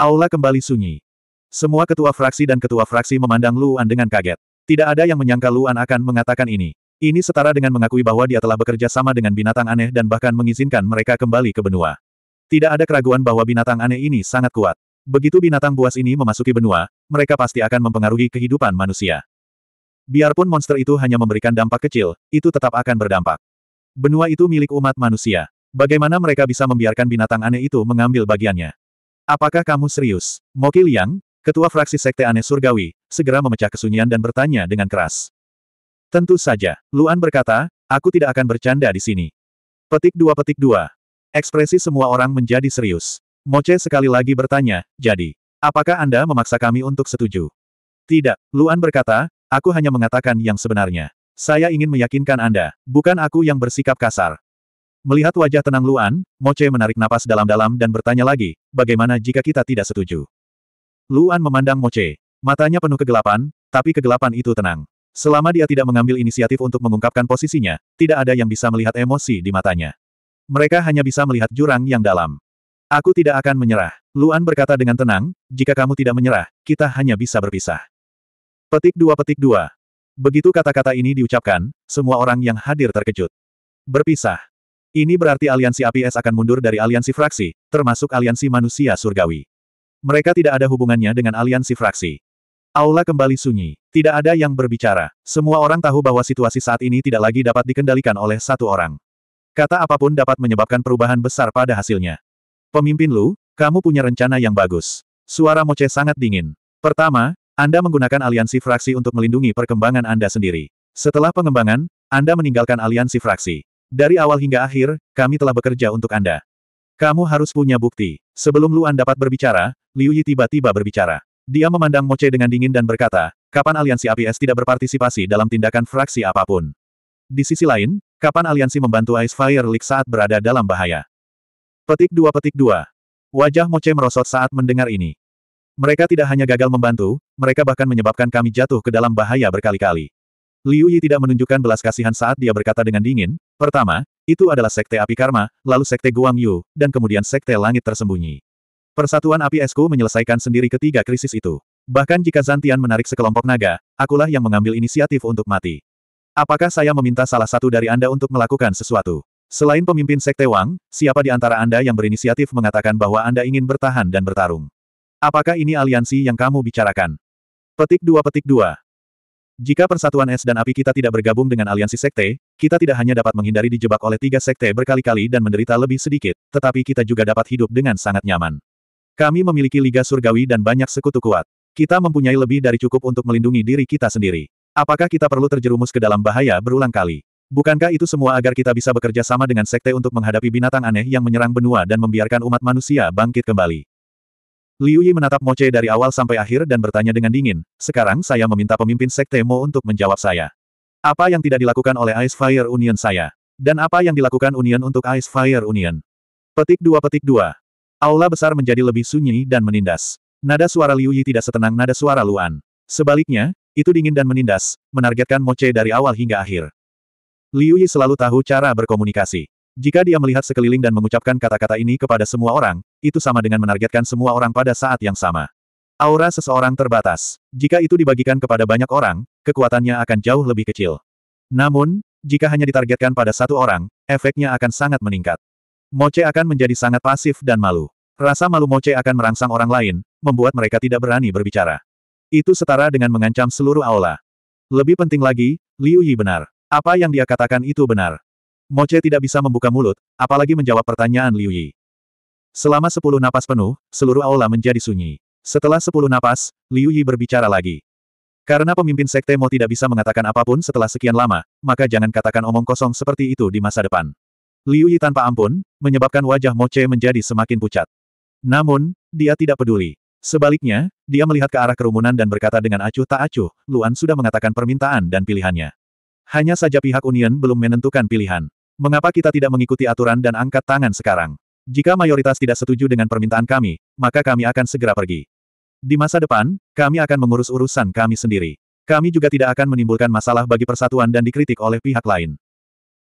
Aula kembali sunyi. Semua ketua fraksi dan ketua fraksi memandang Luan dengan kaget. Tidak ada yang menyangka Luan akan mengatakan ini. Ini setara dengan mengakui bahwa dia telah bekerja sama dengan binatang aneh dan bahkan mengizinkan mereka kembali ke benua. Tidak ada keraguan bahwa binatang aneh ini sangat kuat. Begitu binatang buas ini memasuki benua, mereka pasti akan mempengaruhi kehidupan manusia. Biarpun monster itu hanya memberikan dampak kecil, itu tetap akan berdampak. Benua itu milik umat manusia. Bagaimana mereka bisa membiarkan binatang aneh itu mengambil bagiannya? Apakah kamu serius? Moki Liang, ketua fraksi Sekte Aneh Surgawi, segera memecah kesunyian dan bertanya dengan keras. Tentu saja, Luan berkata, aku tidak akan bercanda di sini. Petik dua petik dua. Ekspresi semua orang menjadi serius. Moce sekali lagi bertanya, jadi, apakah Anda memaksa kami untuk setuju? Tidak, Luan berkata, aku hanya mengatakan yang sebenarnya. Saya ingin meyakinkan Anda, bukan aku yang bersikap kasar. Melihat wajah tenang Luan, Moce menarik napas dalam-dalam dan bertanya lagi, bagaimana jika kita tidak setuju? Luan memandang Moce. Matanya penuh kegelapan, tapi kegelapan itu tenang. Selama dia tidak mengambil inisiatif untuk mengungkapkan posisinya, tidak ada yang bisa melihat emosi di matanya. Mereka hanya bisa melihat jurang yang dalam. Aku tidak akan menyerah. Luan berkata dengan tenang, jika kamu tidak menyerah, kita hanya bisa berpisah. Petik dua petik dua. Begitu kata-kata ini diucapkan, semua orang yang hadir terkejut. Berpisah. Ini berarti aliansi APS akan mundur dari aliansi fraksi, termasuk aliansi manusia surgawi. Mereka tidak ada hubungannya dengan aliansi fraksi. Aula kembali sunyi. Tidak ada yang berbicara. Semua orang tahu bahwa situasi saat ini tidak lagi dapat dikendalikan oleh satu orang. Kata apapun dapat menyebabkan perubahan besar pada hasilnya. Pemimpin Lu, kamu punya rencana yang bagus. Suara Moce sangat dingin. Pertama, Anda menggunakan aliansi fraksi untuk melindungi perkembangan Anda sendiri. Setelah pengembangan, Anda meninggalkan aliansi fraksi. Dari awal hingga akhir, kami telah bekerja untuk Anda. Kamu harus punya bukti. Sebelum Luan dapat berbicara, Liu Yi tiba-tiba berbicara. Dia memandang Moce dengan dingin dan berkata, kapan aliansi APS tidak berpartisipasi dalam tindakan fraksi apapun. Di sisi lain, kapan aliansi membantu Ice Fire League saat berada dalam bahaya. Petik dua petik dua. Wajah Moce merosot saat mendengar ini. Mereka tidak hanya gagal membantu, mereka bahkan menyebabkan kami jatuh ke dalam bahaya berkali-kali. Liu Yi tidak menunjukkan belas kasihan saat dia berkata dengan dingin, Pertama, itu adalah Sekte Api Karma, lalu Sekte Guang Yu, dan kemudian Sekte Langit Tersembunyi. Persatuan Api Esku menyelesaikan sendiri ketiga krisis itu. Bahkan jika Zantian menarik sekelompok naga, akulah yang mengambil inisiatif untuk mati. Apakah saya meminta salah satu dari Anda untuk melakukan sesuatu? Selain pemimpin Sekte Wang, siapa di antara Anda yang berinisiatif mengatakan bahwa Anda ingin bertahan dan bertarung? Apakah ini aliansi yang kamu bicarakan? Petik 2 Petik 2 jika persatuan es dan api kita tidak bergabung dengan aliansi sekte, kita tidak hanya dapat menghindari dijebak oleh tiga sekte berkali-kali dan menderita lebih sedikit, tetapi kita juga dapat hidup dengan sangat nyaman. Kami memiliki Liga Surgawi dan banyak sekutu kuat. Kita mempunyai lebih dari cukup untuk melindungi diri kita sendiri. Apakah kita perlu terjerumus ke dalam bahaya berulang kali? Bukankah itu semua agar kita bisa bekerja sama dengan sekte untuk menghadapi binatang aneh yang menyerang benua dan membiarkan umat manusia bangkit kembali? Liu Yi menatap Moce dari awal sampai akhir dan bertanya dengan dingin, sekarang saya meminta pemimpin Sekte Mo untuk menjawab saya. Apa yang tidak dilakukan oleh Ice Fire Union saya? Dan apa yang dilakukan Union untuk Ice Fire Union? Petik dua petik dua. Aula besar menjadi lebih sunyi dan menindas. Nada suara Liu Yi tidak setenang nada suara Luan. Sebaliknya, itu dingin dan menindas, menargetkan Moce dari awal hingga akhir. Liu Yi selalu tahu cara berkomunikasi. Jika dia melihat sekeliling dan mengucapkan kata-kata ini kepada semua orang, itu sama dengan menargetkan semua orang pada saat yang sama. Aura seseorang terbatas. Jika itu dibagikan kepada banyak orang, kekuatannya akan jauh lebih kecil. Namun, jika hanya ditargetkan pada satu orang, efeknya akan sangat meningkat. Moce akan menjadi sangat pasif dan malu. Rasa malu Moce akan merangsang orang lain, membuat mereka tidak berani berbicara. Itu setara dengan mengancam seluruh aula. Lebih penting lagi, Liu Yi benar. Apa yang dia katakan itu benar. Moce tidak bisa membuka mulut, apalagi menjawab pertanyaan Liu Yi. Selama sepuluh napas penuh, seluruh aula menjadi sunyi. Setelah sepuluh napas, Liu Yi berbicara lagi. Karena pemimpin sekte Mo tidak bisa mengatakan apapun setelah sekian lama, maka jangan katakan omong kosong seperti itu di masa depan. Liu Yi tanpa ampun, menyebabkan wajah Moce menjadi semakin pucat. Namun, dia tidak peduli. Sebaliknya, dia melihat ke arah kerumunan dan berkata dengan acuh tak acuh, Luan sudah mengatakan permintaan dan pilihannya. Hanya saja pihak Union belum menentukan pilihan. Mengapa kita tidak mengikuti aturan dan angkat tangan sekarang? Jika mayoritas tidak setuju dengan permintaan kami, maka kami akan segera pergi. Di masa depan, kami akan mengurus urusan kami sendiri. Kami juga tidak akan menimbulkan masalah bagi persatuan dan dikritik oleh pihak lain.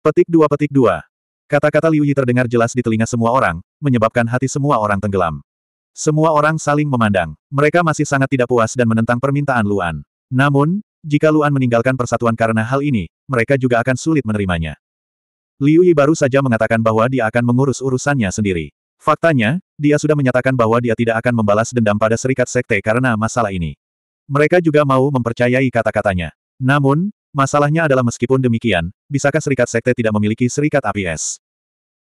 Petik dua petik dua. Kata-kata Liu Yi terdengar jelas di telinga semua orang, menyebabkan hati semua orang tenggelam. Semua orang saling memandang. Mereka masih sangat tidak puas dan menentang permintaan Luan. Namun, jika Luan meninggalkan persatuan karena hal ini, mereka juga akan sulit menerimanya. Liu Yi baru saja mengatakan bahwa dia akan mengurus urusannya sendiri. Faktanya, dia sudah menyatakan bahwa dia tidak akan membalas dendam pada serikat sekte karena masalah ini. Mereka juga mau mempercayai kata-katanya. Namun, masalahnya adalah meskipun demikian, bisakah serikat sekte tidak memiliki serikat api es?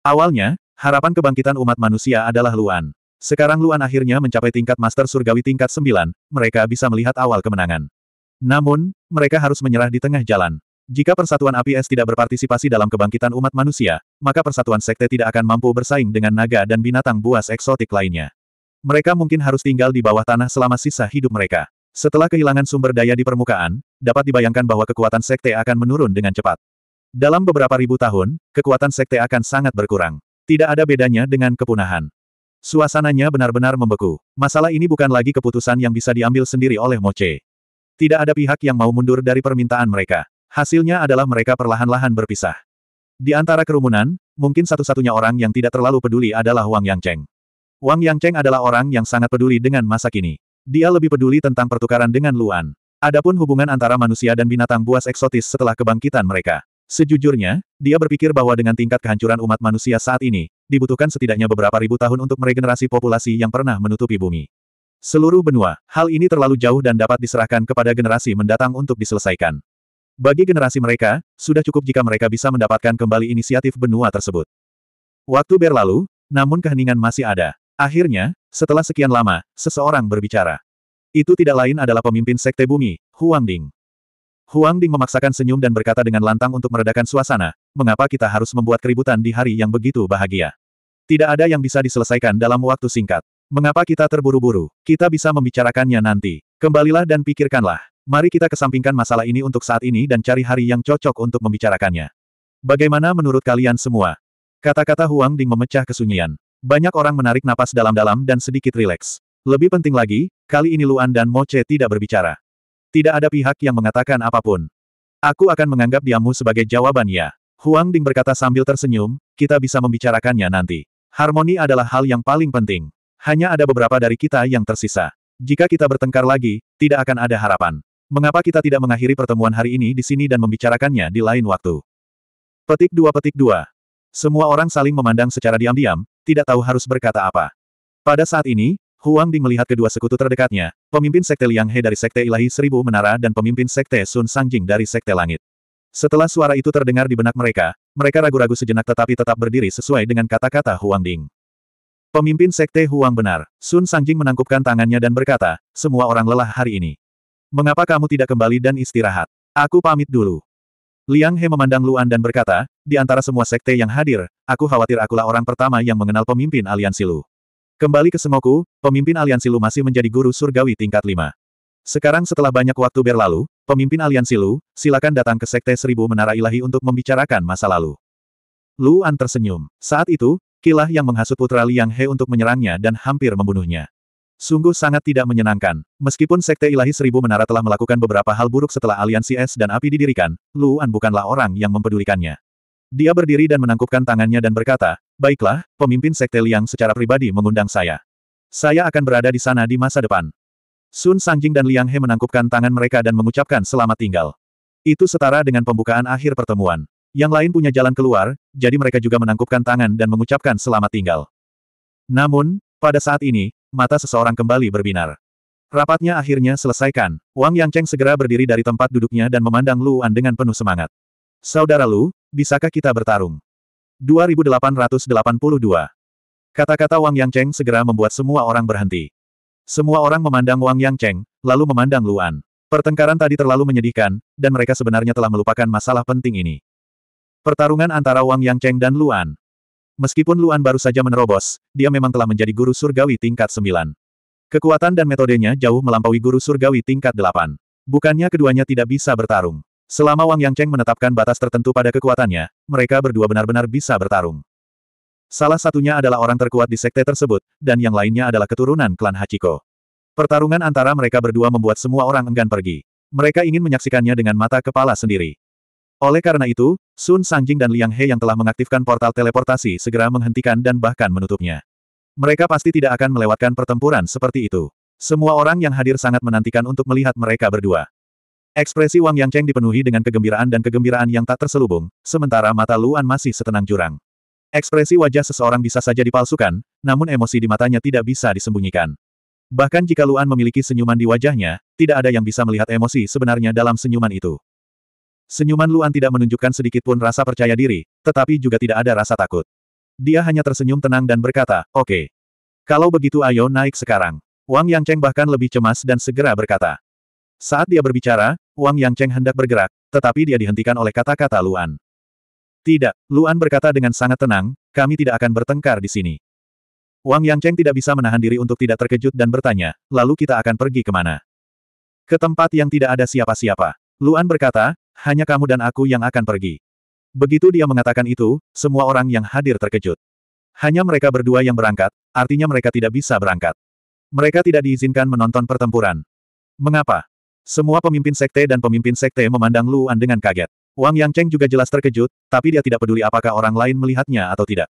Awalnya, harapan kebangkitan umat manusia adalah Luan. Sekarang Luan akhirnya mencapai tingkat Master Surgawi tingkat 9, mereka bisa melihat awal kemenangan. Namun, mereka harus menyerah di tengah jalan. Jika Persatuan APS tidak berpartisipasi dalam kebangkitan umat manusia, maka Persatuan Sekte tidak akan mampu bersaing dengan naga dan binatang buas eksotik lainnya. Mereka mungkin harus tinggal di bawah tanah selama sisa hidup mereka. Setelah kehilangan sumber daya di permukaan, dapat dibayangkan bahwa kekuatan sekte akan menurun dengan cepat. Dalam beberapa ribu tahun, kekuatan sekte akan sangat berkurang. Tidak ada bedanya dengan kepunahan. Suasananya benar-benar membeku. Masalah ini bukan lagi keputusan yang bisa diambil sendiri oleh Moce. Tidak ada pihak yang mau mundur dari permintaan mereka. Hasilnya adalah mereka perlahan-lahan berpisah. Di antara kerumunan, mungkin satu-satunya orang yang tidak terlalu peduli adalah Wang Yangcheng. Wang Yangcheng adalah orang yang sangat peduli dengan masa kini. Dia lebih peduli tentang pertukaran dengan Luan. Adapun hubungan antara manusia dan binatang buas eksotis setelah kebangkitan mereka. Sejujurnya, dia berpikir bahwa dengan tingkat kehancuran umat manusia saat ini, dibutuhkan setidaknya beberapa ribu tahun untuk meregenerasi populasi yang pernah menutupi bumi. Seluruh benua, hal ini terlalu jauh dan dapat diserahkan kepada generasi mendatang untuk diselesaikan. Bagi generasi mereka, sudah cukup jika mereka bisa mendapatkan kembali inisiatif benua tersebut. Waktu berlalu, namun keheningan masih ada. Akhirnya, setelah sekian lama, seseorang berbicara. Itu tidak lain adalah pemimpin Sekte Bumi, Huang Ding. Huang Ding memaksakan senyum dan berkata dengan lantang untuk meredakan suasana, mengapa kita harus membuat keributan di hari yang begitu bahagia. Tidak ada yang bisa diselesaikan dalam waktu singkat. Mengapa kita terburu-buru? Kita bisa membicarakannya nanti. Kembalilah dan pikirkanlah. Mari kita kesampingkan masalah ini untuk saat ini dan cari hari yang cocok untuk membicarakannya. Bagaimana menurut kalian semua? Kata-kata Huang Ding memecah kesunyian. Banyak orang menarik napas dalam-dalam dan sedikit rileks. Lebih penting lagi, kali ini Luan dan Che tidak berbicara. Tidak ada pihak yang mengatakan apapun. Aku akan menganggap diamu sebagai jawaban ya. Huang Ding berkata sambil tersenyum, kita bisa membicarakannya nanti. Harmoni adalah hal yang paling penting. Hanya ada beberapa dari kita yang tersisa. Jika kita bertengkar lagi, tidak akan ada harapan. Mengapa kita tidak mengakhiri pertemuan hari ini di sini dan membicarakannya di lain waktu? Petik dua petik dua. Semua orang saling memandang secara diam-diam, tidak tahu harus berkata apa. Pada saat ini, Huang Ding melihat kedua sekutu terdekatnya, pemimpin Sekte Liang He dari Sekte Ilahi Seribu Menara dan pemimpin Sekte Sun Sangjing dari Sekte Langit. Setelah suara itu terdengar di benak mereka, mereka ragu-ragu sejenak tetapi tetap berdiri sesuai dengan kata-kata Huang Ding. Pemimpin Sekte Huang benar, Sun Sangjing menangkupkan tangannya dan berkata, semua orang lelah hari ini. Mengapa kamu tidak kembali dan istirahat? Aku pamit dulu. Liang He memandang Luan dan berkata, di antara semua sekte yang hadir, aku khawatir akulah orang pertama yang mengenal pemimpin aliansi Lu. Kembali ke Semoku, pemimpin aliansi Lu masih menjadi guru surgawi tingkat 5. Sekarang setelah banyak waktu berlalu, pemimpin aliansi Lu, silakan datang ke sekte seribu menara ilahi untuk membicarakan masa lalu. Luan tersenyum. Saat itu, kilah yang menghasut putra Liang He untuk menyerangnya dan hampir membunuhnya. Sungguh sangat tidak menyenangkan. Meskipun Sekte Ilahi Seribu Menara telah melakukan beberapa hal buruk setelah aliansi es dan api didirikan, Luan bukanlah orang yang mempedulikannya. Dia berdiri dan menangkupkan tangannya dan berkata, Baiklah, pemimpin Sekte Liang secara pribadi mengundang saya. Saya akan berada di sana di masa depan. Sun Sangjing dan Liang He menangkupkan tangan mereka dan mengucapkan selamat tinggal. Itu setara dengan pembukaan akhir pertemuan. Yang lain punya jalan keluar, jadi mereka juga menangkupkan tangan dan mengucapkan selamat tinggal. Namun, pada saat ini, mata seseorang kembali berbinar. Rapatnya akhirnya selesaikan, Wang Yangcheng segera berdiri dari tempat duduknya dan memandang Luan dengan penuh semangat. Saudara Lu, bisakah kita bertarung? 2882 Kata-kata Wang Yangcheng segera membuat semua orang berhenti. Semua orang memandang Wang Yangcheng, lalu memandang Luan. Pertengkaran tadi terlalu menyedihkan, dan mereka sebenarnya telah melupakan masalah penting ini. Pertarungan antara Wang Yangcheng dan Luan, Meskipun Luan baru saja menerobos, dia memang telah menjadi guru surgawi tingkat 9. Kekuatan dan metodenya jauh melampaui guru surgawi tingkat 8. Bukannya keduanya tidak bisa bertarung. Selama Wang Yangcheng menetapkan batas tertentu pada kekuatannya, mereka berdua benar-benar bisa bertarung. Salah satunya adalah orang terkuat di sekte tersebut, dan yang lainnya adalah keturunan klan Hachiko. Pertarungan antara mereka berdua membuat semua orang enggan pergi. Mereka ingin menyaksikannya dengan mata kepala sendiri. Oleh karena itu, Sun Sangjing dan Liang He yang telah mengaktifkan portal teleportasi segera menghentikan dan bahkan menutupnya. Mereka pasti tidak akan melewatkan pertempuran seperti itu. Semua orang yang hadir sangat menantikan untuk melihat mereka berdua. Ekspresi Wang Yang Cheng dipenuhi dengan kegembiraan dan kegembiraan yang tak terselubung, sementara mata Luan masih setenang jurang. Ekspresi wajah seseorang bisa saja dipalsukan, namun emosi di matanya tidak bisa disembunyikan. Bahkan jika Luan memiliki senyuman di wajahnya, tidak ada yang bisa melihat emosi sebenarnya dalam senyuman itu. Senyuman Luan tidak menunjukkan sedikit pun rasa percaya diri, tetapi juga tidak ada rasa takut. Dia hanya tersenyum tenang dan berkata, oke. Okay. Kalau begitu ayo naik sekarang. Wang Yangcheng bahkan lebih cemas dan segera berkata. Saat dia berbicara, Wang Yangcheng hendak bergerak, tetapi dia dihentikan oleh kata-kata Luan. Tidak, Luan berkata dengan sangat tenang, kami tidak akan bertengkar di sini. Wang Yangcheng tidak bisa menahan diri untuk tidak terkejut dan bertanya, lalu kita akan pergi kemana? Ke tempat yang tidak ada siapa-siapa. Luan berkata, hanya kamu dan aku yang akan pergi. Begitu dia mengatakan itu, semua orang yang hadir terkejut. Hanya mereka berdua yang berangkat, artinya mereka tidak bisa berangkat. Mereka tidak diizinkan menonton pertempuran. Mengapa? Semua pemimpin sekte dan pemimpin sekte memandang Luan dengan kaget. Wang Yang Cheng juga jelas terkejut, tapi dia tidak peduli apakah orang lain melihatnya atau tidak.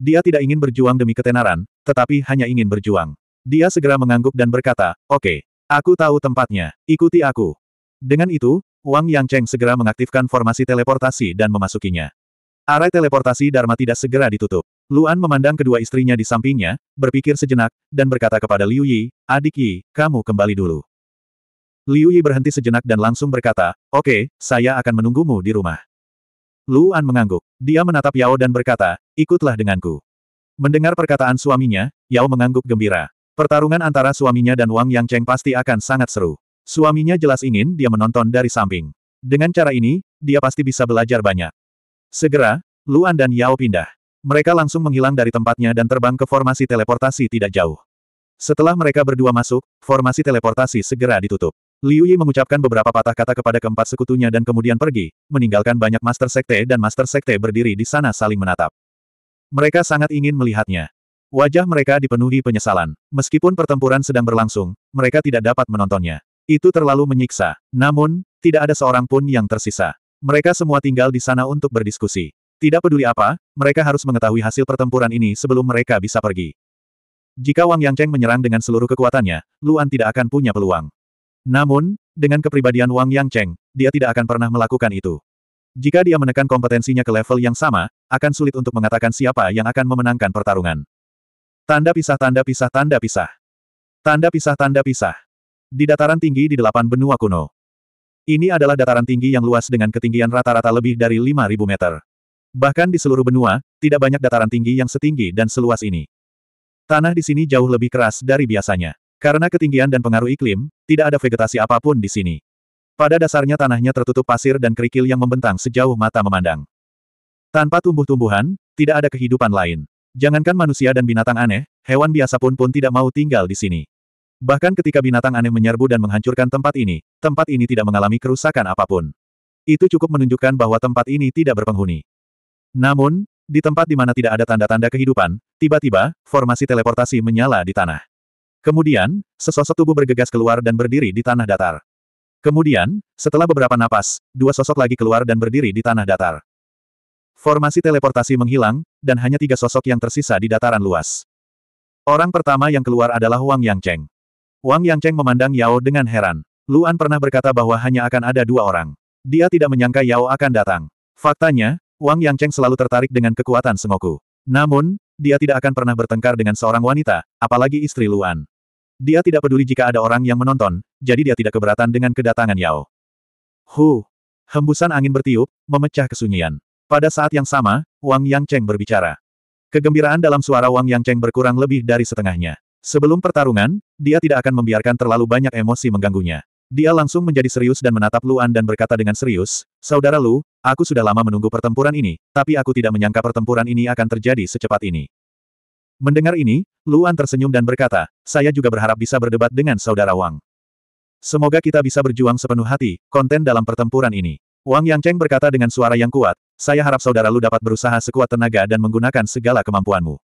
Dia tidak ingin berjuang demi ketenaran, tetapi hanya ingin berjuang. Dia segera mengangguk dan berkata, Oke, okay, aku tahu tempatnya, ikuti aku. Dengan itu, Wang Yang Cheng segera mengaktifkan formasi teleportasi dan memasukinya. Arai teleportasi Dharma tidak segera ditutup. Luan memandang kedua istrinya di sampingnya, berpikir sejenak, dan berkata kepada Liu Yi, Adik Yi, kamu kembali dulu. Liu Yi berhenti sejenak dan langsung berkata, Oke, saya akan menunggumu di rumah. Luan mengangguk. Dia menatap Yao dan berkata, Ikutlah denganku. Mendengar perkataan suaminya, Yao mengangguk gembira. Pertarungan antara suaminya dan Wang Yang Cheng pasti akan sangat seru. Suaminya jelas ingin dia menonton dari samping. Dengan cara ini, dia pasti bisa belajar banyak. Segera, Luan dan Yao pindah. Mereka langsung menghilang dari tempatnya dan terbang ke formasi teleportasi tidak jauh. Setelah mereka berdua masuk, formasi teleportasi segera ditutup. Liu Yi mengucapkan beberapa patah kata kepada keempat sekutunya dan kemudian pergi, meninggalkan banyak Master Sekte dan Master Sekte berdiri di sana saling menatap. Mereka sangat ingin melihatnya. Wajah mereka dipenuhi penyesalan. Meskipun pertempuran sedang berlangsung, mereka tidak dapat menontonnya. Itu terlalu menyiksa. Namun, tidak ada seorang pun yang tersisa. Mereka semua tinggal di sana untuk berdiskusi. Tidak peduli apa, mereka harus mengetahui hasil pertempuran ini sebelum mereka bisa pergi. Jika Wang Yangcheng menyerang dengan seluruh kekuatannya, Luan tidak akan punya peluang. Namun, dengan kepribadian Wang Yangcheng, dia tidak akan pernah melakukan itu. Jika dia menekan kompetensinya ke level yang sama, akan sulit untuk mengatakan siapa yang akan memenangkan pertarungan. Tanda pisah tanda pisah tanda pisah. Tanda pisah tanda pisah di dataran tinggi di delapan benua kuno. Ini adalah dataran tinggi yang luas dengan ketinggian rata-rata lebih dari 5.000 meter. Bahkan di seluruh benua, tidak banyak dataran tinggi yang setinggi dan seluas ini. Tanah di sini jauh lebih keras dari biasanya. Karena ketinggian dan pengaruh iklim, tidak ada vegetasi apapun di sini. Pada dasarnya tanahnya tertutup pasir dan kerikil yang membentang sejauh mata memandang. Tanpa tumbuh-tumbuhan, tidak ada kehidupan lain. Jangankan manusia dan binatang aneh, hewan biasa pun pun tidak mau tinggal di sini. Bahkan ketika binatang aneh menyerbu dan menghancurkan tempat ini, tempat ini tidak mengalami kerusakan apapun. Itu cukup menunjukkan bahwa tempat ini tidak berpenghuni. Namun, di tempat di mana tidak ada tanda-tanda kehidupan, tiba-tiba, formasi teleportasi menyala di tanah. Kemudian, sesosok tubuh bergegas keluar dan berdiri di tanah datar. Kemudian, setelah beberapa napas, dua sosok lagi keluar dan berdiri di tanah datar. Formasi teleportasi menghilang, dan hanya tiga sosok yang tersisa di dataran luas. Orang pertama yang keluar adalah Wang Cheng. Wang Yangcheng memandang Yao dengan heran. Luan pernah berkata bahwa hanya akan ada dua orang. Dia tidak menyangka Yao akan datang. Faktanya, Wang Yangcheng selalu tertarik dengan kekuatan Sengoku. Namun, dia tidak akan pernah bertengkar dengan seorang wanita, apalagi istri Luan. Dia tidak peduli jika ada orang yang menonton, jadi dia tidak keberatan dengan kedatangan Yao. Hu! Hembusan angin bertiup, memecah kesunyian. Pada saat yang sama, Wang Yangcheng berbicara. Kegembiraan dalam suara Wang Yangcheng berkurang lebih dari setengahnya. Sebelum pertarungan, dia tidak akan membiarkan terlalu banyak emosi mengganggunya. Dia langsung menjadi serius dan menatap Luan dan berkata dengan serius, Saudara Lu, aku sudah lama menunggu pertempuran ini, tapi aku tidak menyangka pertempuran ini akan terjadi secepat ini. Mendengar ini, Luan tersenyum dan berkata, saya juga berharap bisa berdebat dengan Saudara Wang. Semoga kita bisa berjuang sepenuh hati, konten dalam pertempuran ini. Wang Yangcheng berkata dengan suara yang kuat, saya harap Saudara Lu dapat berusaha sekuat tenaga dan menggunakan segala kemampuanmu.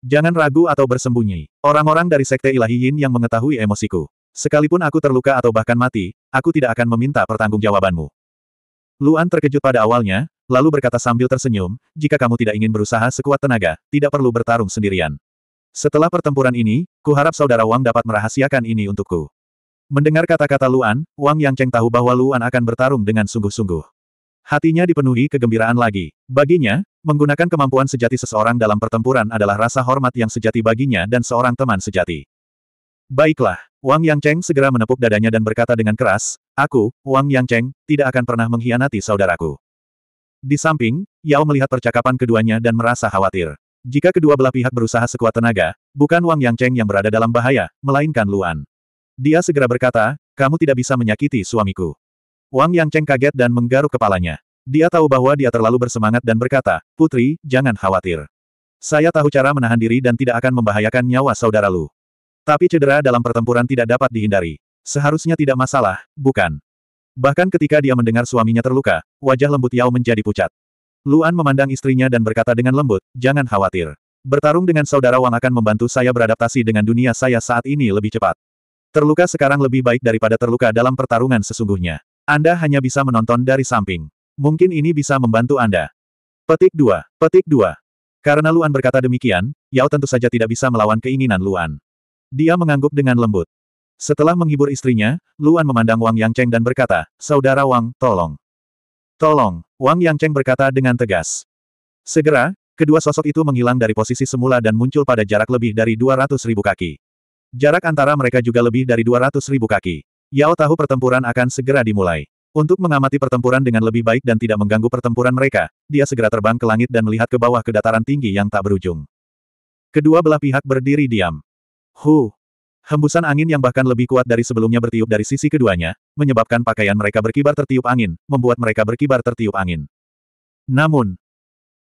Jangan ragu atau bersembunyi. Orang-orang dari Sekte Ilahi Yin yang mengetahui emosiku. Sekalipun aku terluka atau bahkan mati, aku tidak akan meminta pertanggungjawabanmu. Luan terkejut pada awalnya, lalu berkata sambil tersenyum, jika kamu tidak ingin berusaha sekuat tenaga, tidak perlu bertarung sendirian. Setelah pertempuran ini, kuharap saudara Wang dapat merahasiakan ini untukku. Mendengar kata-kata Luan, Wang Yang Yangcheng tahu bahwa Luan akan bertarung dengan sungguh-sungguh. Hatinya dipenuhi kegembiraan lagi. Baginya, menggunakan kemampuan sejati seseorang dalam pertempuran adalah rasa hormat yang sejati baginya dan seorang teman sejati. Baiklah, Wang Yang Cheng segera menepuk dadanya dan berkata dengan keras, Aku, Wang Yang Cheng, tidak akan pernah mengkhianati saudaraku. Di samping, Yao melihat percakapan keduanya dan merasa khawatir. Jika kedua belah pihak berusaha sekuat tenaga, bukan Wang Yang Cheng yang berada dalam bahaya, melainkan Luan. Dia segera berkata, kamu tidak bisa menyakiti suamiku. Wang Yangcheng kaget dan menggaruk kepalanya. Dia tahu bahwa dia terlalu bersemangat dan berkata, Putri, jangan khawatir. Saya tahu cara menahan diri dan tidak akan membahayakan nyawa saudara Lu. Tapi cedera dalam pertempuran tidak dapat dihindari. Seharusnya tidak masalah, bukan? Bahkan ketika dia mendengar suaminya terluka, wajah lembut Yao menjadi pucat. Luan memandang istrinya dan berkata dengan lembut, jangan khawatir. Bertarung dengan saudara Wang akan membantu saya beradaptasi dengan dunia saya saat ini lebih cepat. Terluka sekarang lebih baik daripada terluka dalam pertarungan sesungguhnya. Anda hanya bisa menonton dari samping. Mungkin ini bisa membantu Anda. Petik 2. Petik 2. Karena Luan berkata demikian, Yao tentu saja tidak bisa melawan keinginan Luan. Dia mengangguk dengan lembut. Setelah menghibur istrinya, Luan memandang Wang Yangcheng dan berkata, Saudara Wang, tolong. Tolong, Wang Yangcheng berkata dengan tegas. Segera, kedua sosok itu menghilang dari posisi semula dan muncul pada jarak lebih dari 200 ribu kaki. Jarak antara mereka juga lebih dari 200 ribu kaki. Yao tahu pertempuran akan segera dimulai. Untuk mengamati pertempuran dengan lebih baik dan tidak mengganggu pertempuran mereka, dia segera terbang ke langit dan melihat ke bawah ke dataran tinggi yang tak berujung. Kedua belah pihak berdiri diam. Hu! Hembusan angin yang bahkan lebih kuat dari sebelumnya bertiup dari sisi keduanya, menyebabkan pakaian mereka berkibar tertiup angin, membuat mereka berkibar tertiup angin. Namun,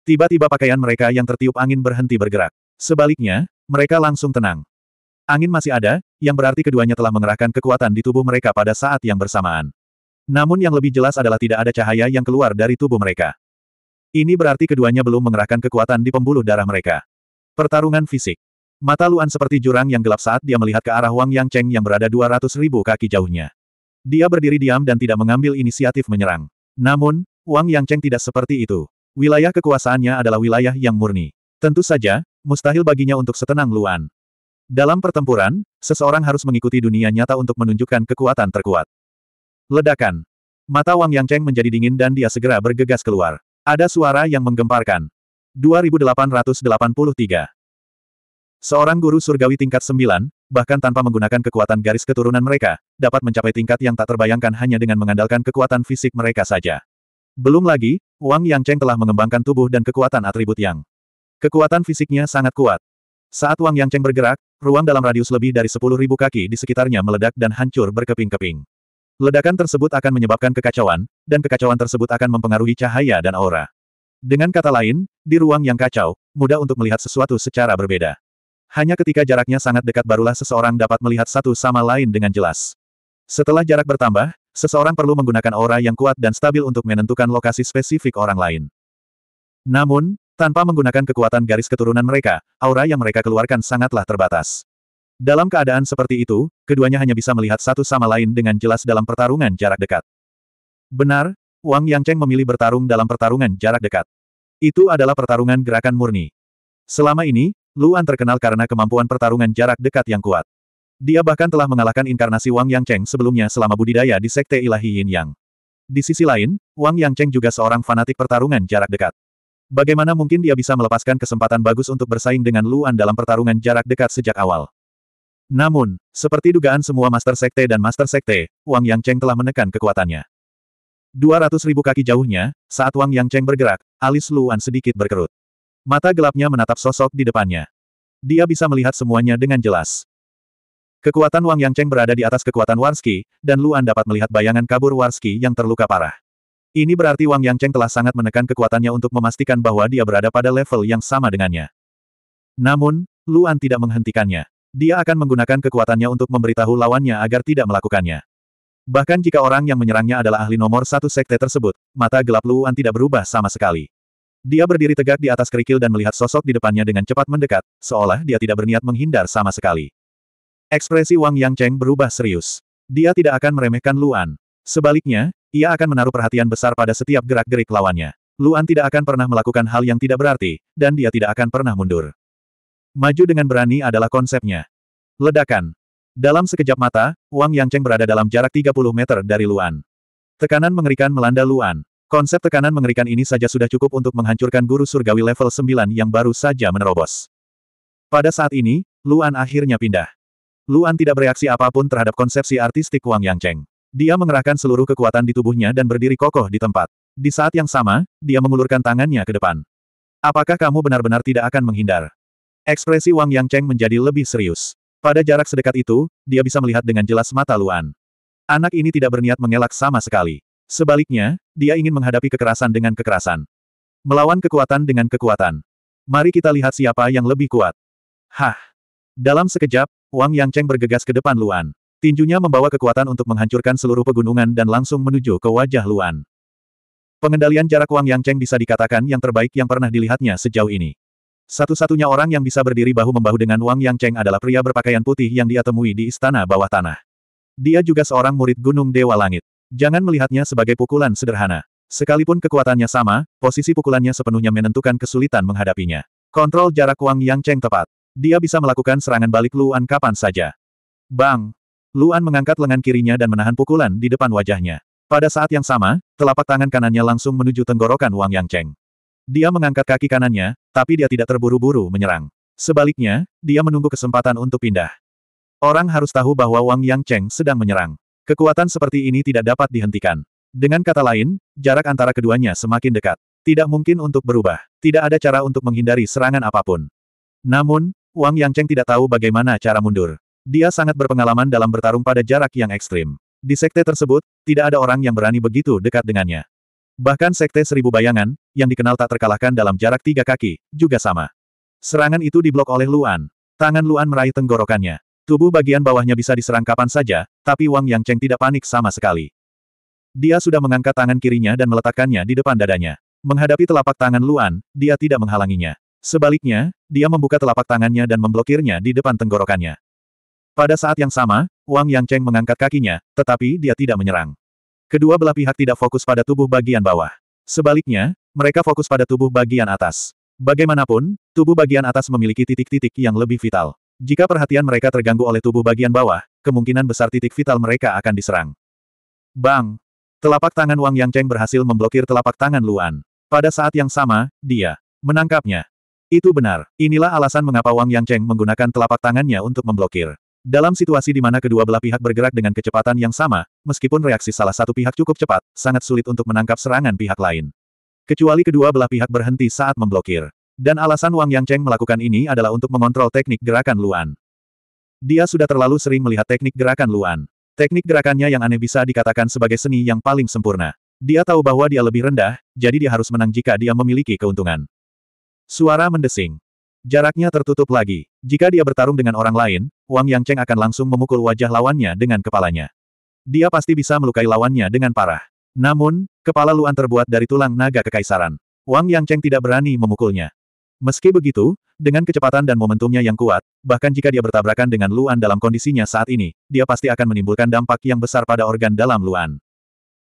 tiba-tiba pakaian mereka yang tertiup angin berhenti bergerak. Sebaliknya, mereka langsung tenang. Angin masih ada, yang berarti keduanya telah mengerahkan kekuatan di tubuh mereka pada saat yang bersamaan. Namun yang lebih jelas adalah tidak ada cahaya yang keluar dari tubuh mereka. Ini berarti keduanya belum mengerahkan kekuatan di pembuluh darah mereka. Pertarungan fisik. Mata Luan seperti jurang yang gelap saat dia melihat ke arah Wang Yang Cheng yang berada 200 ribu kaki jauhnya. Dia berdiri diam dan tidak mengambil inisiatif menyerang. Namun, Wang Yang Cheng tidak seperti itu. Wilayah kekuasaannya adalah wilayah yang murni. Tentu saja, mustahil baginya untuk setenang Luan. Dalam pertempuran, seseorang harus mengikuti dunia nyata untuk menunjukkan kekuatan terkuat. Ledakan. Mata Wang Yang Cheng menjadi dingin dan dia segera bergegas keluar. Ada suara yang menggemparkan. 2883. Seorang guru surgawi tingkat 9, bahkan tanpa menggunakan kekuatan garis keturunan mereka, dapat mencapai tingkat yang tak terbayangkan hanya dengan mengandalkan kekuatan fisik mereka saja. Belum lagi, Wang Yang Cheng telah mengembangkan tubuh dan kekuatan atribut yang. Kekuatan fisiknya sangat kuat. Saat Wang Yang Cheng bergerak, Ruang dalam radius lebih dari 10.000 kaki di sekitarnya meledak dan hancur berkeping-keping. Ledakan tersebut akan menyebabkan kekacauan, dan kekacauan tersebut akan mempengaruhi cahaya dan aura. Dengan kata lain, di ruang yang kacau, mudah untuk melihat sesuatu secara berbeda. Hanya ketika jaraknya sangat dekat barulah seseorang dapat melihat satu sama lain dengan jelas. Setelah jarak bertambah, seseorang perlu menggunakan aura yang kuat dan stabil untuk menentukan lokasi spesifik orang lain. Namun, tanpa menggunakan kekuatan garis keturunan mereka, aura yang mereka keluarkan sangatlah terbatas. Dalam keadaan seperti itu, keduanya hanya bisa melihat satu sama lain dengan jelas dalam pertarungan jarak dekat. Benar, Wang Cheng memilih bertarung dalam pertarungan jarak dekat. Itu adalah pertarungan gerakan murni. Selama ini, Luan terkenal karena kemampuan pertarungan jarak dekat yang kuat. Dia bahkan telah mengalahkan inkarnasi Wang Cheng sebelumnya selama budidaya di Sekte Ilahi Yin Yang. Di sisi lain, Wang Cheng juga seorang fanatik pertarungan jarak dekat. Bagaimana mungkin dia bisa melepaskan kesempatan bagus untuk bersaing dengan Luan dalam pertarungan jarak dekat sejak awal? Namun, seperti dugaan semua Master Sekte dan Master Sekte, Wang Yang Cheng telah menekan kekuatannya. 200 ribu kaki jauhnya, saat Wang Yang Cheng bergerak, alis Luan sedikit berkerut. Mata gelapnya menatap sosok di depannya. Dia bisa melihat semuanya dengan jelas. Kekuatan Wang Yang Cheng berada di atas kekuatan Warski, dan Luan dapat melihat bayangan kabur Warski yang terluka parah. Ini berarti Wang Yangcheng telah sangat menekan kekuatannya untuk memastikan bahwa dia berada pada level yang sama dengannya. Namun, Luan tidak menghentikannya. Dia akan menggunakan kekuatannya untuk memberitahu lawannya agar tidak melakukannya. Bahkan jika orang yang menyerangnya adalah ahli nomor satu sekte tersebut, mata gelap Luan tidak berubah sama sekali. Dia berdiri tegak di atas kerikil dan melihat sosok di depannya dengan cepat mendekat, seolah dia tidak berniat menghindar sama sekali. Ekspresi Wang Yangcheng berubah serius. Dia tidak akan meremehkan Luan. Sebaliknya, ia akan menaruh perhatian besar pada setiap gerak-gerik lawannya. Luan tidak akan pernah melakukan hal yang tidak berarti, dan dia tidak akan pernah mundur. Maju dengan berani adalah konsepnya. Ledakan. Dalam sekejap mata, Wang Yangcheng berada dalam jarak 30 meter dari Luan. Tekanan mengerikan melanda Luan. Konsep tekanan mengerikan ini saja sudah cukup untuk menghancurkan guru surgawi level 9 yang baru saja menerobos. Pada saat ini, Luan akhirnya pindah. Luan tidak bereaksi apapun terhadap konsepsi artistik Wang Yangcheng. Dia mengerahkan seluruh kekuatan di tubuhnya dan berdiri kokoh di tempat. Di saat yang sama, dia mengulurkan tangannya ke depan. Apakah kamu benar-benar tidak akan menghindar? Ekspresi Wang Yang Cheng menjadi lebih serius. Pada jarak sedekat itu, dia bisa melihat dengan jelas mata Luan. Anak ini tidak berniat mengelak sama sekali. Sebaliknya, dia ingin menghadapi kekerasan dengan kekerasan. Melawan kekuatan dengan kekuatan. Mari kita lihat siapa yang lebih kuat. Hah! Dalam sekejap, Wang Yang Cheng bergegas ke depan Luan. Tinjunya membawa kekuatan untuk menghancurkan seluruh pegunungan dan langsung menuju ke wajah Luan. Pengendalian jarak Wang Yang Cheng bisa dikatakan yang terbaik yang pernah dilihatnya sejauh ini. Satu-satunya orang yang bisa berdiri bahu-membahu dengan Wang Yang Cheng adalah pria berpakaian putih yang dia temui di istana bawah tanah. Dia juga seorang murid Gunung Dewa Langit. Jangan melihatnya sebagai pukulan sederhana. Sekalipun kekuatannya sama, posisi pukulannya sepenuhnya menentukan kesulitan menghadapinya. Kontrol jarak Wang Yang Cheng tepat. Dia bisa melakukan serangan balik Luan kapan saja. Bang! Luan mengangkat lengan kirinya dan menahan pukulan di depan wajahnya. Pada saat yang sama, telapak tangan kanannya langsung menuju tenggorokan Wang Yang Cheng. Dia mengangkat kaki kanannya, tapi dia tidak terburu-buru menyerang. Sebaliknya, dia menunggu kesempatan untuk pindah. Orang harus tahu bahwa Wang Yang Cheng sedang menyerang. Kekuatan seperti ini tidak dapat dihentikan. Dengan kata lain, jarak antara keduanya semakin dekat. Tidak mungkin untuk berubah. Tidak ada cara untuk menghindari serangan apapun. Namun, Wang Yang Cheng tidak tahu bagaimana cara mundur. Dia sangat berpengalaman dalam bertarung pada jarak yang ekstrim. Di sekte tersebut, tidak ada orang yang berani begitu dekat dengannya. Bahkan sekte seribu bayangan, yang dikenal tak terkalahkan dalam jarak tiga kaki, juga sama. Serangan itu diblok oleh Luan. Tangan Luan meraih tenggorokannya. Tubuh bagian bawahnya bisa diserang kapan saja, tapi Wang Yang Cheng tidak panik sama sekali. Dia sudah mengangkat tangan kirinya dan meletakkannya di depan dadanya. Menghadapi telapak tangan Luan, dia tidak menghalanginya. Sebaliknya, dia membuka telapak tangannya dan memblokirnya di depan tenggorokannya. Pada saat yang sama, Wang Yangcheng mengangkat kakinya, tetapi dia tidak menyerang. Kedua belah pihak tidak fokus pada tubuh bagian bawah. Sebaliknya, mereka fokus pada tubuh bagian atas. Bagaimanapun, tubuh bagian atas memiliki titik-titik yang lebih vital. Jika perhatian mereka terganggu oleh tubuh bagian bawah, kemungkinan besar titik vital mereka akan diserang. Bang! Telapak tangan Wang Yangcheng berhasil memblokir telapak tangan Luan. Pada saat yang sama, dia menangkapnya. Itu benar. Inilah alasan mengapa Wang Yangcheng menggunakan telapak tangannya untuk memblokir. Dalam situasi di mana kedua belah pihak bergerak dengan kecepatan yang sama, meskipun reaksi salah satu pihak cukup cepat, sangat sulit untuk menangkap serangan pihak lain. Kecuali kedua belah pihak berhenti saat memblokir. Dan alasan Wang Yang Cheng melakukan ini adalah untuk mengontrol teknik gerakan Luan. Dia sudah terlalu sering melihat teknik gerakan Luan. Teknik gerakannya yang aneh bisa dikatakan sebagai seni yang paling sempurna. Dia tahu bahwa dia lebih rendah, jadi dia harus menang jika dia memiliki keuntungan. Suara mendesing. Jaraknya tertutup lagi. Jika dia bertarung dengan orang lain, Wang Yangcheng akan langsung memukul wajah lawannya dengan kepalanya. Dia pasti bisa melukai lawannya dengan parah. Namun, kepala Luan terbuat dari tulang naga kekaisaran. Wang Yangcheng tidak berani memukulnya. Meski begitu, dengan kecepatan dan momentumnya yang kuat, bahkan jika dia bertabrakan dengan Luan dalam kondisinya saat ini, dia pasti akan menimbulkan dampak yang besar pada organ dalam Luan.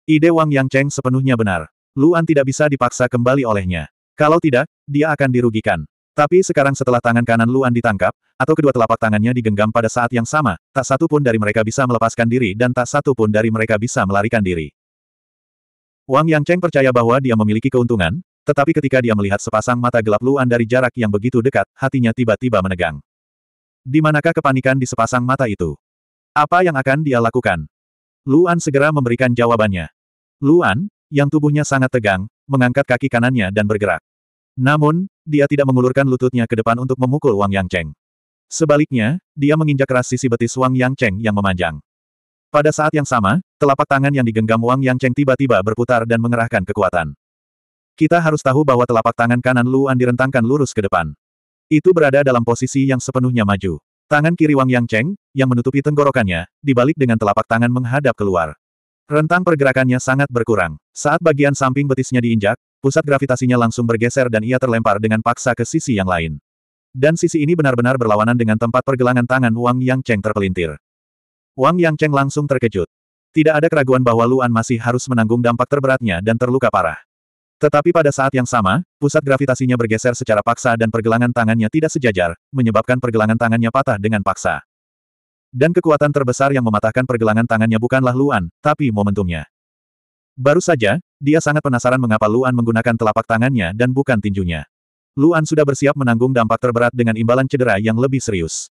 Ide Wang Yangcheng sepenuhnya benar. Luan tidak bisa dipaksa kembali olehnya. Kalau tidak, dia akan dirugikan. Tapi sekarang setelah tangan kanan Luan ditangkap, atau kedua telapak tangannya digenggam pada saat yang sama, tak satu pun dari mereka bisa melepaskan diri dan tak satu pun dari mereka bisa melarikan diri. Wang Yang Cheng percaya bahwa dia memiliki keuntungan, tetapi ketika dia melihat sepasang mata gelap Luan dari jarak yang begitu dekat, hatinya tiba-tiba menegang. Di manakah kepanikan di sepasang mata itu? Apa yang akan dia lakukan? Luan segera memberikan jawabannya. Luan, yang tubuhnya sangat tegang, mengangkat kaki kanannya dan bergerak. Namun, dia tidak mengulurkan lututnya ke depan untuk memukul Wang Yang Sebaliknya, dia menginjak keras sisi betis Wang Yang yang memanjang. Pada saat yang sama, telapak tangan yang digenggam Wang Yang tiba-tiba berputar dan mengerahkan kekuatan. Kita harus tahu bahwa telapak tangan kanan Luan direntangkan lurus ke depan. Itu berada dalam posisi yang sepenuhnya maju. Tangan kiri Wang Yang yang menutupi tenggorokannya, dibalik dengan telapak tangan menghadap keluar. Rentang pergerakannya sangat berkurang. Saat bagian samping betisnya diinjak, pusat gravitasinya langsung bergeser dan ia terlempar dengan paksa ke sisi yang lain. Dan sisi ini benar-benar berlawanan dengan tempat pergelangan tangan Wang Yang Cheng terpelintir. Wang Yang Cheng langsung terkejut. Tidak ada keraguan bahwa Luan masih harus menanggung dampak terberatnya dan terluka parah. Tetapi pada saat yang sama, pusat gravitasinya bergeser secara paksa dan pergelangan tangannya tidak sejajar, menyebabkan pergelangan tangannya patah dengan paksa. Dan kekuatan terbesar yang mematahkan pergelangan tangannya bukanlah Luan, tapi momentumnya. Baru saja, dia sangat penasaran mengapa Luan menggunakan telapak tangannya dan bukan tinjunya. Luan sudah bersiap menanggung dampak terberat dengan imbalan cedera yang lebih serius.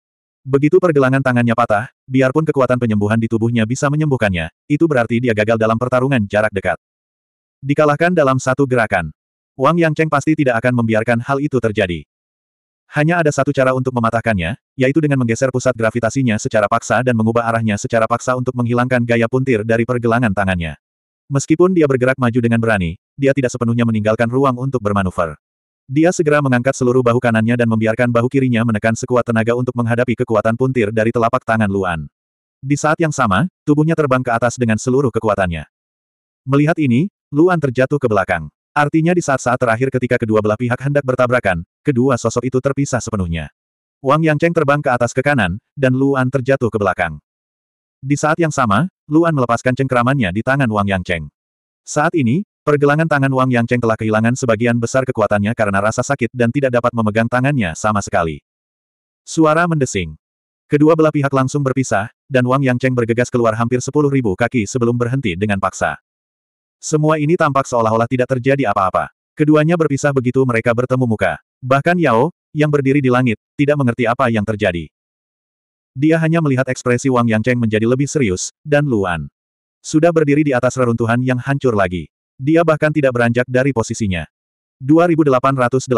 Begitu pergelangan tangannya patah, biarpun kekuatan penyembuhan di tubuhnya bisa menyembuhkannya, itu berarti dia gagal dalam pertarungan jarak dekat. Dikalahkan dalam satu gerakan. Wang Yang Cheng pasti tidak akan membiarkan hal itu terjadi. Hanya ada satu cara untuk mematahkannya, yaitu dengan menggeser pusat gravitasinya secara paksa dan mengubah arahnya secara paksa untuk menghilangkan gaya puntir dari pergelangan tangannya. Meskipun dia bergerak maju dengan berani, dia tidak sepenuhnya meninggalkan ruang untuk bermanuver. Dia segera mengangkat seluruh bahu kanannya dan membiarkan bahu kirinya menekan sekuat tenaga untuk menghadapi kekuatan puntir dari telapak tangan Luan. Di saat yang sama, tubuhnya terbang ke atas dengan seluruh kekuatannya. Melihat ini, Luan terjatuh ke belakang. Artinya di saat-saat terakhir ketika kedua belah pihak hendak bertabrakan, kedua sosok itu terpisah sepenuhnya. Wang Yang Yangcheng terbang ke atas ke kanan, dan Luan terjatuh ke belakang. Di saat yang sama, Luan melepaskan cengkeramannya di tangan Wang Yang Saat ini, pergelangan tangan Wang Yang telah kehilangan sebagian besar kekuatannya karena rasa sakit dan tidak dapat memegang tangannya sama sekali. Suara mendesing. Kedua belah pihak langsung berpisah, dan Wang Yang bergegas keluar hampir sepuluh ribu kaki sebelum berhenti dengan paksa. Semua ini tampak seolah-olah tidak terjadi apa-apa. Keduanya berpisah begitu mereka bertemu muka. Bahkan Yao, yang berdiri di langit, tidak mengerti apa yang terjadi. Dia hanya melihat ekspresi Wang Yang menjadi lebih serius, dan Luan. Sudah berdiri di atas reruntuhan yang hancur lagi. Dia bahkan tidak beranjak dari posisinya. 2884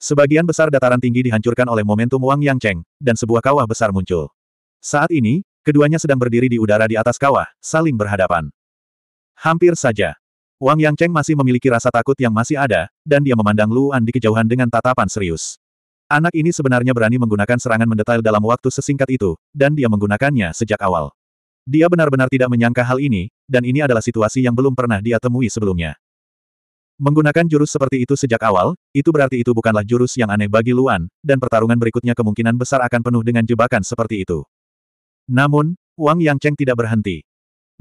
Sebagian besar dataran tinggi dihancurkan oleh momentum Wang Yang dan sebuah kawah besar muncul. Saat ini, keduanya sedang berdiri di udara di atas kawah, saling berhadapan. Hampir saja, Wang Yang masih memiliki rasa takut yang masih ada, dan dia memandang Luan di kejauhan dengan tatapan serius. Anak ini sebenarnya berani menggunakan serangan mendetail dalam waktu sesingkat itu, dan dia menggunakannya sejak awal. Dia benar-benar tidak menyangka hal ini, dan ini adalah situasi yang belum pernah dia temui sebelumnya. Menggunakan jurus seperti itu sejak awal, itu berarti itu bukanlah jurus yang aneh bagi Luan, dan pertarungan berikutnya kemungkinan besar akan penuh dengan jebakan seperti itu. Namun, Wang Yang Cheng tidak berhenti.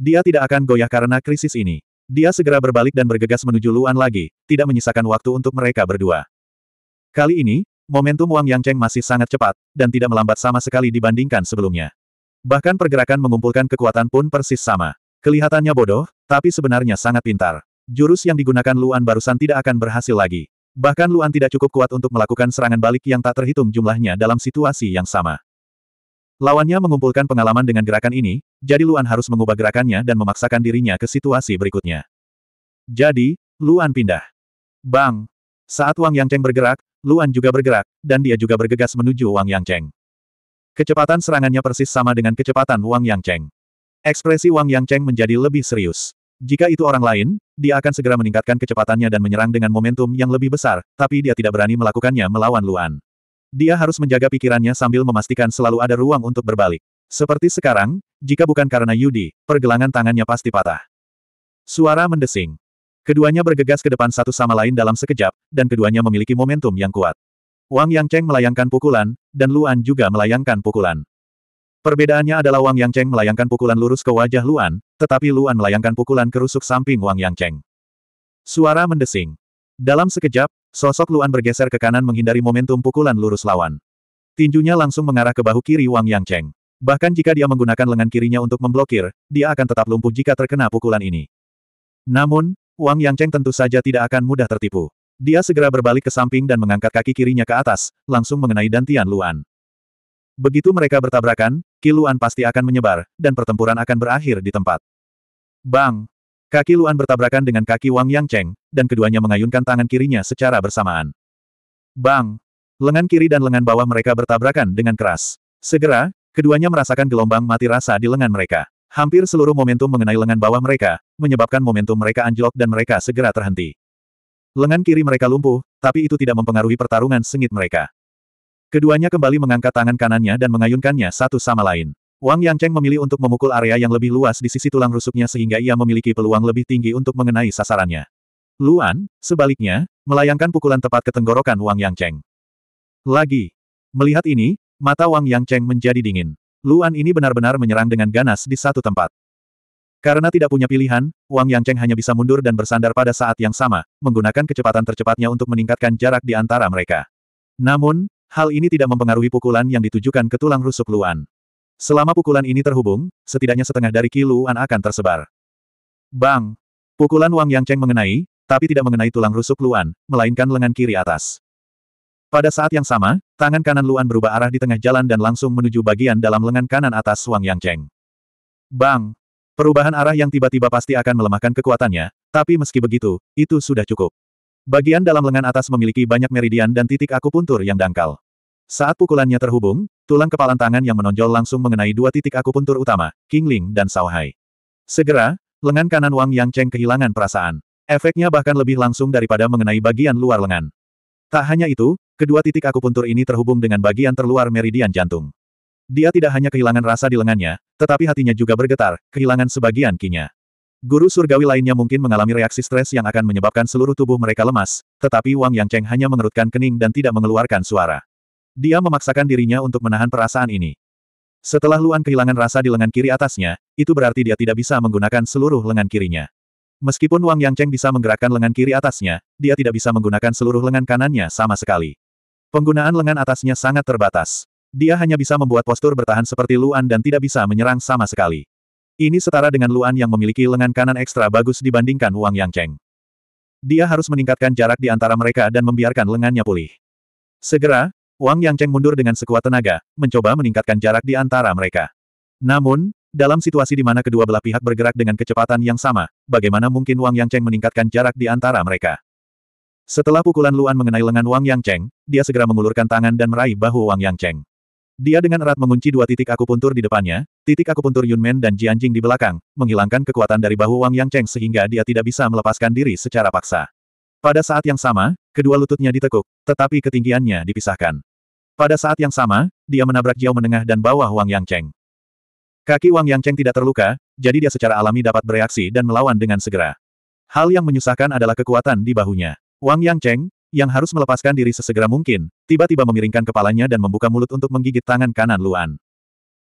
Dia tidak akan goyah karena krisis ini. Dia segera berbalik dan bergegas menuju Luan lagi, tidak menyisakan waktu untuk mereka berdua. Kali ini, Momentum Wang Yang Cheng masih sangat cepat, dan tidak melambat sama sekali dibandingkan sebelumnya. Bahkan pergerakan mengumpulkan kekuatan pun persis sama. Kelihatannya bodoh, tapi sebenarnya sangat pintar. Jurus yang digunakan Luan barusan tidak akan berhasil lagi. Bahkan Luan tidak cukup kuat untuk melakukan serangan balik yang tak terhitung jumlahnya dalam situasi yang sama. Lawannya mengumpulkan pengalaman dengan gerakan ini, jadi Luan harus mengubah gerakannya dan memaksakan dirinya ke situasi berikutnya. Jadi, Luan pindah. Bang! Saat Wang Yangcheng bergerak, Luan juga bergerak, dan dia juga bergegas menuju Wang Yang Cheng. Kecepatan serangannya persis sama dengan kecepatan Wang Yang Cheng. Ekspresi Wang Yang Cheng menjadi lebih serius. Jika itu orang lain, dia akan segera meningkatkan kecepatannya dan menyerang dengan momentum yang lebih besar, tapi dia tidak berani melakukannya melawan Luan. Dia harus menjaga pikirannya sambil memastikan selalu ada ruang untuk berbalik. Seperti sekarang, jika bukan karena Yudi, pergelangan tangannya pasti patah. Suara mendesing. Keduanya bergegas ke depan satu sama lain dalam sekejap, dan keduanya memiliki momentum yang kuat. Wang Yang Cheng melayangkan pukulan, dan Luan juga melayangkan pukulan. Perbedaannya adalah Wang Yang Cheng melayangkan pukulan lurus ke wajah Luan, tetapi Luan melayangkan pukulan kerusuk samping Wang Yang Cheng. Suara mendesing. Dalam sekejap, sosok Luan bergeser ke kanan menghindari momentum pukulan lurus lawan. Tinjunya langsung mengarah ke bahu kiri Wang Yang Cheng. Bahkan jika dia menggunakan lengan kirinya untuk memblokir, dia akan tetap lumpuh jika terkena pukulan ini. Namun, Wang Yangcheng tentu saja tidak akan mudah tertipu. Dia segera berbalik ke samping dan mengangkat kaki kirinya ke atas, langsung mengenai Dantian Luan. Begitu mereka bertabrakan, Kiluan pasti akan menyebar, dan pertempuran akan berakhir di tempat. Bang! Kaki Luan bertabrakan dengan kaki Wang Yangcheng, dan keduanya mengayunkan tangan kirinya secara bersamaan. Bang! Lengan kiri dan lengan bawah mereka bertabrakan dengan keras. Segera, keduanya merasakan gelombang mati rasa di lengan mereka. Hampir seluruh momentum mengenai lengan bawah mereka, menyebabkan momentum mereka anjlok dan mereka segera terhenti. Lengan kiri mereka lumpuh, tapi itu tidak mempengaruhi pertarungan sengit mereka. Keduanya kembali mengangkat tangan kanannya dan mengayunkannya satu sama lain. Wang Yangcheng memilih untuk memukul area yang lebih luas di sisi tulang rusuknya sehingga ia memiliki peluang lebih tinggi untuk mengenai sasarannya. Luan, sebaliknya, melayangkan pukulan tepat ke tenggorokan Wang Yangcheng. Lagi. Melihat ini, mata Wang Yangcheng menjadi dingin. Luan ini benar-benar menyerang dengan ganas di satu tempat. Karena tidak punya pilihan, Wang Yang Cheng hanya bisa mundur dan bersandar pada saat yang sama, menggunakan kecepatan tercepatnya untuk meningkatkan jarak di antara mereka. Namun, hal ini tidak mempengaruhi pukulan yang ditujukan ke tulang rusuk Luan. Selama pukulan ini terhubung, setidaknya setengah dari Ki Luan akan tersebar. Bang! Pukulan Wang Yang Cheng mengenai, tapi tidak mengenai tulang rusuk Luan, melainkan lengan kiri atas. Pada saat yang sama, tangan kanan Luan berubah arah di tengah jalan dan langsung menuju bagian dalam lengan kanan atas Wang Yang Cheng. Bang! Perubahan arah yang tiba-tiba pasti akan melemahkan kekuatannya, tapi meski begitu, itu sudah cukup. Bagian dalam lengan atas memiliki banyak meridian dan titik akupuntur yang dangkal. Saat pukulannya terhubung, tulang kepalan tangan yang menonjol langsung mengenai dua titik akupuntur utama, King Ling dan Sao Hai. Segera, lengan kanan Wang Yang Cheng kehilangan perasaan. Efeknya bahkan lebih langsung daripada mengenai bagian luar lengan. Tak hanya itu, Kedua titik akupuntur ini terhubung dengan bagian terluar meridian jantung. Dia tidak hanya kehilangan rasa di lengannya, tetapi hatinya juga bergetar, kehilangan sebagian kinya. Guru surgawi lainnya mungkin mengalami reaksi stres yang akan menyebabkan seluruh tubuh mereka lemas, tetapi Wang Yang Cheng hanya mengerutkan kening dan tidak mengeluarkan suara. Dia memaksakan dirinya untuk menahan perasaan ini. Setelah Luan kehilangan rasa di lengan kiri atasnya, itu berarti dia tidak bisa menggunakan seluruh lengan kirinya. Meskipun Wang Yang Cheng bisa menggerakkan lengan kiri atasnya, dia tidak bisa menggunakan seluruh lengan kanannya sama sekali. Penggunaan lengan atasnya sangat terbatas. Dia hanya bisa membuat postur bertahan seperti Luan dan tidak bisa menyerang sama sekali. Ini setara dengan Luan yang memiliki lengan kanan ekstra bagus dibandingkan Wang Yang Dia harus meningkatkan jarak di antara mereka dan membiarkan lengannya pulih. Segera, Wang Yang mundur dengan sekuat tenaga, mencoba meningkatkan jarak di antara mereka. Namun, dalam situasi di mana kedua belah pihak bergerak dengan kecepatan yang sama, bagaimana mungkin Wang Yang meningkatkan jarak di antara mereka? Setelah pukulan Luan mengenai lengan Wang Yang dia segera mengulurkan tangan dan meraih bahu Wang Yang Dia dengan erat mengunci dua titik akupuntur di depannya, titik akupuntur Yunmen dan Jianjing di belakang, menghilangkan kekuatan dari bahu Wang Yang sehingga dia tidak bisa melepaskan diri secara paksa. Pada saat yang sama, kedua lututnya ditekuk, tetapi ketinggiannya dipisahkan. Pada saat yang sama, dia menabrak jauh menengah dan bawah Wang Yang Kaki Wang Yang tidak terluka, jadi dia secara alami dapat bereaksi dan melawan dengan segera. Hal yang menyusahkan adalah kekuatan di bahunya. Wang Yang Cheng, yang harus melepaskan diri sesegera mungkin, tiba-tiba memiringkan kepalanya dan membuka mulut untuk menggigit tangan kanan Luan.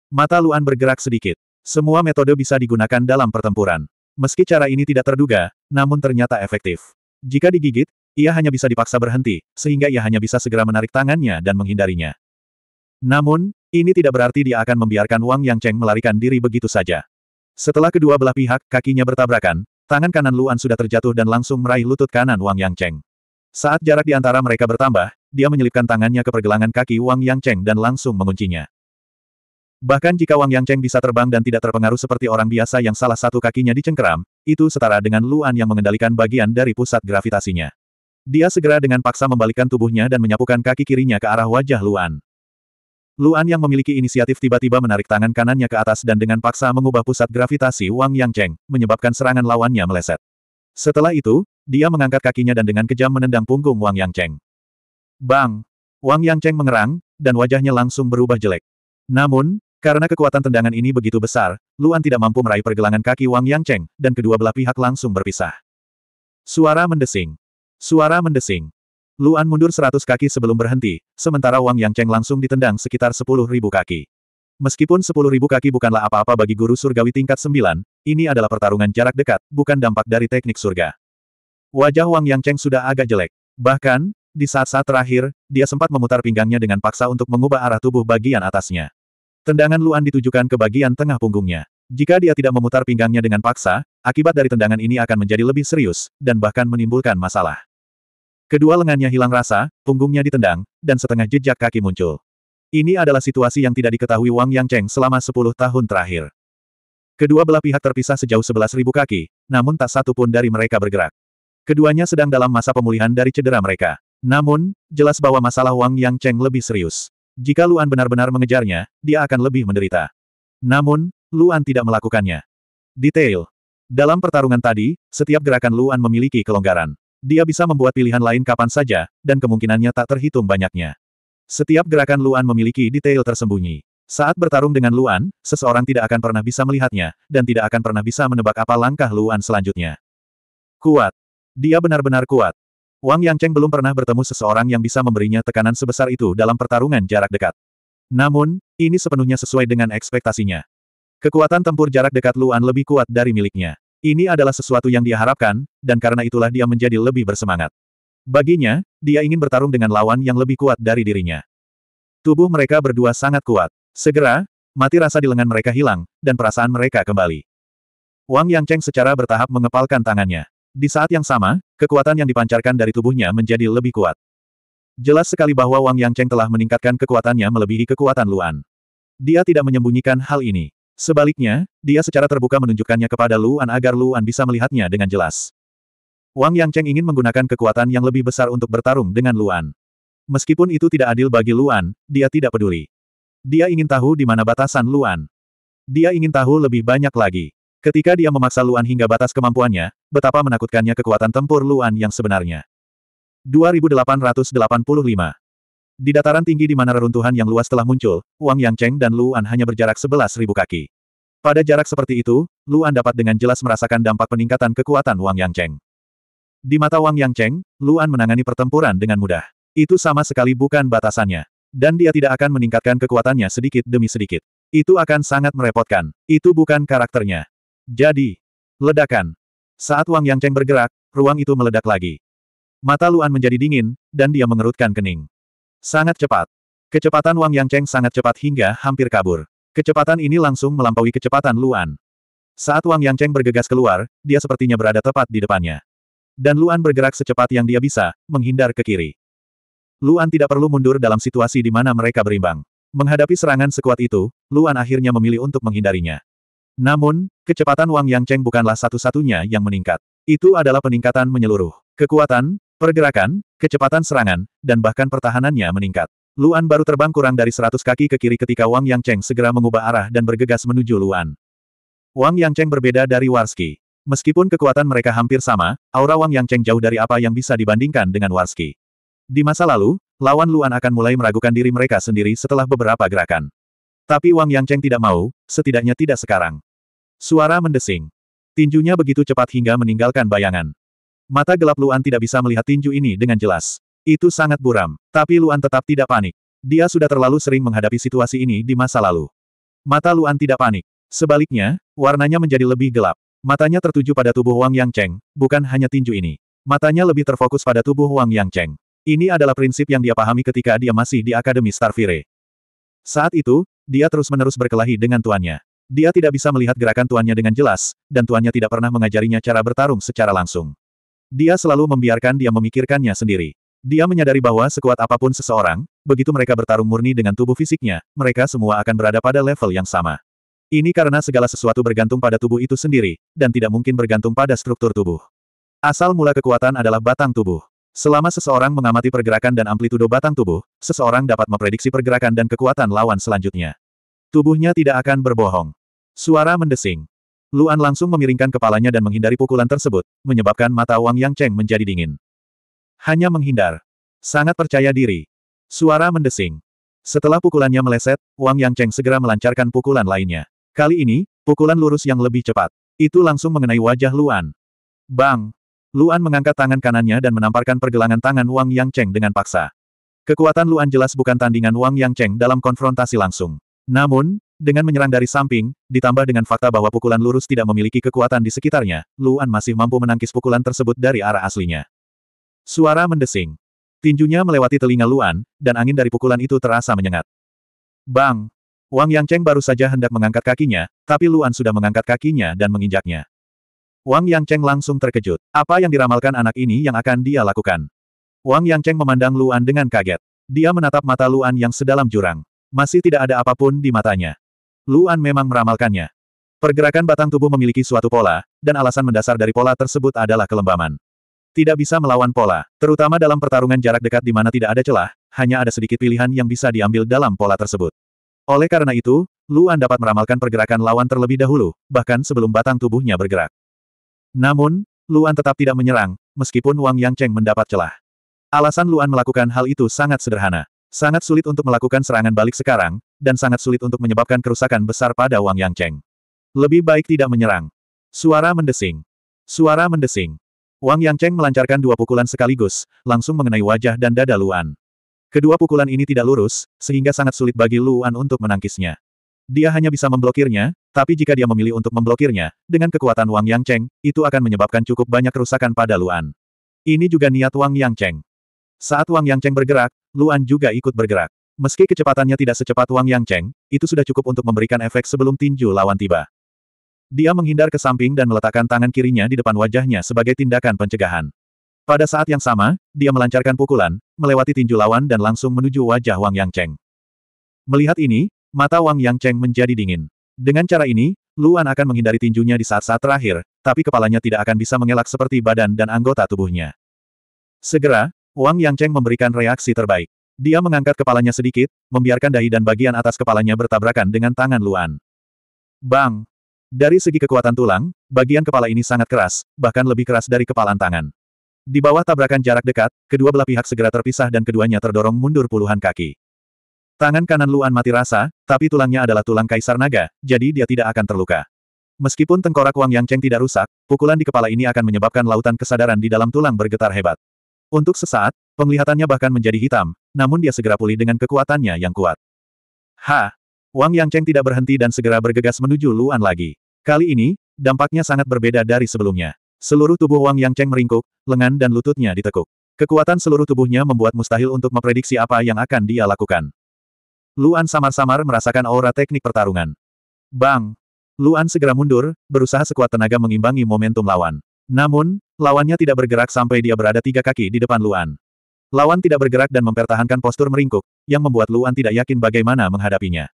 Mata Luan bergerak sedikit. Semua metode bisa digunakan dalam pertempuran. Meski cara ini tidak terduga, namun ternyata efektif. Jika digigit, ia hanya bisa dipaksa berhenti, sehingga ia hanya bisa segera menarik tangannya dan menghindarinya. Namun, ini tidak berarti dia akan membiarkan Wang Yang Cheng melarikan diri begitu saja. Setelah kedua belah pihak kakinya bertabrakan, Tangan kanan Luan sudah terjatuh dan langsung meraih lutut kanan Wang Yang Saat jarak di antara mereka bertambah, dia menyelipkan tangannya ke pergelangan kaki Wang Yang dan langsung menguncinya. Bahkan jika Wang Yang bisa terbang dan tidak terpengaruh seperti orang biasa yang salah satu kakinya dicengkeram, itu setara dengan Luan yang mengendalikan bagian dari pusat gravitasinya. Dia segera dengan paksa membalikkan tubuhnya dan menyapukan kaki kirinya ke arah wajah Luan. Luan yang memiliki inisiatif tiba-tiba menarik tangan kanannya ke atas dan dengan paksa mengubah pusat gravitasi Wang Yang Cheng, menyebabkan serangan lawannya meleset. Setelah itu, dia mengangkat kakinya dan dengan kejam menendang punggung Wang Yang Cheng. Bang! Wang Yang Cheng mengerang, dan wajahnya langsung berubah jelek. Namun, karena kekuatan tendangan ini begitu besar, Luan tidak mampu meraih pergelangan kaki Wang Yang Cheng, dan kedua belah pihak langsung berpisah. Suara mendesing. Suara mendesing. Luan mundur seratus kaki sebelum berhenti, sementara Wang Yang Cheng langsung ditendang sekitar sepuluh ribu kaki. Meskipun sepuluh ribu kaki bukanlah apa-apa bagi guru surgawi tingkat sembilan, ini adalah pertarungan jarak dekat, bukan dampak dari teknik surga. Wajah Wang Yang Cheng sudah agak jelek. Bahkan, di saat-saat terakhir, dia sempat memutar pinggangnya dengan paksa untuk mengubah arah tubuh bagian atasnya. Tendangan Luan ditujukan ke bagian tengah punggungnya. Jika dia tidak memutar pinggangnya dengan paksa, akibat dari tendangan ini akan menjadi lebih serius, dan bahkan menimbulkan masalah. Kedua lengannya hilang rasa, punggungnya ditendang, dan setengah jejak kaki muncul. Ini adalah situasi yang tidak diketahui Wang Yang Cheng selama 10 tahun terakhir. Kedua belah pihak terpisah sejauh 11.000 kaki, namun tak satu pun dari mereka bergerak. Keduanya sedang dalam masa pemulihan dari cedera mereka. Namun, jelas bahwa masalah Wang Yang Cheng lebih serius. Jika Luan benar-benar mengejarnya, dia akan lebih menderita. Namun, Luan tidak melakukannya. Detail. Dalam pertarungan tadi, setiap gerakan Luan memiliki kelonggaran. Dia bisa membuat pilihan lain kapan saja, dan kemungkinannya tak terhitung banyaknya. Setiap gerakan Luan memiliki detail tersembunyi. Saat bertarung dengan Luan, seseorang tidak akan pernah bisa melihatnya, dan tidak akan pernah bisa menebak apa langkah Luan selanjutnya. Kuat. Dia benar-benar kuat. Wang Yangcheng belum pernah bertemu seseorang yang bisa memberinya tekanan sebesar itu dalam pertarungan jarak dekat. Namun, ini sepenuhnya sesuai dengan ekspektasinya. Kekuatan tempur jarak dekat Luan lebih kuat dari miliknya. Ini adalah sesuatu yang dia harapkan, dan karena itulah dia menjadi lebih bersemangat. Baginya, dia ingin bertarung dengan lawan yang lebih kuat dari dirinya. Tubuh mereka berdua sangat kuat. Segera, mati rasa di lengan mereka hilang, dan perasaan mereka kembali. Wang Yang Cheng secara bertahap mengepalkan tangannya. Di saat yang sama, kekuatan yang dipancarkan dari tubuhnya menjadi lebih kuat. Jelas sekali bahwa Wang Yang Cheng telah meningkatkan kekuatannya melebihi kekuatan Luan. Dia tidak menyembunyikan hal ini. Sebaliknya, dia secara terbuka menunjukkannya kepada Luan agar Luan bisa melihatnya dengan jelas. Wang Yangcheng ingin menggunakan kekuatan yang lebih besar untuk bertarung dengan Luan. Meskipun itu tidak adil bagi Luan, dia tidak peduli. Dia ingin tahu di mana batasan Luan. Dia ingin tahu lebih banyak lagi. Ketika dia memaksa Luan hingga batas kemampuannya, betapa menakutkannya kekuatan tempur Luan yang sebenarnya. 2885 di dataran tinggi di mana reruntuhan yang luas telah muncul, Wang Yangcheng dan Luan hanya berjarak sebelas ribu kaki. Pada jarak seperti itu, Luan dapat dengan jelas merasakan dampak peningkatan kekuatan Wang Yangcheng. Di mata Wang Yangcheng, Luan menangani pertempuran dengan mudah. Itu sama sekali bukan batasannya. Dan dia tidak akan meningkatkan kekuatannya sedikit demi sedikit. Itu akan sangat merepotkan. Itu bukan karakternya. Jadi, ledakan. Saat Wang Yangcheng bergerak, ruang itu meledak lagi. Mata Luan menjadi dingin, dan dia mengerutkan kening. Sangat cepat. Kecepatan Wang Yang Cheng sangat cepat hingga hampir kabur. Kecepatan ini langsung melampaui kecepatan Luan. Saat Wang Yang Cheng bergegas keluar, dia sepertinya berada tepat di depannya. Dan Luan bergerak secepat yang dia bisa, menghindar ke kiri. Luan tidak perlu mundur dalam situasi di mana mereka berimbang. Menghadapi serangan sekuat itu, Luan akhirnya memilih untuk menghindarinya. Namun, kecepatan Wang Yang Cheng bukanlah satu-satunya yang meningkat. Itu adalah peningkatan menyeluruh. Kekuatan, Pergerakan, kecepatan serangan, dan bahkan pertahanannya meningkat. Luan baru terbang kurang dari 100 kaki ke kiri ketika Wang Yang Cheng segera mengubah arah dan bergegas menuju Luan. Wang Yang Cheng berbeda dari Warski. Meskipun kekuatan mereka hampir sama, aura Wang Yang Cheng jauh dari apa yang bisa dibandingkan dengan Warski. Di masa lalu, lawan Luan akan mulai meragukan diri mereka sendiri setelah beberapa gerakan. Tapi Wang Yang Cheng tidak mau, setidaknya tidak sekarang. Suara mendesing. Tinjunya begitu cepat hingga meninggalkan bayangan. Mata gelap Luan tidak bisa melihat tinju ini dengan jelas. Itu sangat buram, tapi Luan tetap tidak panik. Dia sudah terlalu sering menghadapi situasi ini di masa lalu. Mata Luan tidak panik. Sebaliknya, warnanya menjadi lebih gelap. Matanya tertuju pada tubuh Wang Yang Cheng, bukan hanya tinju ini. Matanya lebih terfokus pada tubuh Wang Yang Cheng. Ini adalah prinsip yang dia pahami ketika dia masih di Akademi Starfire. Saat itu, dia terus-menerus berkelahi dengan tuannya. Dia tidak bisa melihat gerakan tuannya dengan jelas, dan tuannya tidak pernah mengajarinya cara bertarung secara langsung. Dia selalu membiarkan dia memikirkannya sendiri. Dia menyadari bahwa sekuat apapun seseorang, begitu mereka bertarung murni dengan tubuh fisiknya, mereka semua akan berada pada level yang sama. Ini karena segala sesuatu bergantung pada tubuh itu sendiri, dan tidak mungkin bergantung pada struktur tubuh. Asal mula kekuatan adalah batang tubuh. Selama seseorang mengamati pergerakan dan amplitudo batang tubuh, seseorang dapat memprediksi pergerakan dan kekuatan lawan selanjutnya. Tubuhnya tidak akan berbohong. Suara mendesing. Luan langsung memiringkan kepalanya dan menghindari pukulan tersebut, menyebabkan mata Wang Yang Cheng menjadi dingin. Hanya menghindar. Sangat percaya diri. Suara mendesing. Setelah pukulannya meleset, Wang Yang Cheng segera melancarkan pukulan lainnya. Kali ini, pukulan lurus yang lebih cepat. Itu langsung mengenai wajah Luan. Bang! Luan mengangkat tangan kanannya dan menamparkan pergelangan tangan Wang Yang Cheng dengan paksa. Kekuatan Luan jelas bukan tandingan Wang Yang Cheng dalam konfrontasi langsung. Namun, dengan menyerang dari samping, ditambah dengan fakta bahwa pukulan lurus tidak memiliki kekuatan di sekitarnya, Luan masih mampu menangkis pukulan tersebut dari arah aslinya. Suara mendesing. Tinjunya melewati telinga Luan, dan angin dari pukulan itu terasa menyengat. Bang! Wang Yang Cheng baru saja hendak mengangkat kakinya, tapi Luan sudah mengangkat kakinya dan menginjaknya. Wang Yang Cheng langsung terkejut. Apa yang diramalkan anak ini yang akan dia lakukan? Wang Yang Cheng memandang Luan dengan kaget. Dia menatap mata Luan yang sedalam jurang. Masih tidak ada apapun di matanya. Luan memang meramalkannya. Pergerakan batang tubuh memiliki suatu pola, dan alasan mendasar dari pola tersebut adalah kelembaman. Tidak bisa melawan pola, terutama dalam pertarungan jarak dekat di mana tidak ada celah, hanya ada sedikit pilihan yang bisa diambil dalam pola tersebut. Oleh karena itu, Luan dapat meramalkan pergerakan lawan terlebih dahulu, bahkan sebelum batang tubuhnya bergerak. Namun, Luan tetap tidak menyerang, meskipun Wang Yang Cheng mendapat celah. Alasan Luan melakukan hal itu sangat sederhana. Sangat sulit untuk melakukan serangan balik sekarang, dan sangat sulit untuk menyebabkan kerusakan besar pada Wang Yang Cheng. Lebih baik tidak menyerang. Suara mendesing. Suara mendesing. Wang Yang Cheng melancarkan dua pukulan sekaligus, langsung mengenai wajah dan dada Luan. Kedua pukulan ini tidak lurus, sehingga sangat sulit bagi Luan untuk menangkisnya. Dia hanya bisa memblokirnya, tapi jika dia memilih untuk memblokirnya, dengan kekuatan Wang Yang Cheng, itu akan menyebabkan cukup banyak kerusakan pada Luan. Ini juga niat Wang Yang Cheng. Saat Wang Yang Cheng bergerak, Luan juga ikut bergerak. Meski kecepatannya tidak secepat Wang Yang Cheng, itu sudah cukup untuk memberikan efek sebelum tinju lawan tiba. Dia menghindar ke samping dan meletakkan tangan kirinya di depan wajahnya sebagai tindakan pencegahan. Pada saat yang sama, dia melancarkan pukulan, melewati tinju lawan dan langsung menuju wajah Wang Yang Cheng. Melihat ini, mata Wang Yang Cheng menjadi dingin. Dengan cara ini, Luan akan menghindari tinjunya di saat-saat terakhir, tapi kepalanya tidak akan bisa mengelak seperti badan dan anggota tubuhnya. Segera, Wang Cheng memberikan reaksi terbaik. Dia mengangkat kepalanya sedikit, membiarkan dahi dan bagian atas kepalanya bertabrakan dengan tangan Luan. Bang! Dari segi kekuatan tulang, bagian kepala ini sangat keras, bahkan lebih keras dari kepalan tangan. Di bawah tabrakan jarak dekat, kedua belah pihak segera terpisah dan keduanya terdorong mundur puluhan kaki. Tangan kanan Luan mati rasa, tapi tulangnya adalah tulang kaisar naga, jadi dia tidak akan terluka. Meskipun tengkorak Wang Yang Cheng tidak rusak, pukulan di kepala ini akan menyebabkan lautan kesadaran di dalam tulang bergetar hebat. Untuk sesaat, penglihatannya bahkan menjadi hitam, namun dia segera pulih dengan kekuatannya yang kuat. Ha! Wang Yangcheng tidak berhenti dan segera bergegas menuju Luan lagi. Kali ini, dampaknya sangat berbeda dari sebelumnya. Seluruh tubuh Wang Yangcheng meringkuk, lengan dan lututnya ditekuk. Kekuatan seluruh tubuhnya membuat mustahil untuk memprediksi apa yang akan dia lakukan. Luan samar-samar merasakan aura teknik pertarungan. Bang! Luan segera mundur, berusaha sekuat tenaga mengimbangi momentum lawan. Namun, Lawannya tidak bergerak sampai dia berada tiga kaki di depan Luan. Lawan tidak bergerak dan mempertahankan postur meringkuk, yang membuat Luan tidak yakin bagaimana menghadapinya.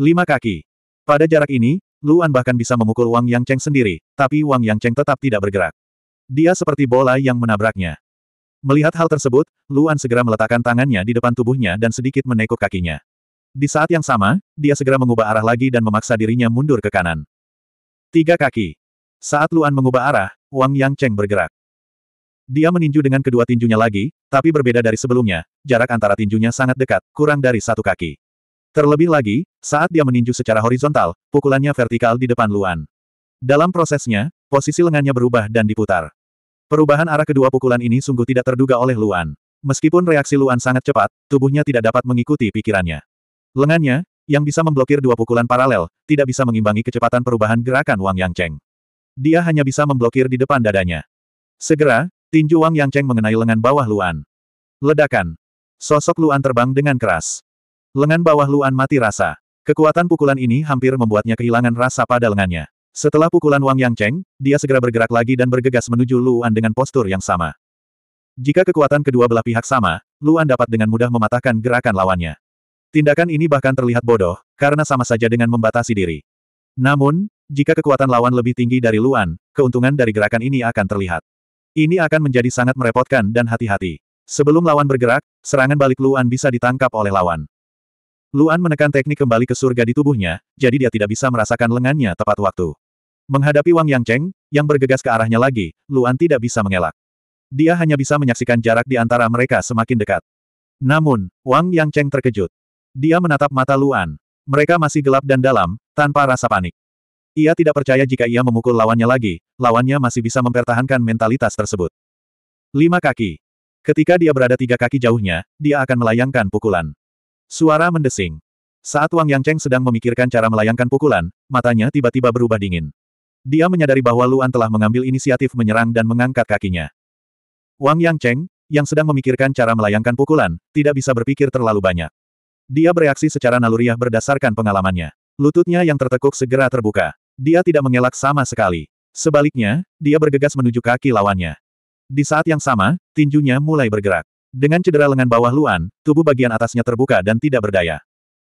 Lima kaki. Pada jarak ini, Luan bahkan bisa memukul Wang Yang Cheng sendiri, tapi Wang Yang Cheng tetap tidak bergerak. Dia seperti bola yang menabraknya. Melihat hal tersebut, Luan segera meletakkan tangannya di depan tubuhnya dan sedikit menekuk kakinya. Di saat yang sama, dia segera mengubah arah lagi dan memaksa dirinya mundur ke kanan. Tiga kaki. Saat Luan mengubah arah, Wang Yang Cheng bergerak. Dia meninju dengan kedua tinjunya lagi, tapi berbeda dari sebelumnya, jarak antara tinjunya sangat dekat, kurang dari satu kaki. Terlebih lagi, saat dia meninju secara horizontal, pukulannya vertikal di depan Luan. Dalam prosesnya, posisi lengannya berubah dan diputar. Perubahan arah kedua pukulan ini sungguh tidak terduga oleh Luan. Meskipun reaksi Luan sangat cepat, tubuhnya tidak dapat mengikuti pikirannya. Lengannya, yang bisa memblokir dua pukulan paralel, tidak bisa mengimbangi kecepatan perubahan gerakan Wang Yang Cheng. Dia hanya bisa memblokir di depan dadanya. Segera, tinju Wang Yang Cheng mengenai lengan bawah Luan. Ledakan. Sosok Luan terbang dengan keras. Lengan bawah Luan mati rasa. Kekuatan pukulan ini hampir membuatnya kehilangan rasa pada lengannya. Setelah pukulan Wang Yang Cheng, dia segera bergerak lagi dan bergegas menuju Luan dengan postur yang sama. Jika kekuatan kedua belah pihak sama, Luan dapat dengan mudah mematahkan gerakan lawannya. Tindakan ini bahkan terlihat bodoh, karena sama saja dengan membatasi diri. Namun, jika kekuatan lawan lebih tinggi dari Luan, keuntungan dari gerakan ini akan terlihat. Ini akan menjadi sangat merepotkan dan hati-hati. Sebelum lawan bergerak, serangan balik Luan bisa ditangkap oleh lawan. Luan menekan teknik kembali ke surga di tubuhnya, jadi dia tidak bisa merasakan lengannya tepat waktu. Menghadapi Wang Yang Cheng, yang bergegas ke arahnya lagi, Luan tidak bisa mengelak. Dia hanya bisa menyaksikan jarak di antara mereka semakin dekat. Namun, Wang Yang Cheng terkejut. Dia menatap mata Luan. Mereka masih gelap dan dalam, tanpa rasa panik. Ia tidak percaya jika ia memukul lawannya lagi, lawannya masih bisa mempertahankan mentalitas tersebut. Lima kaki. Ketika dia berada tiga kaki jauhnya, dia akan melayangkan pukulan. Suara mendesing. Saat Wang Yangcheng sedang memikirkan cara melayangkan pukulan, matanya tiba-tiba berubah dingin. Dia menyadari bahwa Luan telah mengambil inisiatif menyerang dan mengangkat kakinya. Wang Yangcheng, yang sedang memikirkan cara melayangkan pukulan, tidak bisa berpikir terlalu banyak. Dia bereaksi secara naluriah berdasarkan pengalamannya. Lututnya yang tertekuk segera terbuka. Dia tidak mengelak sama sekali. Sebaliknya, dia bergegas menuju kaki lawannya. Di saat yang sama, tinjunya mulai bergerak. Dengan cedera lengan bawah Luan, tubuh bagian atasnya terbuka dan tidak berdaya.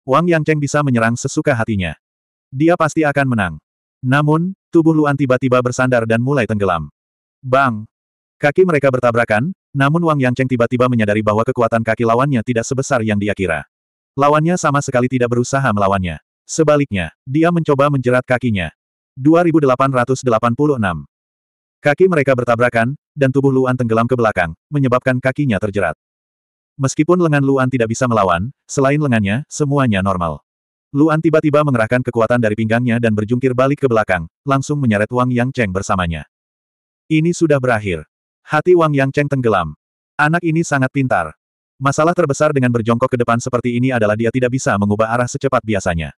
Wang Yangcheng bisa menyerang sesuka hatinya. Dia pasti akan menang. Namun, tubuh Luan tiba-tiba bersandar dan mulai tenggelam. Bang! Kaki mereka bertabrakan, namun Wang Yangcheng tiba-tiba menyadari bahwa kekuatan kaki lawannya tidak sebesar yang dia kira. Lawannya sama sekali tidak berusaha melawannya. Sebaliknya, dia mencoba menjerat kakinya. 2886. Kaki mereka bertabrakan, dan tubuh Luan tenggelam ke belakang, menyebabkan kakinya terjerat. Meskipun lengan Luan tidak bisa melawan, selain lengannya, semuanya normal. Luan tiba-tiba mengerahkan kekuatan dari pinggangnya dan berjungkir balik ke belakang, langsung menyeret Wang Yang Cheng bersamanya. Ini sudah berakhir. Hati Wang Yang Cheng tenggelam. Anak ini sangat pintar. Masalah terbesar dengan berjongkok ke depan seperti ini adalah dia tidak bisa mengubah arah secepat biasanya.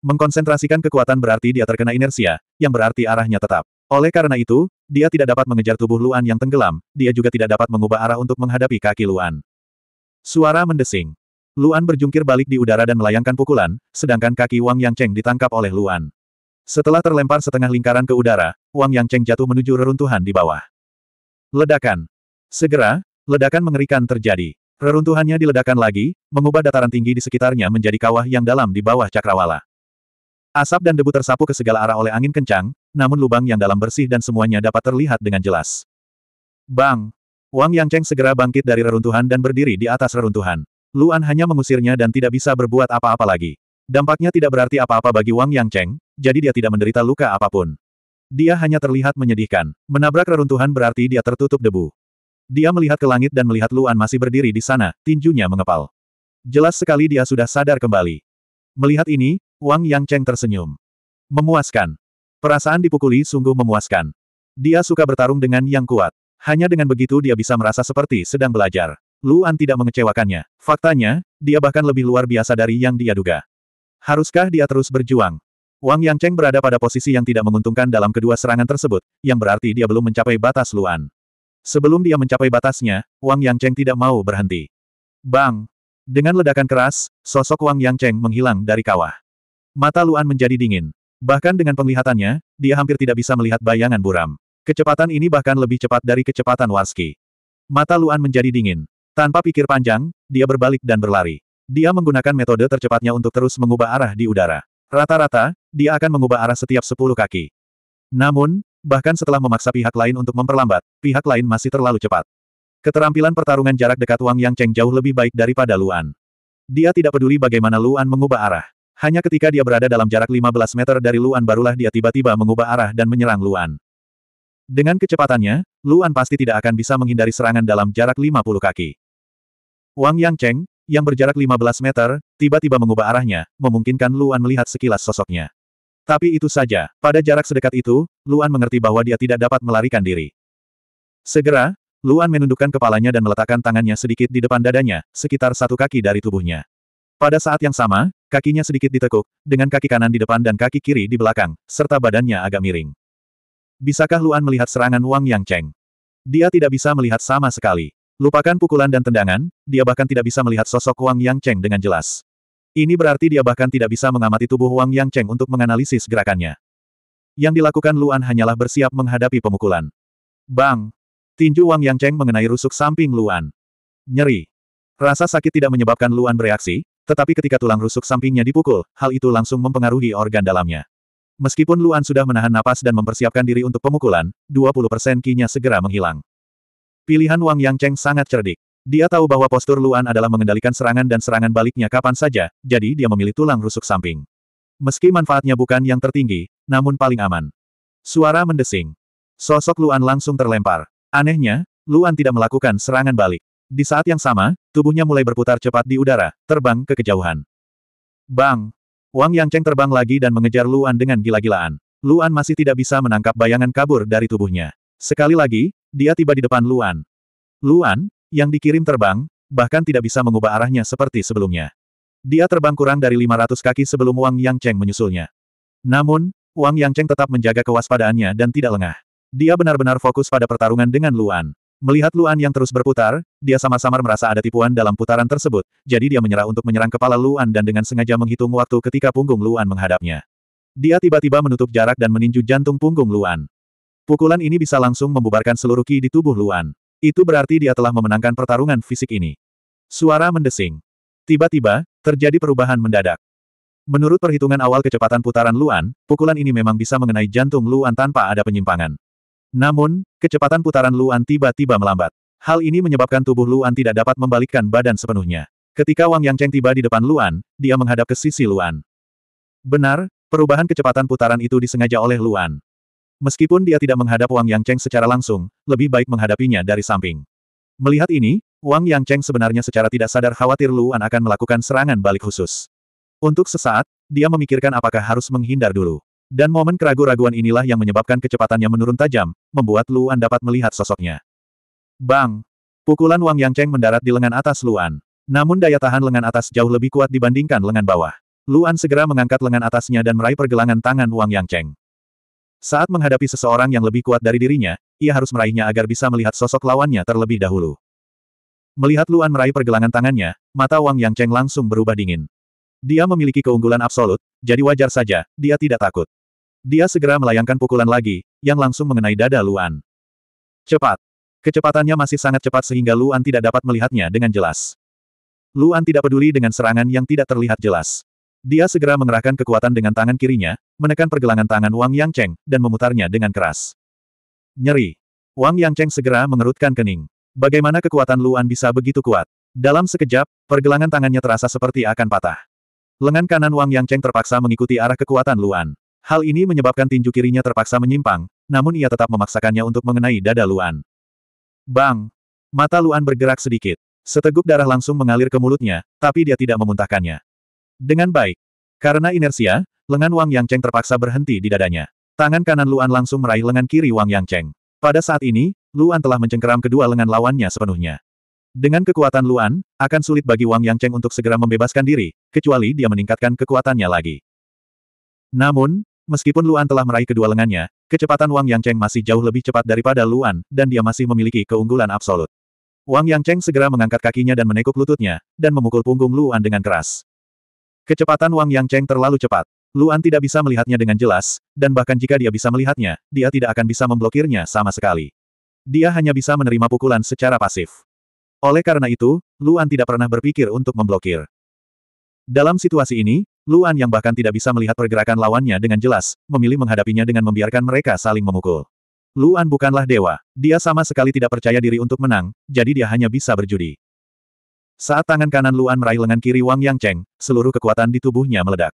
Mengkonsentrasikan kekuatan berarti dia terkena inersia, yang berarti arahnya tetap. Oleh karena itu, dia tidak dapat mengejar tubuh Luan yang tenggelam, dia juga tidak dapat mengubah arah untuk menghadapi kaki Luan. Suara mendesing. Luan berjungkir balik di udara dan melayangkan pukulan, sedangkan kaki Wang Yang Cheng ditangkap oleh Luan. Setelah terlempar setengah lingkaran ke udara, Wang Yang Cheng jatuh menuju reruntuhan di bawah. Ledakan. Segera, ledakan mengerikan terjadi. Reruntuhannya diledakan lagi, mengubah dataran tinggi di sekitarnya menjadi kawah yang dalam di bawah cakrawala. Asap dan debu tersapu ke segala arah oleh angin kencang, namun lubang yang dalam bersih dan semuanya dapat terlihat dengan jelas. Bang! Wang Yangcheng segera bangkit dari reruntuhan dan berdiri di atas reruntuhan. Luan hanya mengusirnya dan tidak bisa berbuat apa-apa lagi. Dampaknya tidak berarti apa-apa bagi Wang Yangcheng, jadi dia tidak menderita luka apapun. Dia hanya terlihat menyedihkan. Menabrak reruntuhan berarti dia tertutup debu. Dia melihat ke langit dan melihat Luan masih berdiri di sana, tinjunya mengepal. Jelas sekali dia sudah sadar kembali. Melihat ini, Wang Yang Cheng tersenyum. Memuaskan. Perasaan dipukuli sungguh memuaskan. Dia suka bertarung dengan yang kuat. Hanya dengan begitu dia bisa merasa seperti sedang belajar. Luan tidak mengecewakannya. Faktanya, dia bahkan lebih luar biasa dari yang dia duga. Haruskah dia terus berjuang? Wang Yang Cheng berada pada posisi yang tidak menguntungkan dalam kedua serangan tersebut, yang berarti dia belum mencapai batas Luan. Sebelum dia mencapai batasnya, Wang Yang Cheng tidak mau berhenti. Bang! Dengan ledakan keras, sosok Wang Yang Cheng menghilang dari kawah. Mata Luan menjadi dingin. Bahkan dengan penglihatannya, dia hampir tidak bisa melihat bayangan buram. Kecepatan ini bahkan lebih cepat dari kecepatan Waski. Mata Luan menjadi dingin. Tanpa pikir panjang, dia berbalik dan berlari. Dia menggunakan metode tercepatnya untuk terus mengubah arah di udara. Rata-rata, dia akan mengubah arah setiap 10 kaki. Namun, bahkan setelah memaksa pihak lain untuk memperlambat, pihak lain masih terlalu cepat. Keterampilan pertarungan jarak dekat Wang Yang Cheng jauh lebih baik daripada Luan. Dia tidak peduli bagaimana Luan mengubah arah. Hanya ketika dia berada dalam jarak 15 meter dari Luan barulah dia tiba-tiba mengubah arah dan menyerang Luan. Dengan kecepatannya, Luan pasti tidak akan bisa menghindari serangan dalam jarak 50 kaki. Wang Yang Cheng, yang berjarak 15 meter, tiba-tiba mengubah arahnya, memungkinkan Luan melihat sekilas sosoknya. Tapi itu saja, pada jarak sedekat itu, Luan mengerti bahwa dia tidak dapat melarikan diri. Segera, Luan menundukkan kepalanya dan meletakkan tangannya sedikit di depan dadanya, sekitar satu kaki dari tubuhnya. Pada saat yang sama, kakinya sedikit ditekuk, dengan kaki kanan di depan dan kaki kiri di belakang, serta badannya agak miring. Bisakah Luan melihat serangan Wang Yang Cheng? Dia tidak bisa melihat sama sekali. Lupakan pukulan dan tendangan, dia bahkan tidak bisa melihat sosok Wang Yang Cheng dengan jelas. Ini berarti dia bahkan tidak bisa mengamati tubuh Wang Yang Cheng untuk menganalisis gerakannya. Yang dilakukan Luan hanyalah bersiap menghadapi pemukulan. Bang! Tinju Wang Yang Cheng mengenai rusuk samping Luan. Nyeri. Rasa sakit tidak menyebabkan Luan bereaksi, tetapi ketika tulang rusuk sampingnya dipukul, hal itu langsung mempengaruhi organ dalamnya. Meskipun Luan sudah menahan napas dan mempersiapkan diri untuk pemukulan, 20% kinya segera menghilang. Pilihan Wang Yang Cheng sangat cerdik. Dia tahu bahwa postur Luan adalah mengendalikan serangan dan serangan baliknya kapan saja, jadi dia memilih tulang rusuk samping. Meski manfaatnya bukan yang tertinggi, namun paling aman. Suara mendesing. Sosok Luan langsung terlempar. Anehnya, Luan tidak melakukan serangan balik. Di saat yang sama, tubuhnya mulai berputar cepat di udara, terbang ke kejauhan. Bang! Wang Yangcheng terbang lagi dan mengejar Luan dengan gila-gilaan. Luan masih tidak bisa menangkap bayangan kabur dari tubuhnya. Sekali lagi, dia tiba di depan Luan. Luan, yang dikirim terbang, bahkan tidak bisa mengubah arahnya seperti sebelumnya. Dia terbang kurang dari 500 kaki sebelum Wang Yangcheng menyusulnya. Namun, Wang Yangcheng tetap menjaga kewaspadaannya dan tidak lengah. Dia benar-benar fokus pada pertarungan dengan Luan. Melihat Luan yang terus berputar, dia sama samar merasa ada tipuan dalam putaran tersebut, jadi dia menyerah untuk menyerang kepala Luan dan dengan sengaja menghitung waktu ketika punggung Luan menghadapnya. Dia tiba-tiba menutup jarak dan meninju jantung punggung Luan. Pukulan ini bisa langsung membubarkan seluruh ki di tubuh Luan. Itu berarti dia telah memenangkan pertarungan fisik ini. Suara mendesing. Tiba-tiba, terjadi perubahan mendadak. Menurut perhitungan awal kecepatan putaran Luan, pukulan ini memang bisa mengenai jantung Luan tanpa ada penyimpangan. Namun, kecepatan putaran Luan tiba-tiba melambat. Hal ini menyebabkan tubuh Luan tidak dapat membalikkan badan sepenuhnya. Ketika Wang Yang Cheng tiba di depan Luan, dia menghadap ke sisi Luan. Benar, perubahan kecepatan putaran itu disengaja oleh Luan. Meskipun dia tidak menghadap Wang Yang Cheng secara langsung, lebih baik menghadapinya dari samping. Melihat ini, Wang Yang Cheng sebenarnya secara tidak sadar khawatir Luan akan melakukan serangan balik khusus. Untuk sesaat, dia memikirkan apakah harus menghindar dulu. Dan momen keraguan raguan inilah yang menyebabkan kecepatannya menurun tajam, membuat Luan dapat melihat sosoknya. Bang! Pukulan Wang Yang Cheng mendarat di lengan atas Luan. Namun daya tahan lengan atas jauh lebih kuat dibandingkan lengan bawah. Luan segera mengangkat lengan atasnya dan meraih pergelangan tangan Wang Yang Cheng. Saat menghadapi seseorang yang lebih kuat dari dirinya, ia harus meraihnya agar bisa melihat sosok lawannya terlebih dahulu. Melihat Luan meraih pergelangan tangannya, mata Wang Yang Cheng langsung berubah dingin. Dia memiliki keunggulan absolut, jadi wajar saja, dia tidak takut. Dia segera melayangkan pukulan lagi, yang langsung mengenai dada Luan. Cepat. Kecepatannya masih sangat cepat sehingga Luan tidak dapat melihatnya dengan jelas. Luan tidak peduli dengan serangan yang tidak terlihat jelas. Dia segera mengerahkan kekuatan dengan tangan kirinya, menekan pergelangan tangan Wang Yang Cheng, dan memutarnya dengan keras. Nyeri. Wang Yang Cheng segera mengerutkan kening. Bagaimana kekuatan Luan bisa begitu kuat? Dalam sekejap, pergelangan tangannya terasa seperti akan patah. Lengan kanan Wang Yang Cheng terpaksa mengikuti arah kekuatan Luan. Hal ini menyebabkan tinju kirinya terpaksa menyimpang, namun ia tetap memaksakannya untuk mengenai dada Luan. Bang! Mata Luan bergerak sedikit. Seteguk darah langsung mengalir ke mulutnya, tapi dia tidak memuntahkannya. Dengan baik. Karena inersia, lengan Wang Yang Cheng terpaksa berhenti di dadanya. Tangan kanan Luan langsung meraih lengan kiri Wang Yang Cheng. Pada saat ini, Luan telah mencengkeram kedua lengan lawannya sepenuhnya. Dengan kekuatan Luan, akan sulit bagi Wang Yang Cheng untuk segera membebaskan diri, kecuali dia meningkatkan kekuatannya lagi. Namun, Meskipun Luan telah meraih kedua lengannya, kecepatan Wang Yang Cheng masih jauh lebih cepat daripada Luan, dan dia masih memiliki keunggulan absolut. Wang Yang Cheng segera mengangkat kakinya dan menekuk lututnya, dan memukul punggung Luan dengan keras. Kecepatan Wang Yang Cheng terlalu cepat. Luan tidak bisa melihatnya dengan jelas, dan bahkan jika dia bisa melihatnya, dia tidak akan bisa memblokirnya sama sekali. Dia hanya bisa menerima pukulan secara pasif. Oleh karena itu, Luan tidak pernah berpikir untuk memblokir. Dalam situasi ini, Luan yang bahkan tidak bisa melihat pergerakan lawannya dengan jelas, memilih menghadapinya dengan membiarkan mereka saling memukul. Luan bukanlah dewa, dia sama sekali tidak percaya diri untuk menang, jadi dia hanya bisa berjudi. Saat tangan kanan Luan meraih lengan kiri Wang Yang Cheng, seluruh kekuatan di tubuhnya meledak.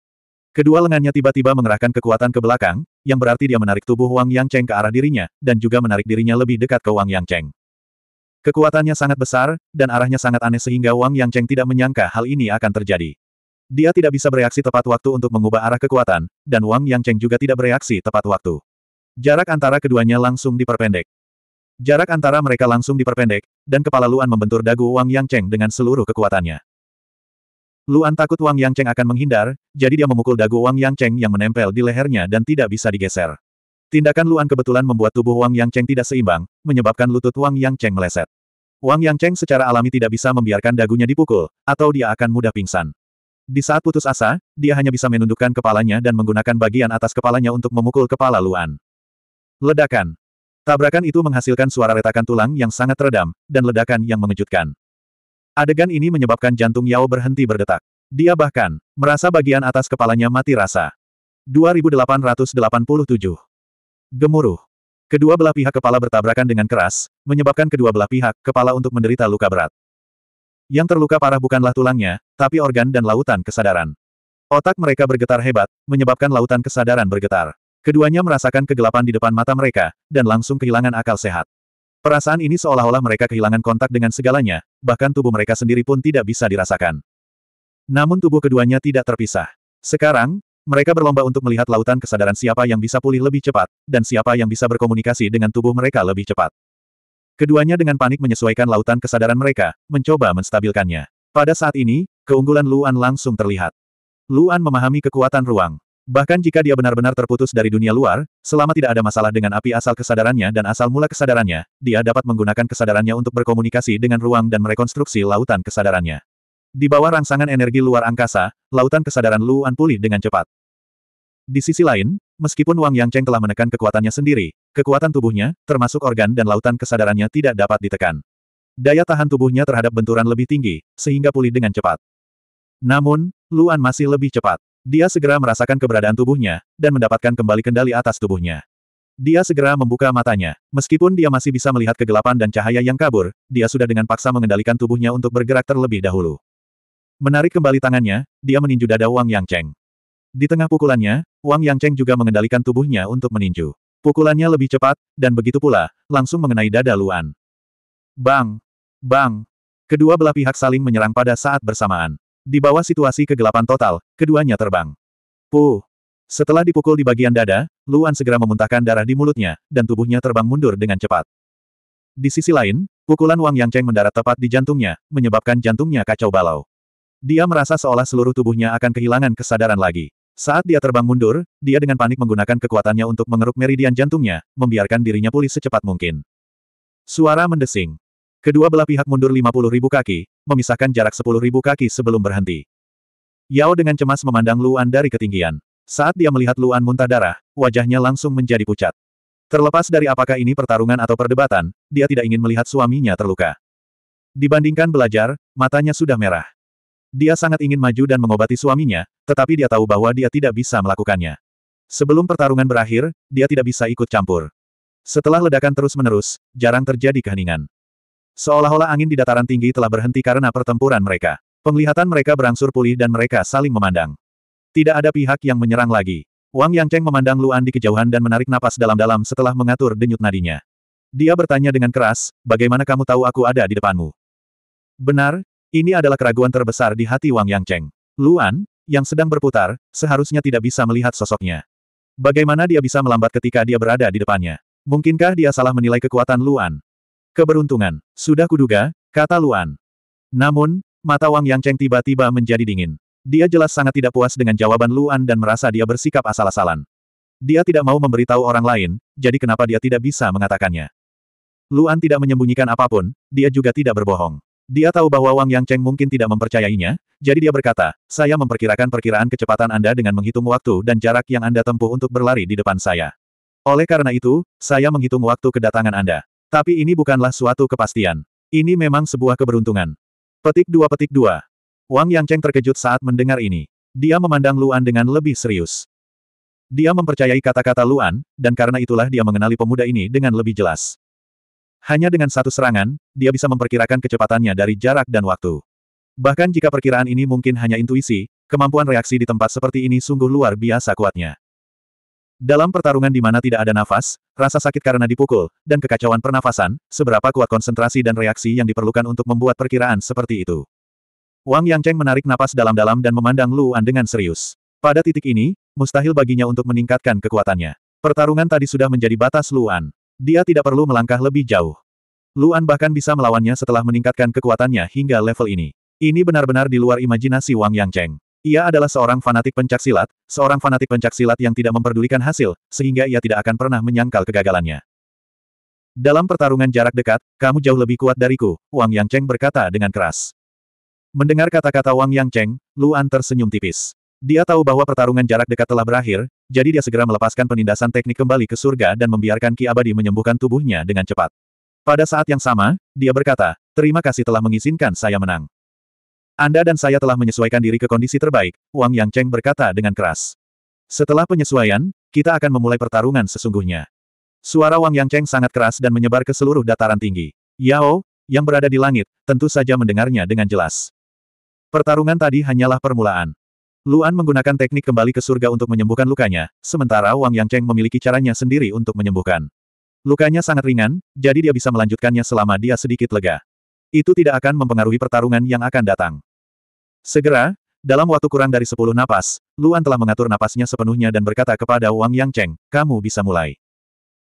Kedua lengannya tiba-tiba mengerahkan kekuatan ke belakang, yang berarti dia menarik tubuh Wang Yang Cheng ke arah dirinya, dan juga menarik dirinya lebih dekat ke Wang Yang Cheng. Kekuatannya sangat besar, dan arahnya sangat aneh sehingga Wang Yang Cheng tidak menyangka hal ini akan terjadi. Dia tidak bisa bereaksi tepat waktu untuk mengubah arah kekuatan, dan Wang Yang Cheng juga tidak bereaksi tepat waktu. Jarak antara keduanya langsung diperpendek. Jarak antara mereka langsung diperpendek, dan kepala Luan membentur dagu Wang Yang Cheng dengan seluruh kekuatannya. Luan takut Wang Yang Cheng akan menghindar, jadi dia memukul dagu Wang Yang Cheng yang menempel di lehernya dan tidak bisa digeser. Tindakan Luan kebetulan membuat tubuh Wang Yang Cheng tidak seimbang, menyebabkan lutut Wang Yang Cheng meleset. Wang Yang Cheng secara alami tidak bisa membiarkan dagunya dipukul, atau dia akan mudah pingsan. Di saat putus asa, dia hanya bisa menundukkan kepalanya dan menggunakan bagian atas kepalanya untuk memukul kepala Luan. Ledakan. Tabrakan itu menghasilkan suara retakan tulang yang sangat redam, dan ledakan yang mengejutkan. Adegan ini menyebabkan jantung Yao berhenti berdetak. Dia bahkan merasa bagian atas kepalanya mati rasa. 2887. Gemuruh. Kedua belah pihak kepala bertabrakan dengan keras, menyebabkan kedua belah pihak kepala untuk menderita luka berat. Yang terluka parah bukanlah tulangnya, tapi organ dan lautan kesadaran. Otak mereka bergetar hebat, menyebabkan lautan kesadaran bergetar. Keduanya merasakan kegelapan di depan mata mereka, dan langsung kehilangan akal sehat. Perasaan ini seolah-olah mereka kehilangan kontak dengan segalanya, bahkan tubuh mereka sendiri pun tidak bisa dirasakan. Namun tubuh keduanya tidak terpisah. Sekarang, mereka berlomba untuk melihat lautan kesadaran siapa yang bisa pulih lebih cepat, dan siapa yang bisa berkomunikasi dengan tubuh mereka lebih cepat. Keduanya dengan panik menyesuaikan lautan kesadaran mereka, mencoba menstabilkannya. Pada saat ini, keunggulan Luan langsung terlihat. Luan memahami kekuatan ruang. Bahkan jika dia benar-benar terputus dari dunia luar, selama tidak ada masalah dengan api asal kesadarannya dan asal mula kesadarannya, dia dapat menggunakan kesadarannya untuk berkomunikasi dengan ruang dan merekonstruksi lautan kesadarannya. Di bawah rangsangan energi luar angkasa, lautan kesadaran Luan pulih dengan cepat. Di sisi lain, Meskipun Wang Yangcheng telah menekan kekuatannya sendiri, kekuatan tubuhnya, termasuk organ dan lautan kesadarannya tidak dapat ditekan. Daya tahan tubuhnya terhadap benturan lebih tinggi, sehingga pulih dengan cepat. Namun, Luan masih lebih cepat. Dia segera merasakan keberadaan tubuhnya, dan mendapatkan kembali kendali atas tubuhnya. Dia segera membuka matanya. Meskipun dia masih bisa melihat kegelapan dan cahaya yang kabur, dia sudah dengan paksa mengendalikan tubuhnya untuk bergerak terlebih dahulu. Menarik kembali tangannya, dia meninju dada Wang Yangcheng. Di tengah pukulannya, Wang Yangcheng juga mengendalikan tubuhnya untuk meninju. Pukulannya lebih cepat, dan begitu pula, langsung mengenai dada Luan. Bang! Bang! Kedua belah pihak saling menyerang pada saat bersamaan. Di bawah situasi kegelapan total, keduanya terbang. Puh! Setelah dipukul di bagian dada, Luan segera memuntahkan darah di mulutnya, dan tubuhnya terbang mundur dengan cepat. Di sisi lain, pukulan Wang Yangcheng mendarat tepat di jantungnya, menyebabkan jantungnya kacau balau. Dia merasa seolah seluruh tubuhnya akan kehilangan kesadaran lagi. Saat dia terbang mundur, dia dengan panik menggunakan kekuatannya untuk mengeruk meridian jantungnya, membiarkan dirinya pulih secepat mungkin. Suara mendesing. Kedua belah pihak mundur 50 ribu kaki, memisahkan jarak 10 ribu kaki sebelum berhenti. Yao dengan cemas memandang Luan dari ketinggian. Saat dia melihat Luan muntah darah, wajahnya langsung menjadi pucat. Terlepas dari apakah ini pertarungan atau perdebatan, dia tidak ingin melihat suaminya terluka. Dibandingkan belajar, matanya sudah merah. Dia sangat ingin maju dan mengobati suaminya, tetapi dia tahu bahwa dia tidak bisa melakukannya. Sebelum pertarungan berakhir, dia tidak bisa ikut campur. Setelah ledakan terus-menerus, jarang terjadi keheningan. Seolah-olah angin di dataran tinggi telah berhenti karena pertempuran mereka. Penglihatan mereka berangsur pulih dan mereka saling memandang. Tidak ada pihak yang menyerang lagi. Wang Yangcheng memandang Luan di kejauhan dan menarik napas dalam-dalam setelah mengatur denyut nadinya. Dia bertanya dengan keras, bagaimana kamu tahu aku ada di depanmu? Benar, ini adalah keraguan terbesar di hati Wang Yang Cheng. Luan, yang sedang berputar, seharusnya tidak bisa melihat sosoknya. Bagaimana dia bisa melambat ketika dia berada di depannya? Mungkinkah dia salah menilai kekuatan Luan? Keberuntungan, sudah kuduga, kata Luan. Namun, mata Wang Yang tiba-tiba menjadi dingin. Dia jelas sangat tidak puas dengan jawaban Luan dan merasa dia bersikap asal-asalan. Dia tidak mau memberitahu orang lain, jadi kenapa dia tidak bisa mengatakannya? Luan tidak menyembunyikan apapun, dia juga tidak berbohong. Dia tahu bahwa Wang Yang Cheng mungkin tidak mempercayainya, jadi dia berkata, saya memperkirakan perkiraan kecepatan Anda dengan menghitung waktu dan jarak yang Anda tempuh untuk berlari di depan saya. Oleh karena itu, saya menghitung waktu kedatangan Anda. Tapi ini bukanlah suatu kepastian. Ini memang sebuah keberuntungan. Petik dua petik dua. Wang Yang Cheng terkejut saat mendengar ini. Dia memandang Luan dengan lebih serius. Dia mempercayai kata-kata Luan, dan karena itulah dia mengenali pemuda ini dengan lebih jelas. Hanya dengan satu serangan, dia bisa memperkirakan kecepatannya dari jarak dan waktu. Bahkan jika perkiraan ini mungkin hanya intuisi, kemampuan reaksi di tempat seperti ini sungguh luar biasa kuatnya. Dalam pertarungan di mana tidak ada nafas, rasa sakit karena dipukul, dan kekacauan pernafasan, seberapa kuat konsentrasi dan reaksi yang diperlukan untuk membuat perkiraan seperti itu. Wang Yangcheng menarik napas dalam-dalam dan memandang Luan dengan serius. Pada titik ini, mustahil baginya untuk meningkatkan kekuatannya. Pertarungan tadi sudah menjadi batas Luan. Dia tidak perlu melangkah lebih jauh. Luan bahkan bisa melawannya setelah meningkatkan kekuatannya hingga level ini. Ini benar-benar di luar imajinasi Wang Yangcheng. Ia adalah seorang fanatik pencaksilat, seorang fanatik pencaksilat yang tidak memperdulikan hasil, sehingga ia tidak akan pernah menyangkal kegagalannya. Dalam pertarungan jarak dekat, kamu jauh lebih kuat dariku, Wang Yangcheng berkata dengan keras. Mendengar kata-kata Wang Yangcheng, Luan tersenyum tipis. Dia tahu bahwa pertarungan jarak dekat telah berakhir, jadi dia segera melepaskan penindasan teknik kembali ke surga dan membiarkan Ki Abadi menyembuhkan tubuhnya dengan cepat. Pada saat yang sama, dia berkata, terima kasih telah mengizinkan saya menang. Anda dan saya telah menyesuaikan diri ke kondisi terbaik, Wang Yang Cheng berkata dengan keras. Setelah penyesuaian, kita akan memulai pertarungan sesungguhnya. Suara Wang Yang Cheng sangat keras dan menyebar ke seluruh dataran tinggi. Yao, yang berada di langit, tentu saja mendengarnya dengan jelas. Pertarungan tadi hanyalah permulaan. Luan menggunakan teknik kembali ke surga untuk menyembuhkan lukanya, sementara Wang Yang Cheng memiliki caranya sendiri untuk menyembuhkan. Lukanya sangat ringan, jadi dia bisa melanjutkannya selama dia sedikit lega. Itu tidak akan mempengaruhi pertarungan yang akan datang. Segera, dalam waktu kurang dari sepuluh napas, Luan telah mengatur napasnya sepenuhnya dan berkata kepada Wang Yang Cheng, kamu bisa mulai.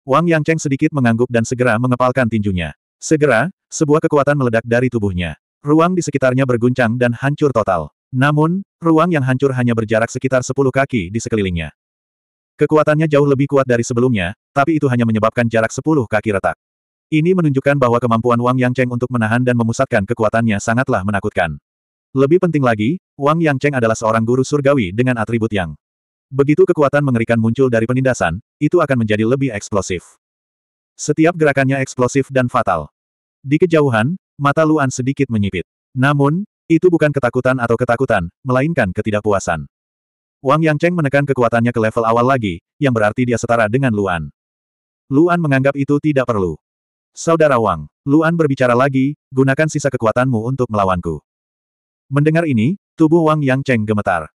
Wang Yang Cheng sedikit mengangguk dan segera mengepalkan tinjunya. Segera, sebuah kekuatan meledak dari tubuhnya. Ruang di sekitarnya berguncang dan hancur total. Namun, ruang yang hancur hanya berjarak sekitar 10 kaki di sekelilingnya. Kekuatannya jauh lebih kuat dari sebelumnya, tapi itu hanya menyebabkan jarak 10 kaki retak. Ini menunjukkan bahwa kemampuan Wang Yang Cheng untuk menahan dan memusatkan kekuatannya sangatlah menakutkan. Lebih penting lagi, Wang Yang Cheng adalah seorang guru surgawi dengan atribut yang begitu kekuatan mengerikan muncul dari penindasan, itu akan menjadi lebih eksplosif. Setiap gerakannya eksplosif dan fatal. Di kejauhan, mata Luan sedikit menyipit. Namun, itu bukan ketakutan atau ketakutan, melainkan ketidakpuasan. Wang Yang Cheng menekan kekuatannya ke level awal lagi, yang berarti dia setara dengan Luan. Luan menganggap itu tidak perlu. Saudara Wang, Luan berbicara lagi, gunakan sisa kekuatanmu untuk melawanku. Mendengar ini, tubuh Wang Yang Cheng gemetar.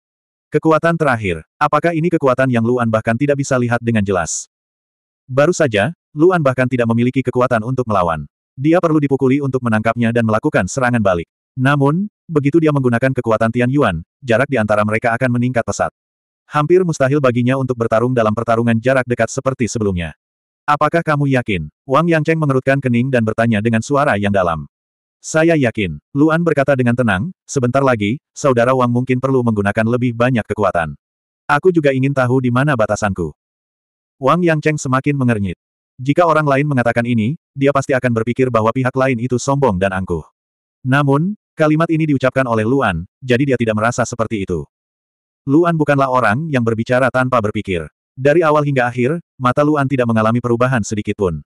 Kekuatan terakhir, apakah ini kekuatan yang Luan bahkan tidak bisa lihat dengan jelas? Baru saja, Luan bahkan tidak memiliki kekuatan untuk melawan. Dia perlu dipukuli untuk menangkapnya dan melakukan serangan balik. Namun, begitu dia menggunakan kekuatan Tian Yuan, jarak di antara mereka akan meningkat pesat. Hampir mustahil baginya untuk bertarung dalam pertarungan jarak dekat seperti sebelumnya. Apakah kamu yakin? Wang Yangcheng mengerutkan kening dan bertanya dengan suara yang dalam. Saya yakin, Luan berkata dengan tenang, sebentar lagi, saudara Wang mungkin perlu menggunakan lebih banyak kekuatan. Aku juga ingin tahu di mana batasanku. Wang Yangcheng semakin mengernyit. Jika orang lain mengatakan ini, dia pasti akan berpikir bahwa pihak lain itu sombong dan angkuh. Namun, Kalimat ini diucapkan oleh Luan, jadi dia tidak merasa seperti itu. Luan bukanlah orang yang berbicara tanpa berpikir. Dari awal hingga akhir, mata Luan tidak mengalami perubahan sedikit pun.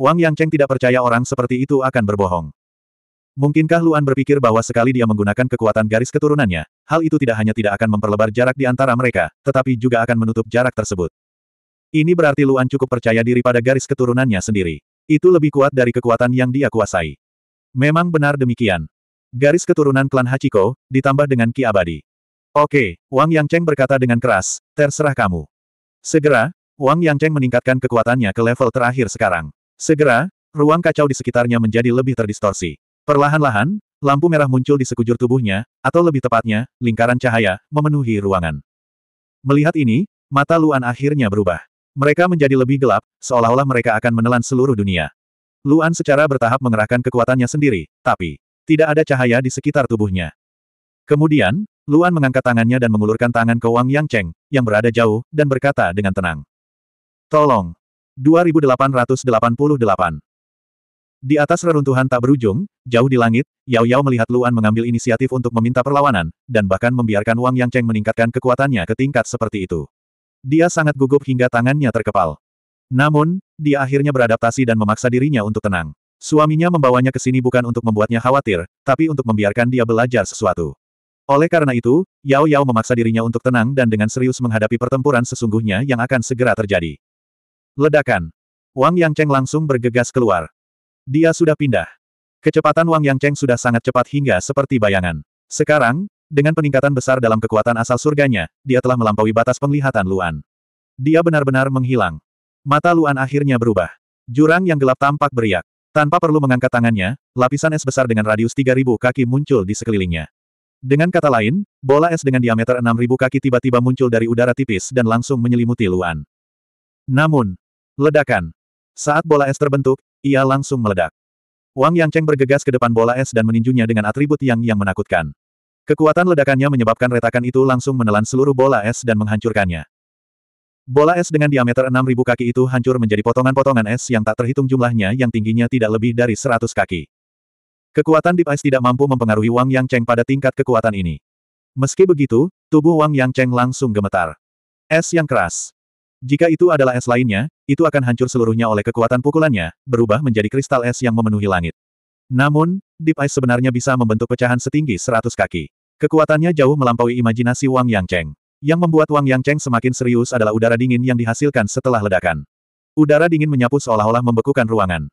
Wang Yangcheng tidak percaya orang seperti itu akan berbohong. Mungkinkah Luan berpikir bahwa sekali dia menggunakan kekuatan garis keturunannya, hal itu tidak hanya tidak akan memperlebar jarak di antara mereka, tetapi juga akan menutup jarak tersebut. Ini berarti Luan cukup percaya diri pada garis keturunannya sendiri. Itu lebih kuat dari kekuatan yang dia kuasai. Memang benar demikian. Garis keturunan klan Hachiko, ditambah dengan Ki Abadi. Oke, Wang Yang Cheng berkata dengan keras, terserah kamu. Segera, Wang Yang Cheng meningkatkan kekuatannya ke level terakhir sekarang. Segera, ruang kacau di sekitarnya menjadi lebih terdistorsi. Perlahan-lahan, lampu merah muncul di sekujur tubuhnya, atau lebih tepatnya, lingkaran cahaya, memenuhi ruangan. Melihat ini, mata Luan akhirnya berubah. Mereka menjadi lebih gelap, seolah-olah mereka akan menelan seluruh dunia. Luan secara bertahap mengerahkan kekuatannya sendiri, tapi tidak ada cahaya di sekitar tubuhnya. Kemudian, Luan mengangkat tangannya dan mengulurkan tangan ke Wang Yang Cheng, yang berada jauh, dan berkata dengan tenang. Tolong! 2888 Di atas reruntuhan tak berujung, jauh di langit, Yao Yao melihat Luan mengambil inisiatif untuk meminta perlawanan, dan bahkan membiarkan Wang Yang Cheng meningkatkan kekuatannya ke tingkat seperti itu. Dia sangat gugup hingga tangannya terkepal. Namun, dia akhirnya beradaptasi dan memaksa dirinya untuk tenang. Suaminya membawanya ke sini bukan untuk membuatnya khawatir, tapi untuk membiarkan dia belajar sesuatu. Oleh karena itu, Yao Yao memaksa dirinya untuk tenang dan dengan serius menghadapi pertempuran sesungguhnya yang akan segera terjadi. Ledakan. Wang Yang Cheng langsung bergegas keluar. Dia sudah pindah. Kecepatan Wang Yang Cheng sudah sangat cepat hingga seperti bayangan. Sekarang, dengan peningkatan besar dalam kekuatan asal surganya, dia telah melampaui batas penglihatan Luan. Dia benar-benar menghilang. Mata Luan akhirnya berubah. Jurang yang gelap tampak beriak. Tanpa perlu mengangkat tangannya, lapisan es besar dengan radius 3000 kaki muncul di sekelilingnya. Dengan kata lain, bola es dengan diameter 6000 kaki tiba-tiba muncul dari udara tipis dan langsung menyelimuti Luan. Namun, ledakan. Saat bola es terbentuk, ia langsung meledak. Wang Yangcheng bergegas ke depan bola es dan meninjunya dengan atribut yang yang menakutkan. Kekuatan ledakannya menyebabkan retakan itu langsung menelan seluruh bola es dan menghancurkannya. Bola es dengan diameter 6.000 kaki itu hancur menjadi potongan-potongan es yang tak terhitung jumlahnya yang tingginya tidak lebih dari 100 kaki. Kekuatan Deep Ice tidak mampu mempengaruhi Wang Yang Cheng pada tingkat kekuatan ini. Meski begitu, tubuh Wang Yang Cheng langsung gemetar. Es yang keras. Jika itu adalah es lainnya, itu akan hancur seluruhnya oleh kekuatan pukulannya, berubah menjadi kristal es yang memenuhi langit. Namun, Deep Ice sebenarnya bisa membentuk pecahan setinggi 100 kaki. Kekuatannya jauh melampaui imajinasi Wang Yang Cheng. Yang membuat Wang Yang semakin serius adalah udara dingin yang dihasilkan setelah ledakan. Udara dingin menyapu seolah-olah membekukan ruangan.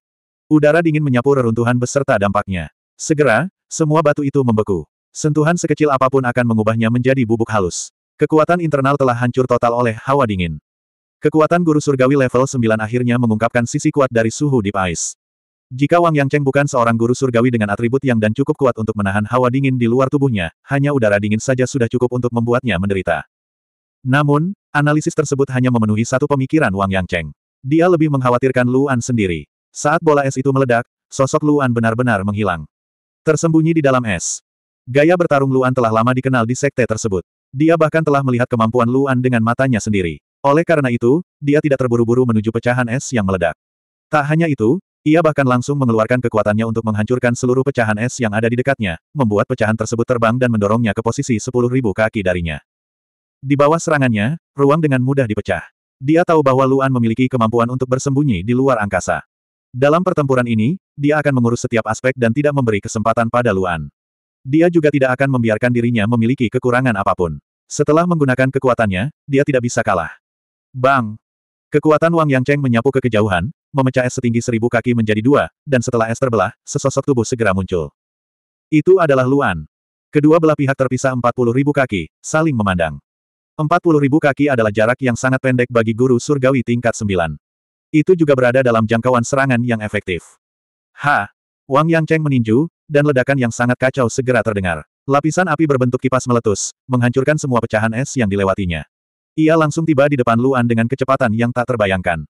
Udara dingin menyapu reruntuhan beserta dampaknya. Segera, semua batu itu membeku. Sentuhan sekecil apapun akan mengubahnya menjadi bubuk halus. Kekuatan internal telah hancur total oleh hawa dingin. Kekuatan guru surgawi level 9 akhirnya mengungkapkan sisi kuat dari suhu di Ice. Jika Wang Yang bukan seorang guru surgawi dengan atribut yang dan cukup kuat untuk menahan hawa dingin di luar tubuhnya, hanya udara dingin saja sudah cukup untuk membuatnya menderita. Namun, analisis tersebut hanya memenuhi satu pemikiran Wang Yang Dia lebih mengkhawatirkan Luan sendiri. Saat bola es itu meledak, sosok Luan benar-benar menghilang. Tersembunyi di dalam es. Gaya bertarung Luan telah lama dikenal di sekte tersebut. Dia bahkan telah melihat kemampuan Luan dengan matanya sendiri. Oleh karena itu, dia tidak terburu-buru menuju pecahan es yang meledak. Tak hanya itu, ia bahkan langsung mengeluarkan kekuatannya untuk menghancurkan seluruh pecahan es yang ada di dekatnya, membuat pecahan tersebut terbang dan mendorongnya ke posisi 10.000 kaki darinya. Di bawah serangannya, ruang dengan mudah dipecah. Dia tahu bahwa Luan memiliki kemampuan untuk bersembunyi di luar angkasa. Dalam pertempuran ini, dia akan mengurus setiap aspek dan tidak memberi kesempatan pada Luan. Dia juga tidak akan membiarkan dirinya memiliki kekurangan apapun. Setelah menggunakan kekuatannya, dia tidak bisa kalah. Bang! Kekuatan Wang Yang Cheng menyapu ke kejauhan, memecah es setinggi seribu kaki menjadi dua, dan setelah es terbelah, sesosok tubuh segera muncul. Itu adalah Luan. Kedua belah pihak terpisah empat puluh ribu kaki, saling memandang ribu kaki adalah jarak yang sangat pendek bagi guru surgawi tingkat 9. Itu juga berada dalam jangkauan serangan yang efektif. Ha! Wang Yang Cheng meninju, dan ledakan yang sangat kacau segera terdengar. Lapisan api berbentuk kipas meletus, menghancurkan semua pecahan es yang dilewatinya. Ia langsung tiba di depan Luan dengan kecepatan yang tak terbayangkan.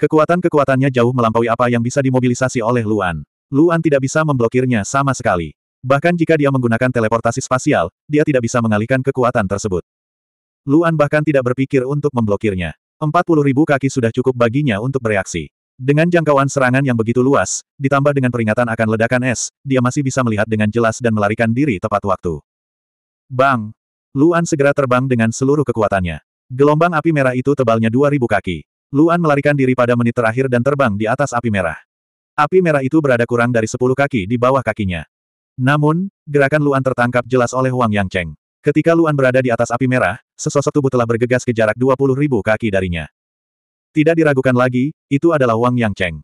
Kekuatan-kekuatannya jauh melampaui apa yang bisa dimobilisasi oleh Luan. Luan tidak bisa memblokirnya sama sekali. Bahkan jika dia menggunakan teleportasi spasial, dia tidak bisa mengalihkan kekuatan tersebut. Luan bahkan tidak berpikir untuk memblokirnya. 40 ribu kaki sudah cukup baginya untuk bereaksi. Dengan jangkauan serangan yang begitu luas, ditambah dengan peringatan akan ledakan es, dia masih bisa melihat dengan jelas dan melarikan diri tepat waktu. Bang! Luan segera terbang dengan seluruh kekuatannya. Gelombang api merah itu tebalnya 2000 kaki. Luan melarikan diri pada menit terakhir dan terbang di atas api merah. Api merah itu berada kurang dari 10 kaki di bawah kakinya. Namun, gerakan Luan tertangkap jelas oleh Wang Yang Cheng. Ketika Luan berada di atas api merah, sesosok tubuh telah bergegas ke jarak 20 ribu kaki darinya. Tidak diragukan lagi, itu adalah Wang Yang Cheng.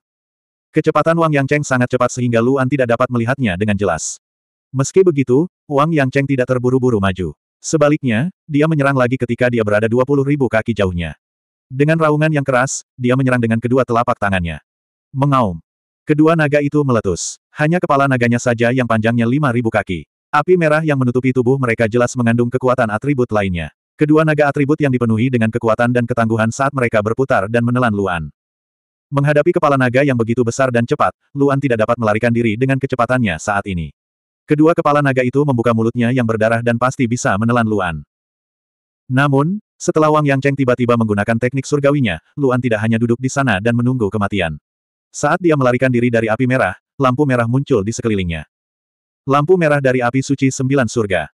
Kecepatan Wang Yang Cheng sangat cepat sehingga Luan tidak dapat melihatnya dengan jelas. Meski begitu, Wang Yang Cheng tidak terburu-buru maju. Sebaliknya, dia menyerang lagi ketika dia berada 20 ribu kaki jauhnya. Dengan raungan yang keras, dia menyerang dengan kedua telapak tangannya. Mengaum. Kedua naga itu meletus. Hanya kepala naganya saja yang panjangnya 5.000 kaki. Api merah yang menutupi tubuh mereka jelas mengandung kekuatan atribut lainnya. Kedua naga atribut yang dipenuhi dengan kekuatan dan ketangguhan saat mereka berputar dan menelan Luan. Menghadapi kepala naga yang begitu besar dan cepat, Luan tidak dapat melarikan diri dengan kecepatannya saat ini. Kedua kepala naga itu membuka mulutnya yang berdarah dan pasti bisa menelan Luan. Namun, setelah Wang Yang Cheng tiba-tiba menggunakan teknik surgawinya, Luan tidak hanya duduk di sana dan menunggu kematian. Saat dia melarikan diri dari api merah, lampu merah muncul di sekelilingnya. Lampu merah dari api suci sembilan surga.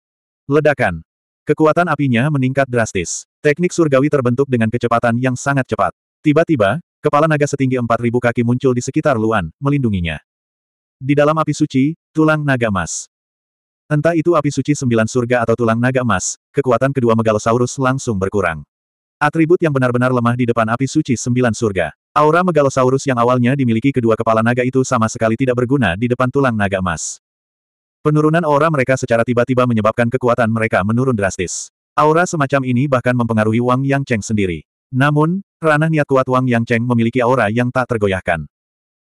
Ledakan. Kekuatan apinya meningkat drastis. Teknik surgawi terbentuk dengan kecepatan yang sangat cepat. Tiba-tiba, kepala naga setinggi 4.000 kaki muncul di sekitar Luan, melindunginya. Di dalam api suci, tulang naga emas. Entah itu api suci sembilan surga atau tulang naga emas, kekuatan kedua megalosaurus langsung berkurang. Atribut yang benar-benar lemah di depan api suci sembilan surga. Aura megalosaurus yang awalnya dimiliki kedua kepala naga itu sama sekali tidak berguna di depan tulang naga emas. Penurunan aura mereka secara tiba-tiba menyebabkan kekuatan mereka menurun drastis. Aura semacam ini bahkan mempengaruhi Wang Yang Cheng sendiri. Namun, ranah niat kuat Wang Yang Cheng memiliki aura yang tak tergoyahkan.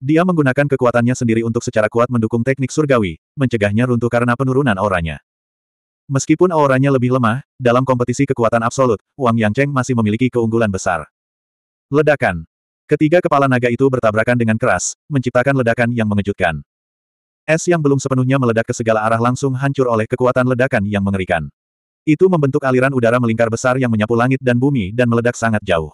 Dia menggunakan kekuatannya sendiri untuk secara kuat mendukung teknik surgawi, mencegahnya runtuh karena penurunan auranya. Meskipun auranya lebih lemah, dalam kompetisi kekuatan absolut, Wang Yang Cheng masih memiliki keunggulan besar. Ledakan. Ketiga kepala naga itu bertabrakan dengan keras, menciptakan ledakan yang mengejutkan. Es yang belum sepenuhnya meledak ke segala arah langsung hancur oleh kekuatan ledakan yang mengerikan. Itu membentuk aliran udara melingkar besar yang menyapu langit dan bumi dan meledak sangat jauh.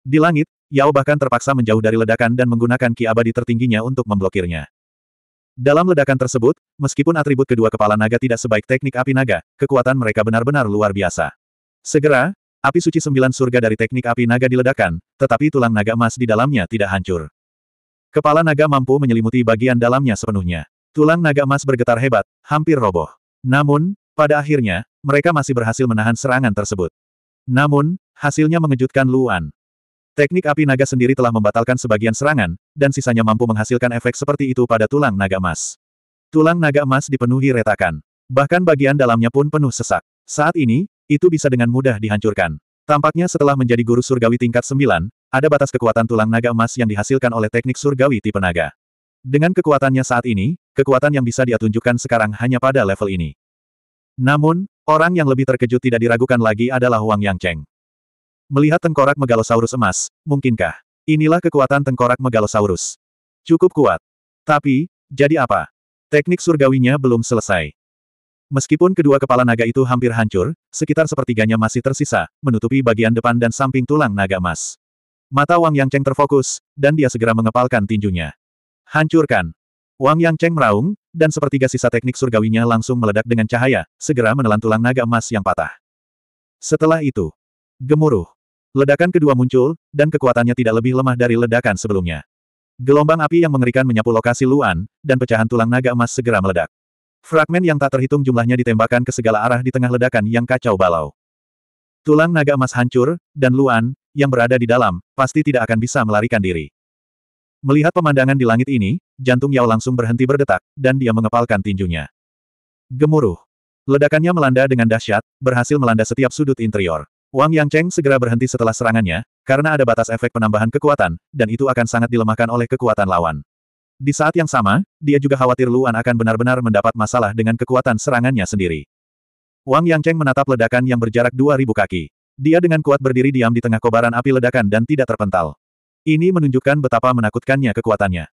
Di langit, Yao bahkan terpaksa menjauh dari ledakan dan menggunakan ki abadi tertingginya untuk memblokirnya. Dalam ledakan tersebut, meskipun atribut kedua kepala naga tidak sebaik teknik api naga, kekuatan mereka benar-benar luar biasa. Segera, api suci sembilan surga dari teknik api naga diledakkan, tetapi tulang naga emas di dalamnya tidak hancur. Kepala naga mampu menyelimuti bagian dalamnya sepenuhnya. Tulang naga emas bergetar hebat, hampir roboh. Namun, pada akhirnya, mereka masih berhasil menahan serangan tersebut. Namun, hasilnya mengejutkan Luan. Teknik api naga sendiri telah membatalkan sebagian serangan, dan sisanya mampu menghasilkan efek seperti itu pada tulang naga emas. Tulang naga emas dipenuhi retakan. Bahkan bagian dalamnya pun penuh sesak. Saat ini, itu bisa dengan mudah dihancurkan. Tampaknya setelah menjadi guru surgawi tingkat 9, ada batas kekuatan tulang naga emas yang dihasilkan oleh teknik surgawi tipe naga. Dengan kekuatannya saat ini, kekuatan yang bisa dia tunjukkan sekarang hanya pada level ini. Namun, orang yang lebih terkejut tidak diragukan lagi adalah Huang Yangcheng. Melihat tengkorak megalosaurus emas, mungkinkah? Inilah kekuatan tengkorak megalosaurus. Cukup kuat. Tapi, jadi apa? Teknik surgawinya belum selesai. Meskipun kedua kepala naga itu hampir hancur, sekitar sepertiganya masih tersisa, menutupi bagian depan dan samping tulang naga emas. Mata Wang Yang Cheng terfokus, dan dia segera mengepalkan tinjunya. Hancurkan! Wang Yang Cheng meraung, dan sepertiga sisa teknik surgawinya langsung meledak dengan cahaya, segera menelan tulang naga emas yang patah. Setelah itu, gemuruh. Ledakan kedua muncul, dan kekuatannya tidak lebih lemah dari ledakan sebelumnya. Gelombang api yang mengerikan menyapu lokasi Luan, dan pecahan tulang naga emas segera meledak. Fragmen yang tak terhitung jumlahnya ditembakkan ke segala arah di tengah ledakan yang kacau balau. Tulang naga emas hancur, dan Luan, yang berada di dalam, pasti tidak akan bisa melarikan diri. Melihat pemandangan di langit ini, jantung Yao langsung berhenti berdetak, dan dia mengepalkan tinjunya. Gemuruh. Ledakannya melanda dengan dahsyat, berhasil melanda setiap sudut interior. Wang Yang Cheng segera berhenti setelah serangannya, karena ada batas efek penambahan kekuatan, dan itu akan sangat dilemahkan oleh kekuatan lawan. Di saat yang sama, dia juga khawatir Luan akan benar-benar mendapat masalah dengan kekuatan serangannya sendiri. Wang Yangcheng menatap ledakan yang berjarak 2000 kaki. Dia dengan kuat berdiri diam di tengah kobaran api ledakan dan tidak terpental. Ini menunjukkan betapa menakutkannya kekuatannya.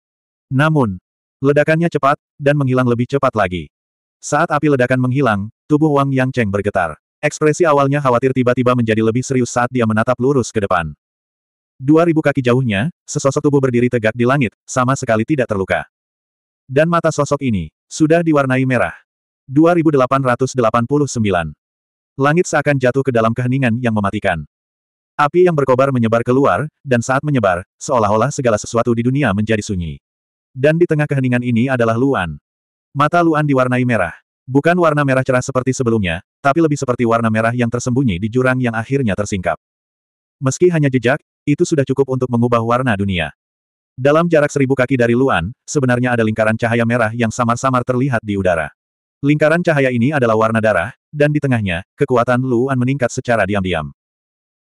Namun, ledakannya cepat, dan menghilang lebih cepat lagi. Saat api ledakan menghilang, tubuh Wang Yangcheng bergetar. Ekspresi awalnya khawatir tiba-tiba menjadi lebih serius saat dia menatap lurus ke depan. 2000 kaki jauhnya, sesosok tubuh berdiri tegak di langit, sama sekali tidak terluka. Dan mata sosok ini, sudah diwarnai merah. 2889. Langit seakan jatuh ke dalam keheningan yang mematikan. Api yang berkobar menyebar keluar, dan saat menyebar, seolah-olah segala sesuatu di dunia menjadi sunyi. Dan di tengah keheningan ini adalah Luan. Mata Luan diwarnai merah. Bukan warna merah cerah seperti sebelumnya, tapi lebih seperti warna merah yang tersembunyi di jurang yang akhirnya tersingkap. Meski hanya jejak, itu sudah cukup untuk mengubah warna dunia. Dalam jarak seribu kaki dari Luan, sebenarnya ada lingkaran cahaya merah yang samar-samar terlihat di udara. Lingkaran cahaya ini adalah warna darah, dan di tengahnya, kekuatan Luan meningkat secara diam-diam.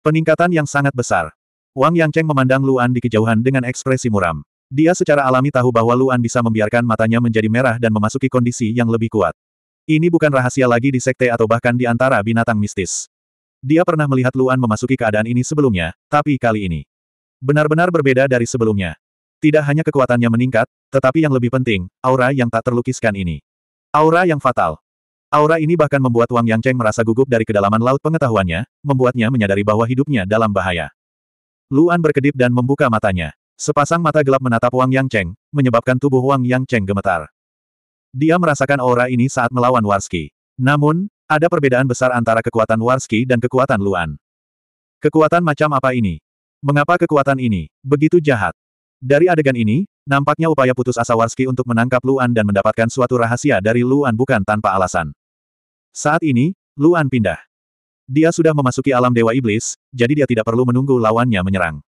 Peningkatan yang sangat besar. Wang Yangcheng memandang Luan di kejauhan dengan ekspresi muram. Dia secara alami tahu bahwa Luan bisa membiarkan matanya menjadi merah dan memasuki kondisi yang lebih kuat. Ini bukan rahasia lagi di sekte atau bahkan di antara binatang mistis. Dia pernah melihat Luan memasuki keadaan ini sebelumnya, tapi kali ini. Benar-benar berbeda dari sebelumnya. Tidak hanya kekuatannya meningkat, tetapi yang lebih penting, aura yang tak terlukiskan ini. Aura yang fatal. Aura ini bahkan membuat Wang Yang Cheng merasa gugup dari kedalaman laut pengetahuannya, membuatnya menyadari bahwa hidupnya dalam bahaya. Luan berkedip dan membuka matanya. Sepasang mata gelap menatap Wang Yang Cheng, menyebabkan tubuh Wang Yang Cheng gemetar. Dia merasakan aura ini saat melawan Warski. Namun, ada perbedaan besar antara kekuatan Warski dan kekuatan Luan. Kekuatan macam apa ini? Mengapa kekuatan ini begitu jahat? Dari adegan ini, Nampaknya upaya putus asa Warski untuk menangkap Luan dan mendapatkan suatu rahasia dari Luan bukan tanpa alasan. Saat ini, Luan pindah. Dia sudah memasuki alam Dewa Iblis, jadi dia tidak perlu menunggu lawannya menyerang.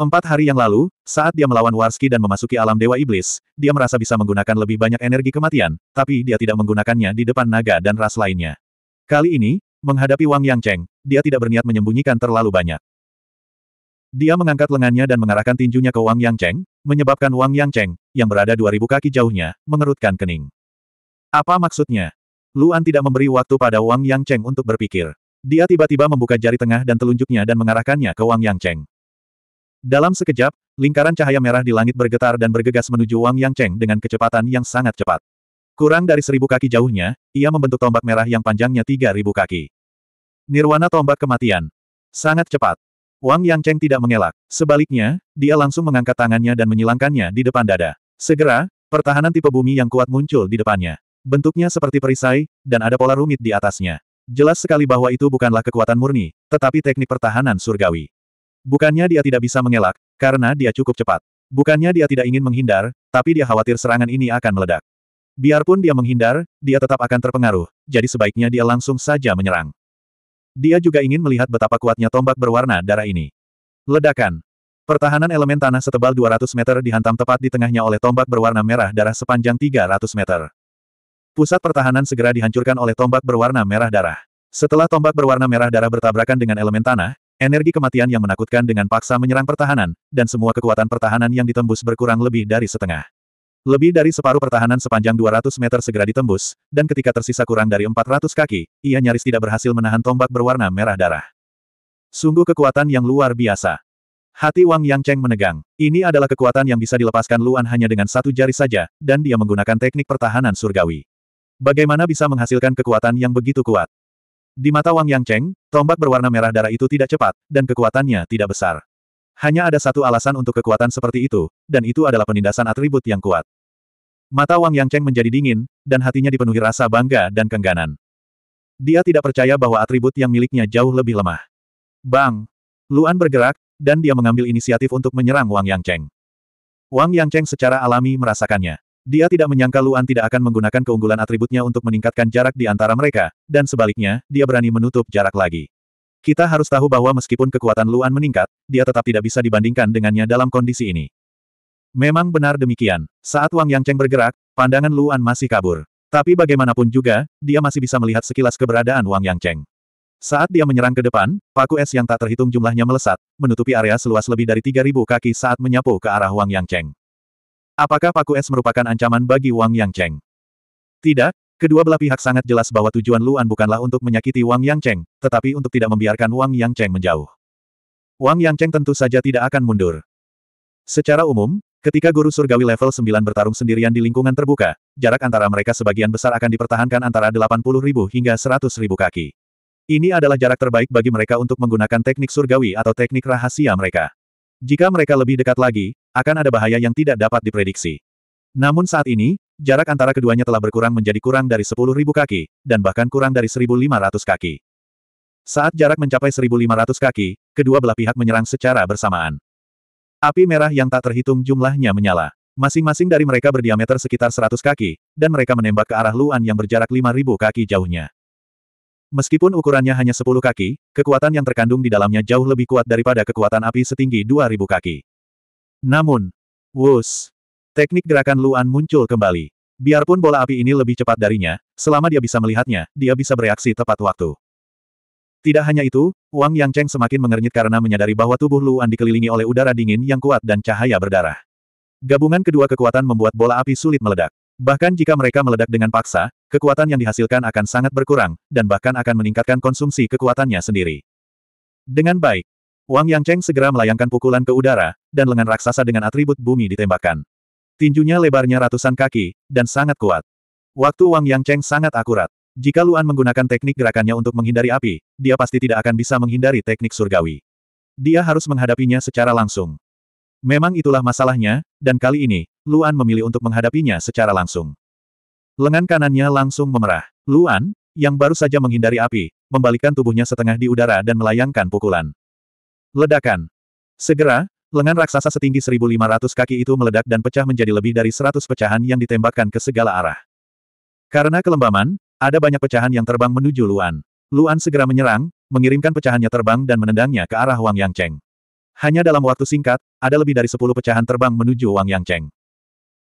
Empat hari yang lalu, saat dia melawan Warski dan memasuki alam Dewa Iblis, dia merasa bisa menggunakan lebih banyak energi kematian, tapi dia tidak menggunakannya di depan naga dan ras lainnya. Kali ini, menghadapi Wang Yang Cheng, dia tidak berniat menyembunyikan terlalu banyak. Dia mengangkat lengannya dan mengarahkan tinjunya ke Wang Yang Cheng, menyebabkan Wang Yang Cheng, yang berada 2000 kaki jauhnya, mengerutkan kening. Apa maksudnya? Luan tidak memberi waktu pada Wang Yang Cheng untuk berpikir. Dia tiba-tiba membuka jari tengah dan telunjuknya dan mengarahkannya ke Wang Yang Cheng. Dalam sekejap, lingkaran cahaya merah di langit bergetar dan bergegas menuju Wang Yang Cheng dengan kecepatan yang sangat cepat. Kurang dari seribu kaki jauhnya, ia membentuk tombak merah yang panjangnya tiga ribu kaki. Nirwana tombak kematian. Sangat cepat. Wang Yang Cheng tidak mengelak. Sebaliknya, dia langsung mengangkat tangannya dan menyilangkannya di depan dada. Segera, pertahanan tipe bumi yang kuat muncul di depannya. Bentuknya seperti perisai, dan ada pola rumit di atasnya. Jelas sekali bahwa itu bukanlah kekuatan murni, tetapi teknik pertahanan surgawi. Bukannya dia tidak bisa mengelak, karena dia cukup cepat. Bukannya dia tidak ingin menghindar, tapi dia khawatir serangan ini akan meledak. Biarpun dia menghindar, dia tetap akan terpengaruh, jadi sebaiknya dia langsung saja menyerang. Dia juga ingin melihat betapa kuatnya tombak berwarna darah ini. Ledakan. Pertahanan elemen tanah setebal 200 meter dihantam tepat di tengahnya oleh tombak berwarna merah darah sepanjang 300 meter. Pusat pertahanan segera dihancurkan oleh tombak berwarna merah darah. Setelah tombak berwarna merah darah bertabrakan dengan elemen tanah, energi kematian yang menakutkan dengan paksa menyerang pertahanan, dan semua kekuatan pertahanan yang ditembus berkurang lebih dari setengah. Lebih dari separuh pertahanan sepanjang 200 meter segera ditembus, dan ketika tersisa kurang dari 400 kaki, ia nyaris tidak berhasil menahan tombak berwarna merah darah. Sungguh kekuatan yang luar biasa. Hati Wang Yang Cheng menegang. Ini adalah kekuatan yang bisa dilepaskan Luan hanya dengan satu jari saja, dan dia menggunakan teknik pertahanan surgawi. Bagaimana bisa menghasilkan kekuatan yang begitu kuat? Di mata Wang Yang Cheng, tombak berwarna merah darah itu tidak cepat, dan kekuatannya tidak besar. Hanya ada satu alasan untuk kekuatan seperti itu, dan itu adalah penindasan atribut yang kuat. Mata Wang Yang Cheng menjadi dingin, dan hatinya dipenuhi rasa bangga dan kengganan. Dia tidak percaya bahwa atribut yang miliknya jauh lebih lemah. Bang! Luan bergerak, dan dia mengambil inisiatif untuk menyerang Wang Yang Cheng. Wang Yang Cheng secara alami merasakannya. Dia tidak menyangka Luan tidak akan menggunakan keunggulan atributnya untuk meningkatkan jarak di antara mereka, dan sebaliknya, dia berani menutup jarak lagi. Kita harus tahu bahwa meskipun kekuatan Luan meningkat, dia tetap tidak bisa dibandingkan dengannya dalam kondisi ini. Memang benar demikian. Saat Wang Yangcheng bergerak, pandangan Luan masih kabur. Tapi bagaimanapun juga, dia masih bisa melihat sekilas keberadaan Wang Yangcheng. Saat dia menyerang ke depan, paku es yang tak terhitung jumlahnya melesat, menutupi area seluas lebih dari 3.000 kaki saat menyapu ke arah Wang Yangcheng. Apakah paku es merupakan ancaman bagi Wang Yangcheng? Tidak, kedua belah pihak sangat jelas bahwa tujuan Luan bukanlah untuk menyakiti Wang Yangcheng, tetapi untuk tidak membiarkan Wang Yangcheng menjauh. Wang Yangcheng tentu saja tidak akan mundur. Secara umum, ketika guru surgawi level 9 bertarung sendirian di lingkungan terbuka, jarak antara mereka sebagian besar akan dipertahankan antara ribu hingga ribu kaki. Ini adalah jarak terbaik bagi mereka untuk menggunakan teknik surgawi atau teknik rahasia mereka. Jika mereka lebih dekat lagi, akan ada bahaya yang tidak dapat diprediksi. Namun saat ini, jarak antara keduanya telah berkurang menjadi kurang dari 10.000 kaki, dan bahkan kurang dari 1.500 kaki. Saat jarak mencapai 1.500 kaki, kedua belah pihak menyerang secara bersamaan. Api merah yang tak terhitung jumlahnya menyala. Masing-masing dari mereka berdiameter sekitar 100 kaki, dan mereka menembak ke arah Luan yang berjarak 5.000 kaki jauhnya. Meskipun ukurannya hanya 10 kaki, kekuatan yang terkandung di dalamnya jauh lebih kuat daripada kekuatan api setinggi 2.000 kaki. Namun, wus, teknik gerakan Luan muncul kembali. Biarpun bola api ini lebih cepat darinya, selama dia bisa melihatnya, dia bisa bereaksi tepat waktu. Tidak hanya itu, Wang Yang Cheng semakin mengernyit karena menyadari bahwa tubuh Luan dikelilingi oleh udara dingin yang kuat dan cahaya berdarah. Gabungan kedua kekuatan membuat bola api sulit meledak. Bahkan jika mereka meledak dengan paksa, kekuatan yang dihasilkan akan sangat berkurang, dan bahkan akan meningkatkan konsumsi kekuatannya sendiri. Dengan baik, Wang Yang Cheng segera melayangkan pukulan ke udara, dan lengan raksasa dengan atribut bumi ditembakkan. Tinjunya lebarnya ratusan kaki, dan sangat kuat. Waktu Wang Yang Cheng sangat akurat. Jika Luan menggunakan teknik gerakannya untuk menghindari api, dia pasti tidak akan bisa menghindari teknik surgawi. Dia harus menghadapinya secara langsung. Memang itulah masalahnya, dan kali ini, Luan memilih untuk menghadapinya secara langsung. Lengan kanannya langsung memerah. Luan, yang baru saja menghindari api, membalikkan tubuhnya setengah di udara dan melayangkan pukulan. Ledakan. Segera, lengan raksasa setinggi 1500 kaki itu meledak dan pecah menjadi lebih dari 100 pecahan yang ditembakkan ke segala arah. Karena kelembaman, ada banyak pecahan yang terbang menuju Luan. Luan segera menyerang, mengirimkan pecahannya terbang dan menendangnya ke arah Wang Yang Cheng. Hanya dalam waktu singkat, ada lebih dari sepuluh pecahan terbang menuju Wang Yang Cheng.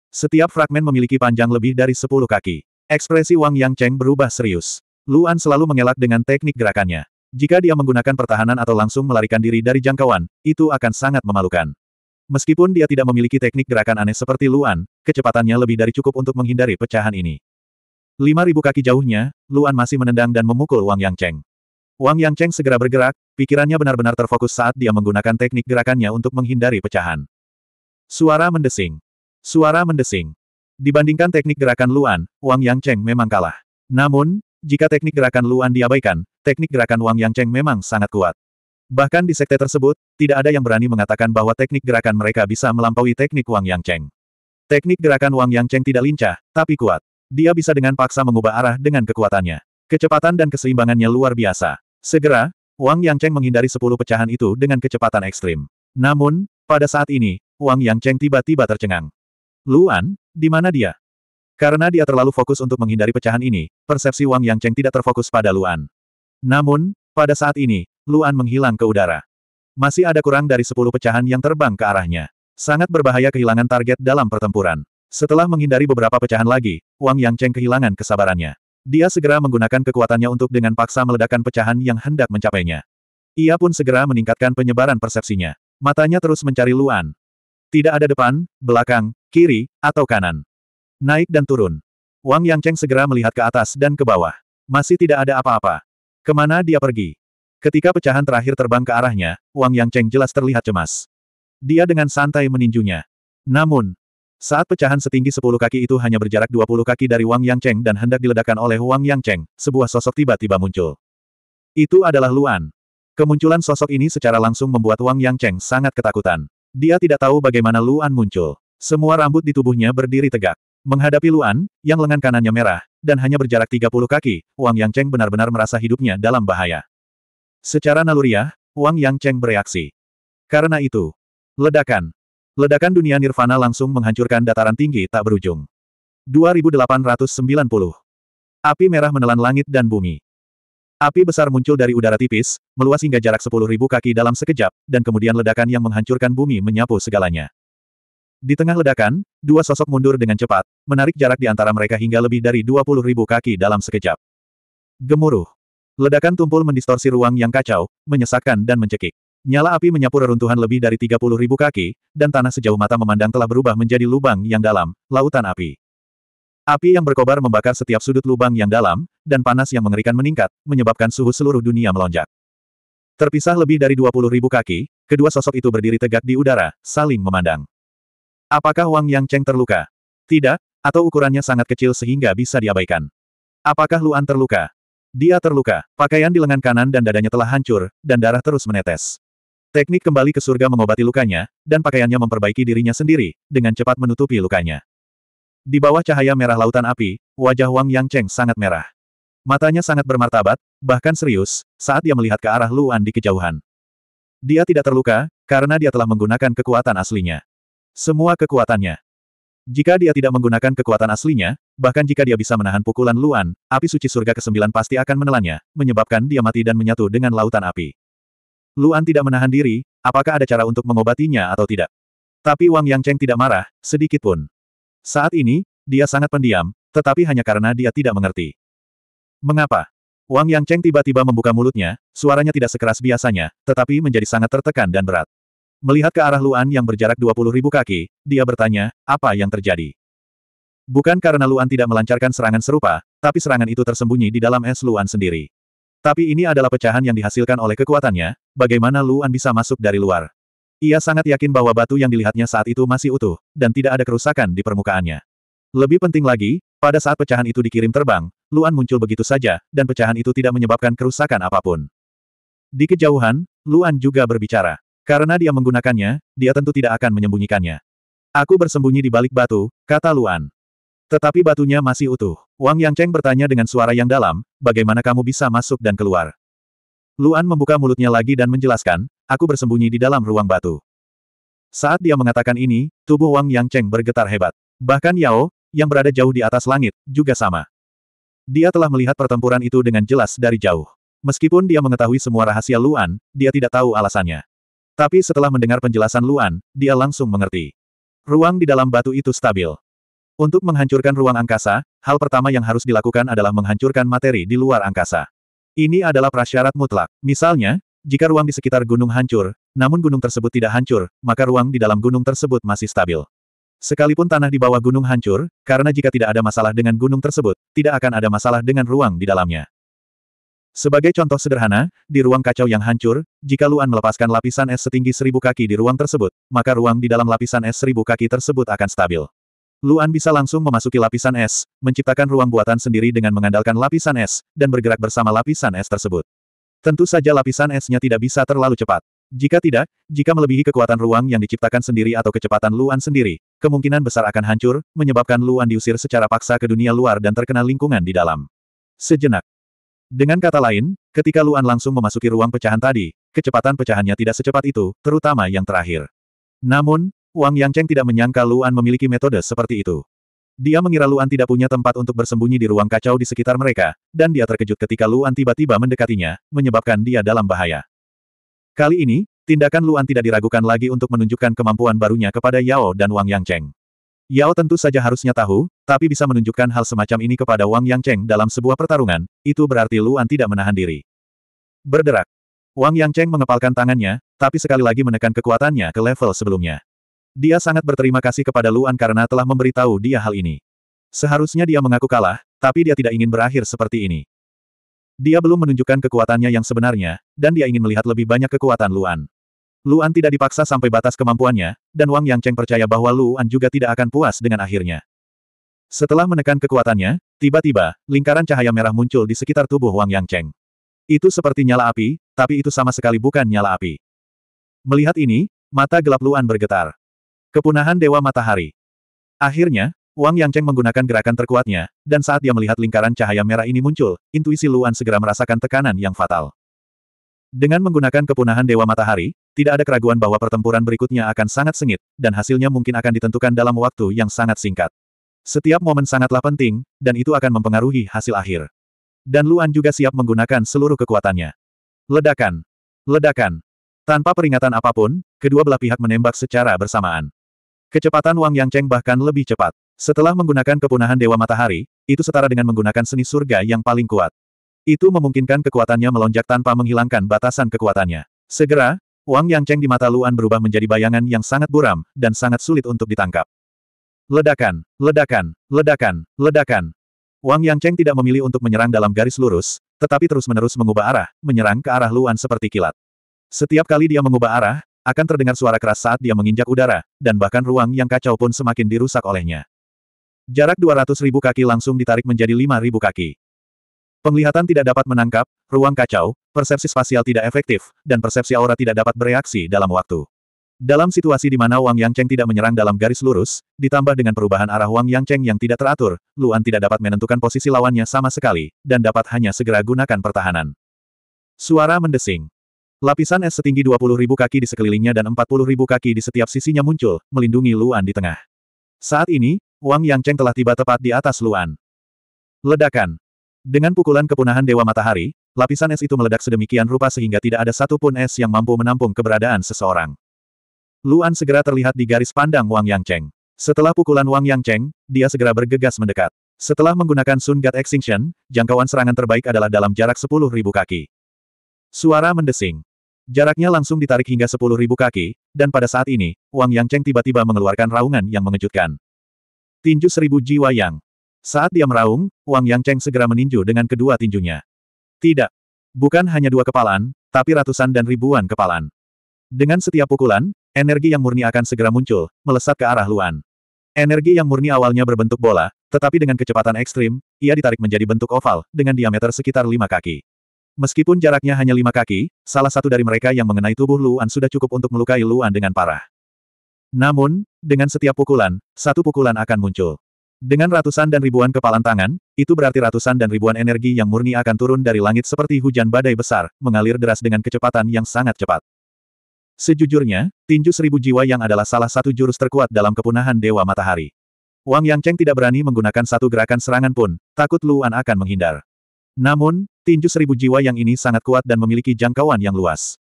Setiap fragmen memiliki panjang lebih dari sepuluh kaki. Ekspresi Wang Yang Cheng berubah serius. Luan selalu mengelak dengan teknik gerakannya. Jika dia menggunakan pertahanan atau langsung melarikan diri dari jangkauan, itu akan sangat memalukan. Meskipun dia tidak memiliki teknik gerakan aneh seperti Luan, kecepatannya lebih dari cukup untuk menghindari pecahan ini. Lima ribu kaki jauhnya, Luan masih menendang dan memukul Wang Yang Cheng. Wang Yang Cheng segera bergerak, pikirannya benar-benar terfokus saat dia menggunakan teknik gerakannya untuk menghindari pecahan. Suara mendesing. Suara mendesing. Dibandingkan teknik gerakan Luan, Wang Yang Cheng memang kalah. Namun, jika teknik gerakan Luan diabaikan, teknik gerakan Wang Yang Cheng memang sangat kuat. Bahkan di sekte tersebut, tidak ada yang berani mengatakan bahwa teknik gerakan mereka bisa melampaui teknik Wang Yang Cheng. Teknik gerakan Wang Yang Cheng tidak lincah, tapi kuat. Dia bisa dengan paksa mengubah arah dengan kekuatannya. Kecepatan dan keseimbangannya luar biasa. Segera, Wang Yangcheng menghindari sepuluh pecahan itu dengan kecepatan ekstrim. Namun, pada saat ini, Wang Yangcheng tiba-tiba tercengang. Luan, di mana dia? Karena dia terlalu fokus untuk menghindari pecahan ini, persepsi Wang Yangcheng tidak terfokus pada Luan. Namun, pada saat ini, Luan menghilang ke udara. Masih ada kurang dari sepuluh pecahan yang terbang ke arahnya. Sangat berbahaya kehilangan target dalam pertempuran. Setelah menghindari beberapa pecahan lagi, Wang Yang Cheng kehilangan kesabarannya. Dia segera menggunakan kekuatannya untuk dengan paksa meledakkan pecahan yang hendak mencapainya. Ia pun segera meningkatkan penyebaran persepsinya. Matanya terus mencari Luan. Tidak ada depan, belakang, kiri, atau kanan. Naik dan turun. Wang Yang Cheng segera melihat ke atas dan ke bawah. Masih tidak ada apa-apa. Kemana dia pergi? Ketika pecahan terakhir terbang ke arahnya, Wang Yang Cheng jelas terlihat cemas. Dia dengan santai meninjunya. Namun, saat pecahan setinggi 10 kaki itu hanya berjarak 20 kaki dari Wang Yang Cheng dan hendak diledakkan oleh Wang Yang Cheng, sebuah sosok tiba-tiba muncul. Itu adalah Luan. Kemunculan sosok ini secara langsung membuat Wang Yang Cheng sangat ketakutan. Dia tidak tahu bagaimana Luan muncul. Semua rambut di tubuhnya berdiri tegak. Menghadapi Luan, yang lengan kanannya merah, dan hanya berjarak 30 kaki, Wang Yang Cheng benar-benar merasa hidupnya dalam bahaya. Secara naluriah, Wang Yang Cheng bereaksi. Karena itu, ledakan, Ledakan dunia nirvana langsung menghancurkan dataran tinggi tak berujung. 2890. Api merah menelan langit dan bumi. Api besar muncul dari udara tipis, meluas hingga jarak 10.000 kaki dalam sekejap, dan kemudian ledakan yang menghancurkan bumi menyapu segalanya. Di tengah ledakan, dua sosok mundur dengan cepat, menarik jarak di antara mereka hingga lebih dari 20.000 kaki dalam sekejap. Gemuruh. Ledakan tumpul mendistorsi ruang yang kacau, menyesakkan dan mencekik. Nyala api menyapu reruntuhan lebih dari 30 ribu kaki, dan tanah sejauh mata memandang telah berubah menjadi lubang yang dalam, lautan api. Api yang berkobar membakar setiap sudut lubang yang dalam, dan panas yang mengerikan meningkat, menyebabkan suhu seluruh dunia melonjak. Terpisah lebih dari 20 ribu kaki, kedua sosok itu berdiri tegak di udara, saling memandang. Apakah Wang Yang Cheng terluka? Tidak, atau ukurannya sangat kecil sehingga bisa diabaikan. Apakah Luan terluka? Dia terluka, pakaian di lengan kanan dan dadanya telah hancur, dan darah terus menetes. Teknik kembali ke surga mengobati lukanya, dan pakaiannya memperbaiki dirinya sendiri, dengan cepat menutupi lukanya. Di bawah cahaya merah lautan api, wajah Wang Yang Cheng sangat merah. Matanya sangat bermartabat, bahkan serius, saat dia melihat ke arah Luan di kejauhan. Dia tidak terluka, karena dia telah menggunakan kekuatan aslinya. Semua kekuatannya. Jika dia tidak menggunakan kekuatan aslinya, bahkan jika dia bisa menahan pukulan Luan, api suci surga ke-9 pasti akan menelannya, menyebabkan dia mati dan menyatu dengan lautan api. Luan tidak menahan diri, apakah ada cara untuk mengobatinya atau tidak. Tapi Wang Yang Cheng tidak marah, sedikit pun. Saat ini, dia sangat pendiam, tetapi hanya karena dia tidak mengerti. Mengapa? Wang Yang Cheng tiba-tiba membuka mulutnya, suaranya tidak sekeras biasanya, tetapi menjadi sangat tertekan dan berat. Melihat ke arah Luan yang berjarak 20 ribu kaki, dia bertanya, apa yang terjadi? Bukan karena Luan tidak melancarkan serangan serupa, tapi serangan itu tersembunyi di dalam es Luan sendiri. Tapi ini adalah pecahan yang dihasilkan oleh kekuatannya, bagaimana Luan bisa masuk dari luar. Ia sangat yakin bahwa batu yang dilihatnya saat itu masih utuh, dan tidak ada kerusakan di permukaannya. Lebih penting lagi, pada saat pecahan itu dikirim terbang, Luan muncul begitu saja, dan pecahan itu tidak menyebabkan kerusakan apapun. Di kejauhan, Luan juga berbicara. Karena dia menggunakannya, dia tentu tidak akan menyembunyikannya. Aku bersembunyi di balik batu, kata Luan. Tetapi batunya masih utuh. Wang Yangcheng bertanya dengan suara yang dalam, bagaimana kamu bisa masuk dan keluar? Luan membuka mulutnya lagi dan menjelaskan, aku bersembunyi di dalam ruang batu. Saat dia mengatakan ini, tubuh Wang Yangcheng bergetar hebat. Bahkan Yao, yang berada jauh di atas langit, juga sama. Dia telah melihat pertempuran itu dengan jelas dari jauh. Meskipun dia mengetahui semua rahasia Luan, dia tidak tahu alasannya. Tapi setelah mendengar penjelasan Luan, dia langsung mengerti. Ruang di dalam batu itu stabil. Untuk menghancurkan ruang angkasa, hal pertama yang harus dilakukan adalah menghancurkan materi di luar angkasa. Ini adalah prasyarat mutlak. Misalnya, jika ruang di sekitar gunung hancur, namun gunung tersebut tidak hancur, maka ruang di dalam gunung tersebut masih stabil. Sekalipun tanah di bawah gunung hancur, karena jika tidak ada masalah dengan gunung tersebut, tidak akan ada masalah dengan ruang di dalamnya. Sebagai contoh sederhana, di ruang kacau yang hancur, jika Luan melepaskan lapisan es setinggi seribu kaki di ruang tersebut, maka ruang di dalam lapisan es seribu kaki tersebut akan stabil. Luan bisa langsung memasuki lapisan es, menciptakan ruang buatan sendiri dengan mengandalkan lapisan es, dan bergerak bersama lapisan es tersebut. Tentu saja lapisan esnya tidak bisa terlalu cepat. Jika tidak, jika melebihi kekuatan ruang yang diciptakan sendiri atau kecepatan Luan sendiri, kemungkinan besar akan hancur, menyebabkan Luan diusir secara paksa ke dunia luar dan terkena lingkungan di dalam. Sejenak. Dengan kata lain, ketika Luan langsung memasuki ruang pecahan tadi, kecepatan pecahannya tidak secepat itu, terutama yang terakhir. Namun, Wang Yangcheng tidak menyangka Luan memiliki metode seperti itu. Dia mengira Luan tidak punya tempat untuk bersembunyi di ruang kacau di sekitar mereka, dan dia terkejut ketika Luan tiba-tiba mendekatinya, menyebabkan dia dalam bahaya. Kali ini, tindakan Luan tidak diragukan lagi untuk menunjukkan kemampuan barunya kepada Yao dan Wang Yangcheng. Yao tentu saja harusnya tahu, tapi bisa menunjukkan hal semacam ini kepada Wang Yangcheng dalam sebuah pertarungan, itu berarti Luan tidak menahan diri. Berderak. Wang Yangcheng mengepalkan tangannya, tapi sekali lagi menekan kekuatannya ke level sebelumnya. Dia sangat berterima kasih kepada Luan karena telah memberitahu dia hal ini. Seharusnya dia mengaku kalah, tapi dia tidak ingin berakhir seperti ini. Dia belum menunjukkan kekuatannya yang sebenarnya, dan dia ingin melihat lebih banyak kekuatan Luan. Luan tidak dipaksa sampai batas kemampuannya, dan Wang Yangcheng percaya bahwa Luan juga tidak akan puas dengan akhirnya. Setelah menekan kekuatannya, tiba-tiba, lingkaran cahaya merah muncul di sekitar tubuh Wang Yangcheng. Itu seperti nyala api, tapi itu sama sekali bukan nyala api. Melihat ini, mata gelap Luan bergetar. Kepunahan Dewa Matahari. Akhirnya, Wang Yangcheng menggunakan gerakan terkuatnya, dan saat dia melihat lingkaran cahaya merah ini muncul, intuisi Luan segera merasakan tekanan yang fatal. Dengan menggunakan kepunahan Dewa Matahari, tidak ada keraguan bahwa pertempuran berikutnya akan sangat sengit, dan hasilnya mungkin akan ditentukan dalam waktu yang sangat singkat. Setiap momen sangatlah penting, dan itu akan mempengaruhi hasil akhir. Dan Luan juga siap menggunakan seluruh kekuatannya. Ledakan! Ledakan! Tanpa peringatan apapun, kedua belah pihak menembak secara bersamaan. Kecepatan Wang Yang Cheng bahkan lebih cepat. Setelah menggunakan kepunahan Dewa Matahari, itu setara dengan menggunakan seni surga yang paling kuat. Itu memungkinkan kekuatannya melonjak tanpa menghilangkan batasan kekuatannya. Segera, Wang Yang Cheng di mata Luan berubah menjadi bayangan yang sangat buram, dan sangat sulit untuk ditangkap. Ledakan, ledakan, ledakan, ledakan. Wang Cheng tidak memilih untuk menyerang dalam garis lurus, tetapi terus-menerus mengubah arah, menyerang ke arah Luan seperti kilat. Setiap kali dia mengubah arah, akan terdengar suara keras saat dia menginjak udara, dan bahkan ruang yang kacau pun semakin dirusak olehnya. Jarak 200 ribu kaki langsung ditarik menjadi 5 ribu kaki. Penglihatan tidak dapat menangkap, ruang kacau, persepsi spasial tidak efektif, dan persepsi aura tidak dapat bereaksi dalam waktu. Dalam situasi di mana Wang Yang Cheng tidak menyerang dalam garis lurus, ditambah dengan perubahan arah Wang Yang Cheng yang tidak teratur, Luan tidak dapat menentukan posisi lawannya sama sekali, dan dapat hanya segera gunakan pertahanan. Suara mendesing. Lapisan es setinggi ribu kaki di sekelilingnya dan ribu kaki di setiap sisinya muncul, melindungi Luan di tengah. Saat ini, Wang Yang Cheng telah tiba tepat di atas Luan. Ledakan. Dengan pukulan kepunahan Dewa Matahari, lapisan es itu meledak sedemikian rupa sehingga tidak ada satupun es yang mampu menampung keberadaan seseorang. Luan segera terlihat di garis pandang Wang Yang Cheng. Setelah pukulan Wang Yang Cheng, dia segera bergegas mendekat. Setelah menggunakan Sun God Extinction, jangkauan serangan terbaik adalah dalam jarak 10.000 kaki. Suara mendesing. Jaraknya langsung ditarik hingga 10.000 kaki, dan pada saat ini, Wang Yang tiba-tiba mengeluarkan raungan yang mengejutkan. Tinju seribu jiwa yang. Saat dia meraung, Wang Yang segera meninju dengan kedua tinjunya. Tidak. Bukan hanya dua kepalan, tapi ratusan dan ribuan kepalan. Dengan setiap pukulan, energi yang murni akan segera muncul, melesat ke arah Luan. Energi yang murni awalnya berbentuk bola, tetapi dengan kecepatan ekstrim, ia ditarik menjadi bentuk oval, dengan diameter sekitar lima kaki. Meskipun jaraknya hanya lima kaki, salah satu dari mereka yang mengenai tubuh Luan sudah cukup untuk melukai Luan dengan parah. Namun, dengan setiap pukulan, satu pukulan akan muncul. Dengan ratusan dan ribuan kepalan tangan, itu berarti ratusan dan ribuan energi yang murni akan turun dari langit seperti hujan badai besar, mengalir deras dengan kecepatan yang sangat cepat. Sejujurnya, tinju seribu jiwa yang adalah salah satu jurus terkuat dalam kepunahan Dewa Matahari. Wang Yang Cheng tidak berani menggunakan satu gerakan serangan pun, takut Luan akan menghindar. Namun, tinju seribu jiwa yang ini sangat kuat dan memiliki jangkauan yang luas.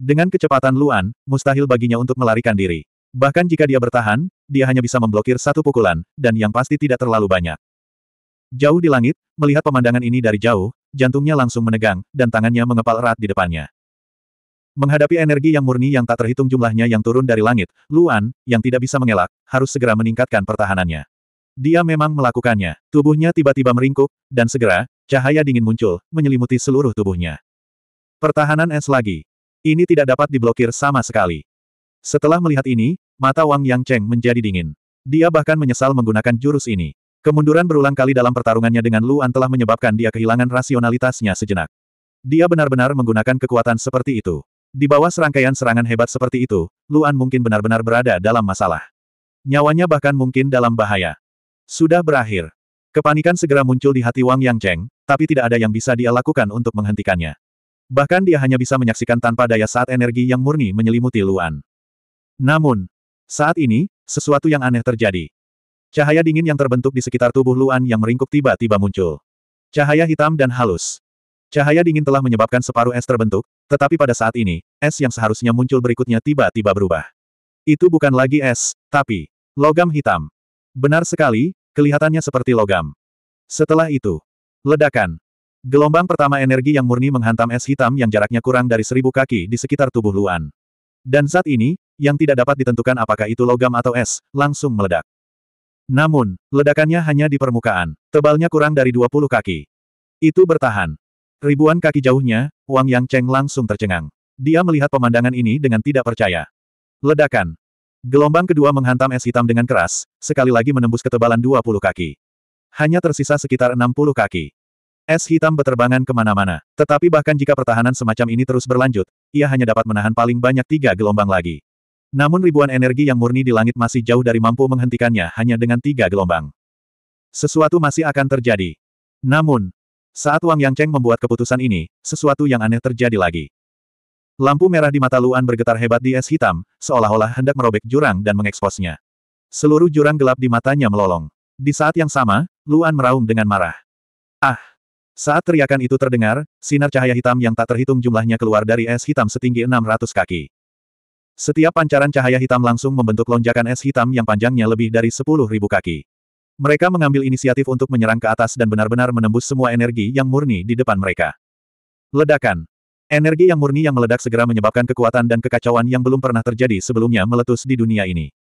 Dengan kecepatan Luan, mustahil baginya untuk melarikan diri. Bahkan jika dia bertahan, dia hanya bisa memblokir satu pukulan, dan yang pasti tidak terlalu banyak. Jauh di langit, melihat pemandangan ini dari jauh, jantungnya langsung menegang, dan tangannya mengepal erat di depannya. Menghadapi energi yang murni yang tak terhitung jumlahnya yang turun dari langit, Luan, yang tidak bisa mengelak, harus segera meningkatkan pertahanannya. Dia memang melakukannya. Tubuhnya tiba-tiba meringkuk, dan segera, Cahaya dingin muncul, menyelimuti seluruh tubuhnya. Pertahanan es lagi. Ini tidak dapat diblokir sama sekali. Setelah melihat ini, mata Wang Yang Cheng menjadi dingin. Dia bahkan menyesal menggunakan jurus ini. Kemunduran berulang kali dalam pertarungannya dengan Luan telah menyebabkan dia kehilangan rasionalitasnya sejenak. Dia benar-benar menggunakan kekuatan seperti itu. Di bawah serangkaian serangan hebat seperti itu, Luan mungkin benar-benar berada dalam masalah. Nyawanya bahkan mungkin dalam bahaya. Sudah berakhir. Kepanikan segera muncul di hati Wang Yang Cheng, tapi tidak ada yang bisa dia lakukan untuk menghentikannya. Bahkan dia hanya bisa menyaksikan tanpa daya saat energi yang murni menyelimuti Luan. Namun, saat ini, sesuatu yang aneh terjadi. Cahaya dingin yang terbentuk di sekitar tubuh Luan yang meringkuk tiba-tiba muncul. Cahaya hitam dan halus. Cahaya dingin telah menyebabkan separuh es terbentuk, tetapi pada saat ini, es yang seharusnya muncul berikutnya tiba-tiba berubah. Itu bukan lagi es, tapi logam hitam. Benar sekali, Kelihatannya seperti logam. Setelah itu, ledakan. Gelombang pertama energi yang murni menghantam es hitam yang jaraknya kurang dari seribu kaki di sekitar tubuh Luan. Dan saat ini, yang tidak dapat ditentukan apakah itu logam atau es, langsung meledak. Namun, ledakannya hanya di permukaan, tebalnya kurang dari 20 kaki. Itu bertahan. Ribuan kaki jauhnya, Wang Yang Cheng langsung tercengang. Dia melihat pemandangan ini dengan tidak percaya. Ledakan. Gelombang kedua menghantam es hitam dengan keras, sekali lagi menembus ketebalan 20 kaki. Hanya tersisa sekitar 60 kaki. Es hitam beterbangan kemana-mana. Tetapi bahkan jika pertahanan semacam ini terus berlanjut, ia hanya dapat menahan paling banyak tiga gelombang lagi. Namun ribuan energi yang murni di langit masih jauh dari mampu menghentikannya hanya dengan tiga gelombang. Sesuatu masih akan terjadi. Namun, saat Wang Yang Cheng membuat keputusan ini, sesuatu yang aneh terjadi lagi. Lampu merah di mata Luan bergetar hebat di es hitam, seolah-olah hendak merobek jurang dan mengeksposnya. Seluruh jurang gelap di matanya melolong. Di saat yang sama, Luan meraung dengan marah. Ah! Saat teriakan itu terdengar, sinar cahaya hitam yang tak terhitung jumlahnya keluar dari es hitam setinggi 600 kaki. Setiap pancaran cahaya hitam langsung membentuk lonjakan es hitam yang panjangnya lebih dari 10.000 kaki. Mereka mengambil inisiatif untuk menyerang ke atas dan benar-benar menembus semua energi yang murni di depan mereka. Ledakan. Energi yang murni yang meledak segera menyebabkan kekuatan dan kekacauan yang belum pernah terjadi sebelumnya meletus di dunia ini.